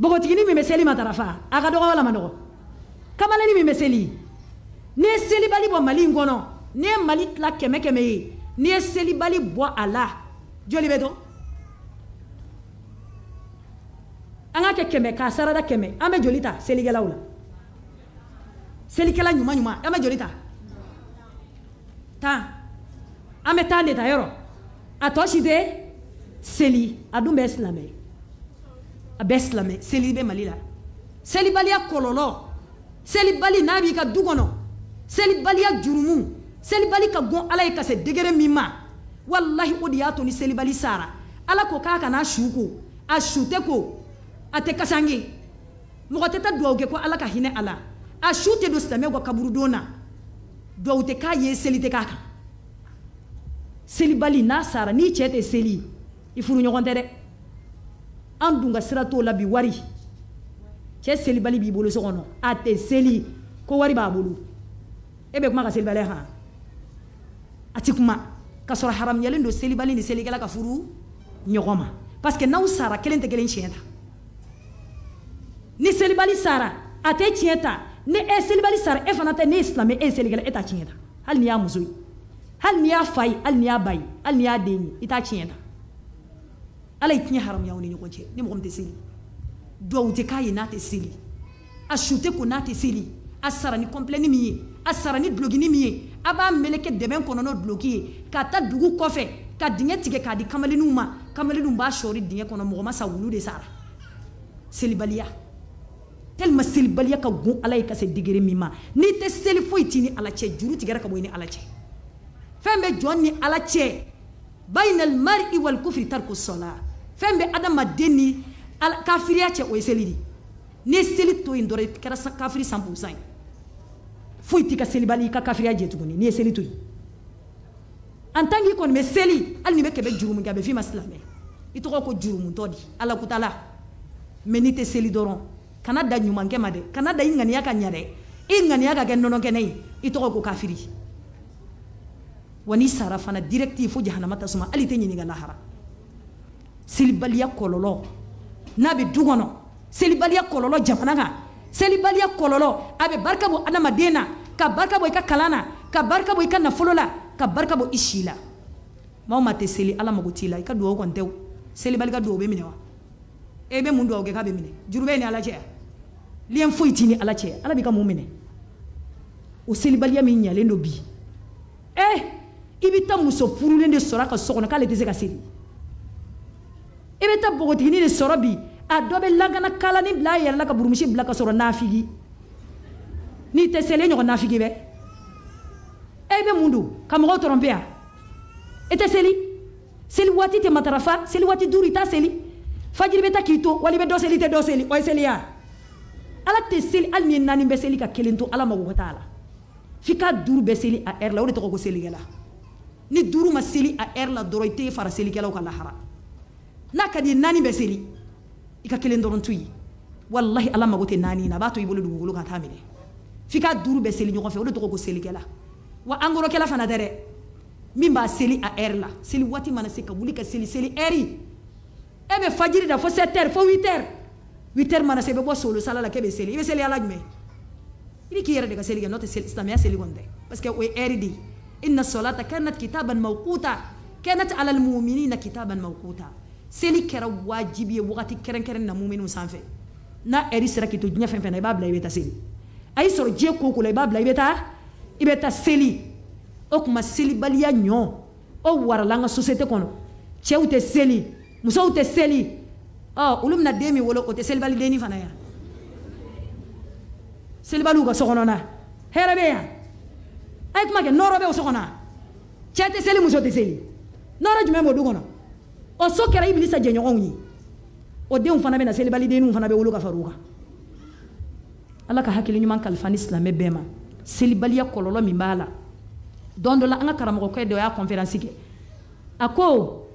bogotigini min bɛ seli matarafa a ka dɔgɔ wala ma dɔgɔ kamalani min bɛ seli n'i ye selibali bɔ mali in kɔnɔ n'i ye mali tila kɛmɛ kɛmɛ ye n'i ye selibali bɔ a la joli bɛ dɔn an ka kɛ kɛmɛ k'a sarada kɛmɛ an bɛ joli ta selikɛlaw la selikɛla ɲuman ɲuman an bɛ joli ta tan an bɛ tan de ta yɔrɔ a tɔ si tɛ seli a dun bɛɛ silamɛ a bɛɛ silamɛ seli bɛ mali la selibaliya kɔlɔlɔ selibali n'a b'i ka du kɔnɔ selibaliya jurumu selibali ka gon ala ye ka se degere min ma wallahi o de y'a to ni selibali sara ala ko k'a kana su ko a su tɛ ko a tɛ kasange mɔgɔ tɛ taa duwawu kɛ ko ala ka hinɛ a la a su tɛ don silamɛw ka kaburudon na duwawu tɛ k'a ye seli tɛ k'a kan selibali n'a sara n'i cɛ tɛ seli i furu tɛ dɛ an dun ka sira t'o la bi wari cɛ selibali b'i bolo so kɔnɔ a ah, tɛ seli ko wari b'a bolo e bɛ kuma ka selibali kan a ti kuma ka sɔrɔ haramuyalen don selibali ni selikɛla ka furu ɲɔgɔn ma parce que n'aw sara kelen tɛ kelen tiɲɛ eh, eh, ta ni eh, selibali sara a tɛ tiɲɛ ta ni e selibali sara e fana tɛ ne ye silamɛ e ye selikɛla e t'a tiɲɛ ta hali n'i y'a muso ye hali n'i y'a fa ye hali n'i y'a ba ye hali n'i y'a den ye i t'a tiɲɛ ta ala ye tiɲɛ haramuyaw ni ɲɔgɔn cɛ ni mɔgɔ min tɛ seli duwawu tɛ k'a ye n'a tɛ seli a su tɛ ko n'a tɛ seli a sara ni kɔnpilɛni min ye a sara ni dulokini min ye a b'a meleke dɛmɛ kɔnɔ n'o duloki ye k'a ta dugu kɔfɛ ka dingɛ tigɛ k'a di kamalenninw ma kamalenninw b'a sɔɔri dingɛ kɔnɔ mɔgɔ ma sa wulu de sara selibaliya tɛlima selibaliya ka gun ala ye ka se degere min ma n'i tɛ seli foyi t'i ni ala cɛ juru tigɛra ka bɔ i ni ala cɛ fɛn bɛ jɔn ni ala cɛ bayinal mari wal kufri tariko sɔla fɛn bɛ adamaden ni ala kafiriya cɛ o ye seli de n'i ye seli to yen dɔrɔn i kɛra kafiri san busan ye foyi t'i ka selibali i ka kafiriya jɛ tuguni n'i ye seli to yen en tant que i kɔni bɛ seli hali n'i bɛ kɛmɛ juru min kɛ a bɛ f'i ma silamɛ i tɔgɔ ko jurumuntɔ de ala kutala mɛ n'i tɛ seli dɔrɔn kana da ɲumankɛ ma dɛ kana da i ŋaniya ka ɲa dɛ i ŋaniya ka kɛ nɔnɔkɛnɛ ye i tɔgɔ ko kafiri wa n'i sara fana direct fo jahanama tasuma hali i tɛ ɲininka lahara selibaliya kɔlɔlɔ n'a bɛ du kɔnɔ selibaliya kɔlɔlɔ jamana kan selibaliya kɔlɔlɔ a bɛ barika bɔ adamaden na ka barika bɔ i ka kalan na ka barika bɔ i ka nafolo la ka barika bɔ i si la maa o maa tɛ seli ala mago t'i la i ka duwawu kɔni tɛ o selibali ka duwawu bɛ minɛ wa e bɛ mun duwawu kɛ k'a bɛ minɛ juru bɛ ni ala cɛ ya liyɛn foyi t'i ni ala cɛ ala b'i ka mun minɛ o selibaliya min ɲalen don bi e i bɛ taa muso furulen de sɔrɔ a ka so kɔnɔ k'ale tɛ se ka seli i bɛ taa npogotigini de sɔrɔ bi a dɔ bɛ lakana kalani bila a yɛrɛ la ka burumusi bila ka sɔrɔ nafigi n'i tɛ seli e ɲɔgɔn nafigi bɛ e bɛ mun don ka mɔgɔw tɔrɔmpe yan i e tɛ seli seli waati tɛ matarafa seli waati duuru i t'a seli fajiri bɛ taa k'i to wali i bɛ dɔ seli i tɛ dɔ seli o ye ya ala tɛ seli hali ni naani bɛ seli ka kelen to ala mago t'a la f'i ka duuru bɛɛ seli a ɛri la o de tɔgɔ ko selikɛla ni duuru ma seli a ɛri la dɔrɔn i t'e fara selikɛlaw ka lahara نكدي ناني بسيري يكاكلين دورن توي والله الله ما غوتي ناني نباتو يبولو دو غولو غاتا ميني فيكا دورو بسلي نيو غوفي ولو دوغو سيلي كلا وا انغورو كلا فانا داري مين با سيلي ا ارلا سيلي واتي مانا سيكا بولي كا سيلي سيلي اري اي مي فاجيري دا فو 7 تير فو 8 تير 8 تير مانا سي بو سولو سالا لا كبي سيلي يبي سيلي الاجمي يدي كي يرا دكا سيلي نوتي سيلي استاميا سيلي غوندي باسكو وي اري دي ان الصلاه كانت كتابا موقوتا كانت على المؤمنين كتابا موقوتا seli kɛra wajibi ye wagati kɛrɛnkɛrɛn na muminu sanfɛ n'a ɛri sera k'i to diɲɛ fɛn fɛn na i b'a bila i bɛ taa seli a y'i sɔrɔ diɲɛ ko o ko la i b'a bila i bɛ taa i bɛ taa seli o tuma selibaliya ɲɔ o warala an ka sosiyete kɔnɔ cɛw tɛ seli musow tɛ seli ɔ olu bɛna den min wolo o tɛ selibali denni fana ye selibaliw ka so kɔnɔ na hɛrɛ bɛ yan a ye kuma kɛ nɔɔrɔ bɛ o so kɔnɔ cɛ tɛ seli muso tɛ seli nɔɔrɔ jumɛn b'o du kɔnɔ o so kɛra ibilisa jɛɲɔgɔnw ye o denw fana bɛ na selibalidenninw fana bɛ wolo ka far'u kan ala ka hakili ɲuman kalifa ni silamɛ bɛɛ ma selibaliya kɔlɔlɔ min b'a la don dɔ la an ka karamɔgɔkɛ dɔ y'a kɔnferansi kɛ a ko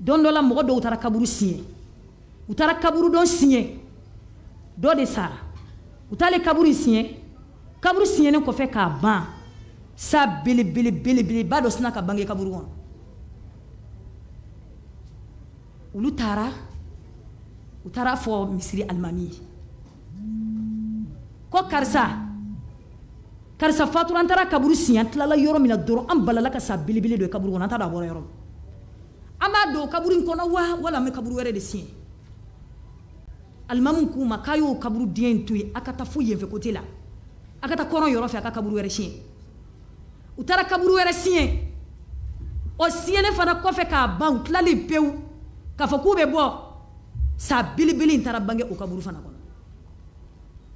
don dɔ la mɔgɔ dɔw taara kaburu siɲɛ u taara kaburu dɔ siɲɛ dɔ de sara u taalen kaburu siɲɛ kaburu siɲɛnen kɔfɛ k'a ban sa belebelebelebeleba dɔ sina ka bange kaburu kɔnɔ olu taara u taara fɔ misiri alimami ye ko karisa karisa fatura an taara kaburu siɲɛ tilala yɔrɔ min na dɔrɔn an balala ka sa belebele dɔ ye kaburu kɔnɔ an t'a dɔn a bɔra yɔrɔ an b'a don kaburu in kɔnɔ wa wala an bɛ kaburu wɛrɛ de siɲɛ alimamu k'u ma k'a y'o kaburu diɲɛ in to yen a ka taa fo yenfɛ kote la a ka taa kɔrɔn yɔrɔ fɛ a ka kaburu wɛrɛ siɲɛ u taara kaburu wɛrɛ siɲɛ o ne fana kɔfɛ k'a ban u tilalen pewu k'a fɔ k'u bɛ bɔ sa belebele in taara bange o kaburu fana kɔnɔ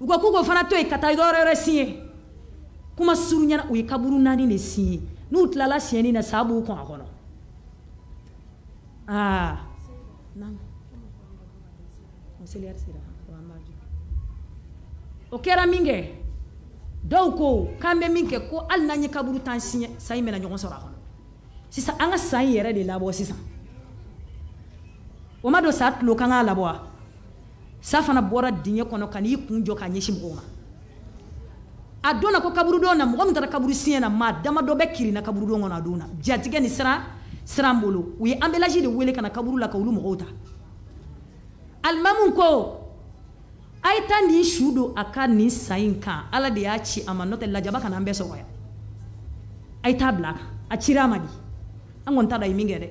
u ko k'u k'o fana to yen ka taa yɔrɔ wɛrɛ siɲɛ kuma surunyana u ye kaburu naani de siɲɛ n'u tilala siɲɛni na sa b'u kɔn a kɔnɔ aa o kɛra min kɛ dɔw ko k'an bɛ min kɛ ko hali n'an ye kaburu tan siɲɛ san in bɛna ɲɔgɔn sɔrɔ a kɔnɔ sisan an ka san in yɛrɛ de labɔ sisan o ma don sa tulo kan ka labɔ wa sa fana bɔra dingɛ kɔnɔ ka n'i kun jɔ k'a ɲɛsin mɔgɔw ma a donna ko kaburudon na mɔgɔ min taara kaburu siɲɛ na maa dama dɔ bɛ kirinna kaburudon kɔnɔ a don na jatigɛ ni siran siran bolo u ye anbelaji de wele ka na kaburu la ka olu mɔgɔw ta alimamu ko a ye taa nin su don a ka nin san in kan ala de y'a ci a ma nɔtɛ lajaba kana an bɛɛ sɔgɔya a ye taa bila a kan a cira a ma di an kɔni t'a dɔn a ye min kɛ dɛ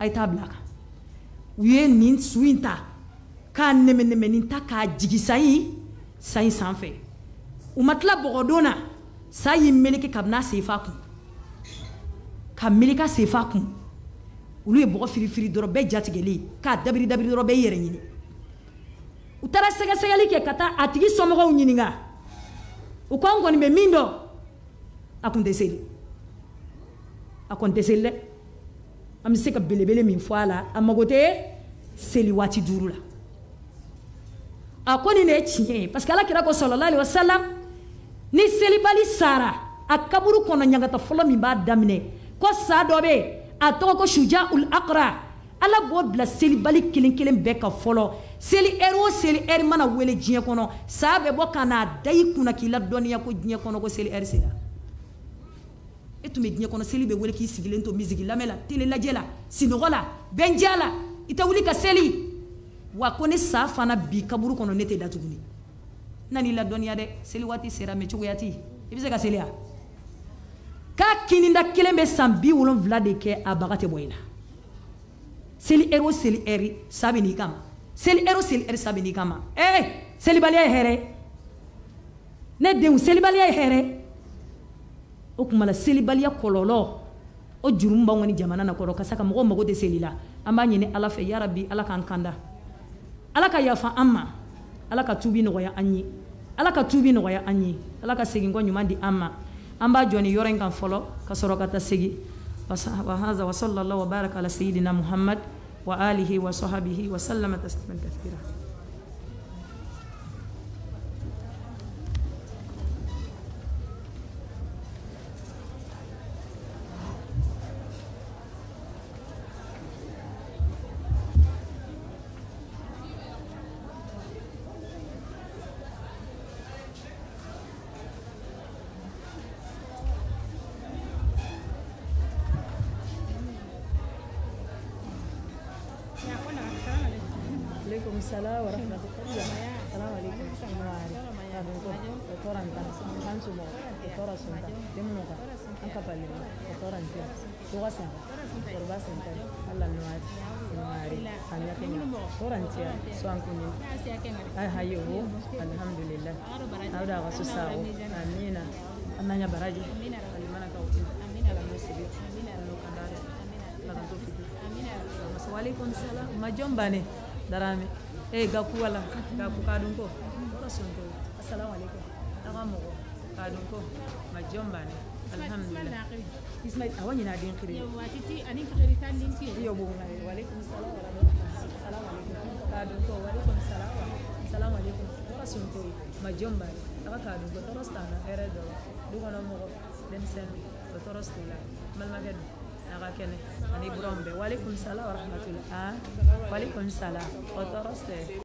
a ye taa bila a kan u ye nin su in ta k'a nɛmɛnɛmɛnin ta k'a jigi sayi sayi sanfɛ u ma tila bɔgɔdon na sa y'i meleke kabini a kun ka meleka sen f'a kun olu ye bɔgɔ firifiri dɔrɔn bɛɛ jatigɛlen k'a dabiri dabiri dɔrɔn bɛɛ yɛrɛ ɲini u taara sɛgɛsɛgɛli kɛ ka taa a tigi sɔmɔgɔw ɲininga u ko kɔni bɛ min dɔ a kun tɛ seli a kɔni tɛ seli dɛ an bɛ se ka belebele min fɔ a la a mago tɛ seli waati duuru la a ko nin de ye tiɲɛ ye parce que ala kira ko sɔlɔlɔ alayhi wa salam ni selibali sara a kaburu kɔnɔ ɲagata fɔlɔ min b'a daminɛ ko sa dɔ bɛ yen a tɔgɔ ko suja ul akra ala b'o bila selibali kelen kelen bɛɛ kan fɔlɔ seli ɛri o seli ɛri mana wele diɲɛ kɔnɔ sa bɛ bɔ ka n'a da i kunna k'i la dɔnniya ko diɲɛ kɔnɔ ko seli ɛri sera e tun bɛ diɲɛ kɔnɔ seli bɛ wele k'i sigilen to misigi lamɛn la tele lajɛ la sinɔgɔ la bɛndiya la i tɛ wuli ka seli wa ko ne sa fana bi kaburu kɔnɔ ne tɛ da tuguni na n'i dɛ seli waati sera mɛ cogoya ti i bɛ se ka seli a k'a kininda kelen bɛ san bi wolonfila de kɛ a baga tɛ bɔ i la seli ɛri o seli ɛri sa bɛ n'i kama seli ɛri o seli ɛri sa bɛ n'i kama ee eh, eh, selibaliya ye hɛrɛ ne denw selibaliya ye hɛrɛ o kumana selibaliya kɔlɔlɔ o jurumu b'anw ka ni jamana na kɔrɔ kasa ka mɔgɔw mago tɛ seli la an b'a ɲini ala fɛ yarabi ala k'an kanda ala ka yafa an ma ala ka tubi nɔgɔya an ye ala ka tubi nɔgɔya an ye ala ka seginkɔ ɲuman di an ma an b'a jɔ ni yɔrɔ in kan fɔlɔ ka sɔrɔ ka sallallahu wa baraka ala الله muhammad wa alihi wa وآله wa sallama tasliman kathira santiya soankuni ay hayo wo alhamdulillah awda wasu sawo amina ananya baraji alimana ka utina alamu sibiti alokandare lakanto fiti walaykum salam majombane darame e gaku wala gaku kadun ko ora sonto assalamu alaikum aga mogo kadun ko majombane alhamdulillah ismail awani na din khiri yo watiti anin khiri tan din ti yo bo walaykum salam kaɗum ko waɗikom salamu salamu aleykum wara suntoyi ma jombani aka kaɗum ko torostana ere doro ɗugono mogo demsen ko torostula malmake ɗum aka kene ani buron ɓe waleykum salam warahmatullah a waleykum salam o toroste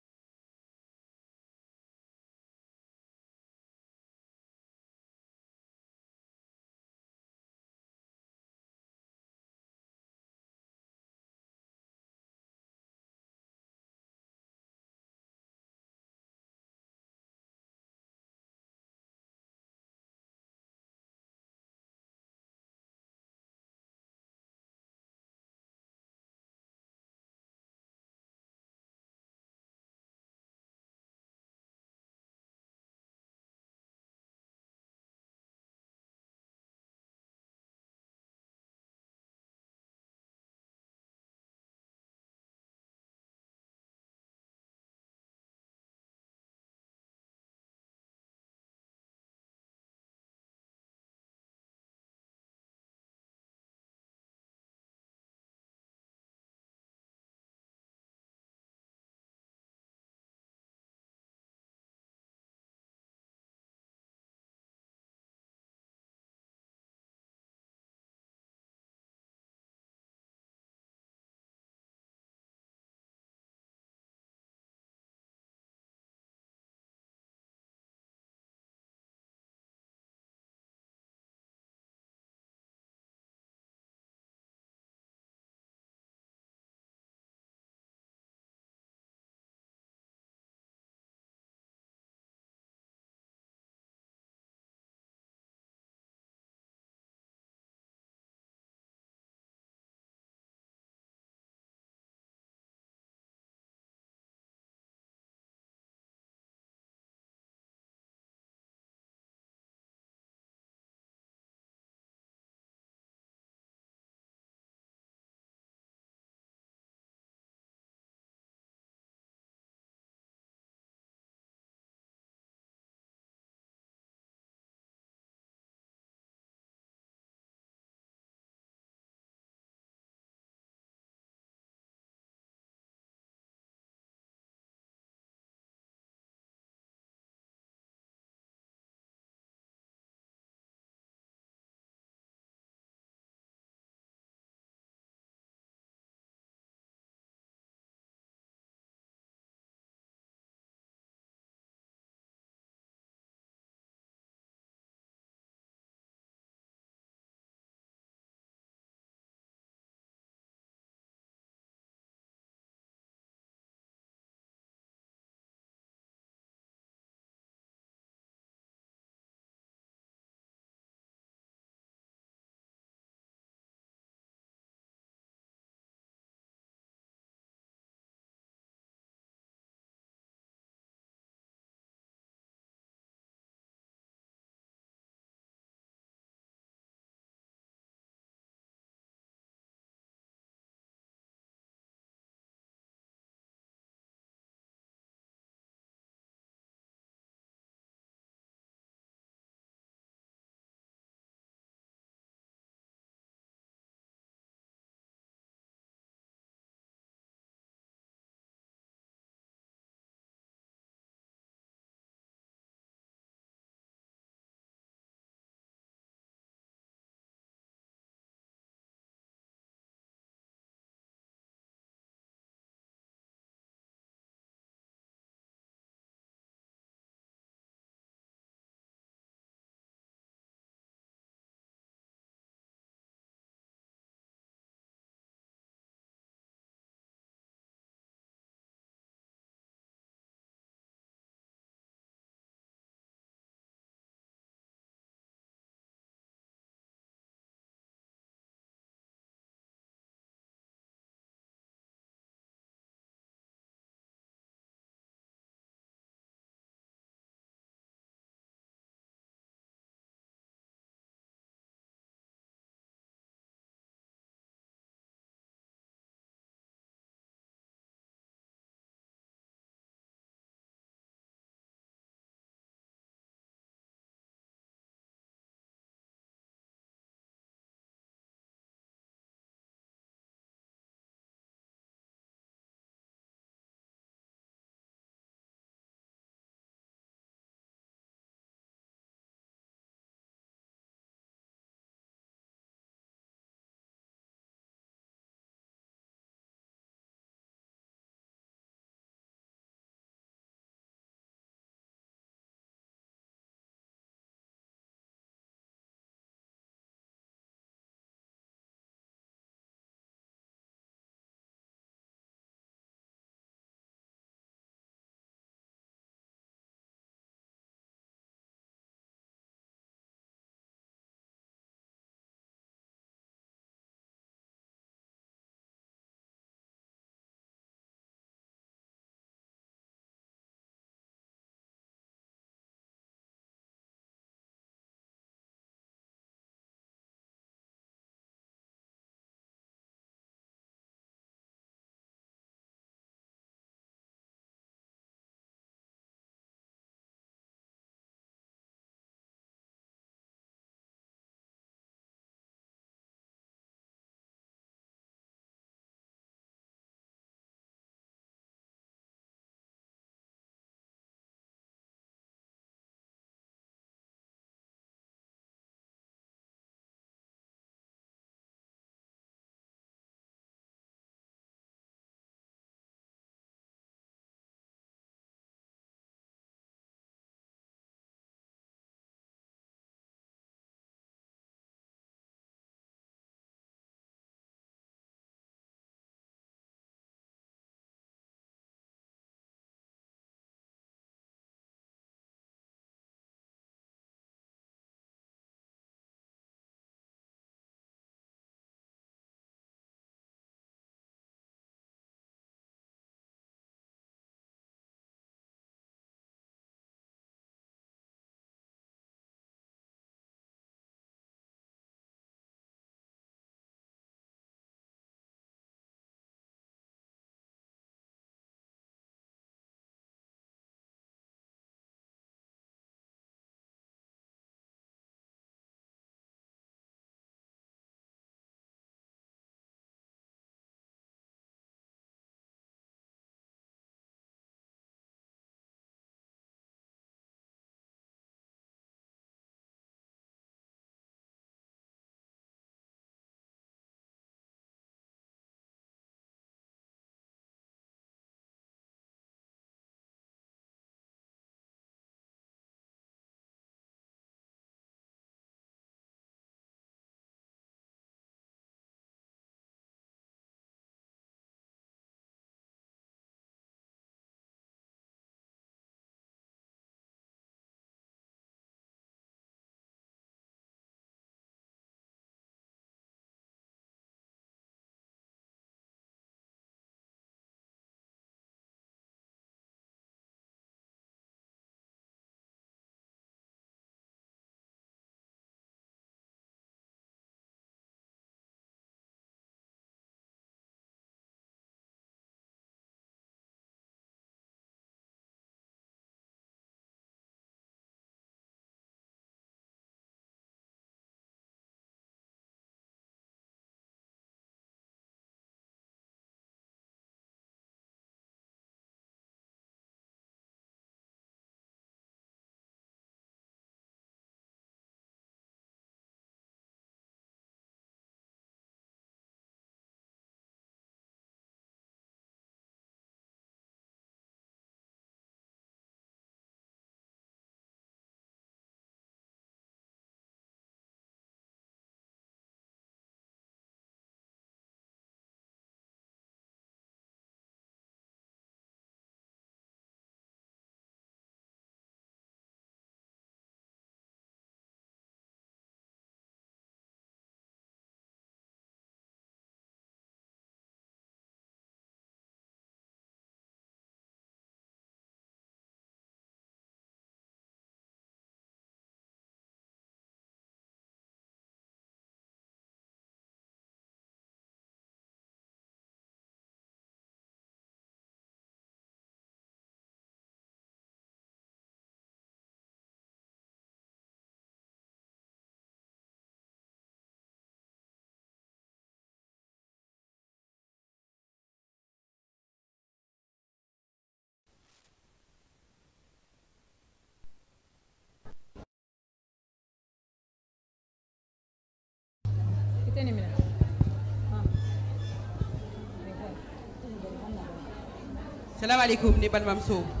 salaamaaleykum ni ban maam Sow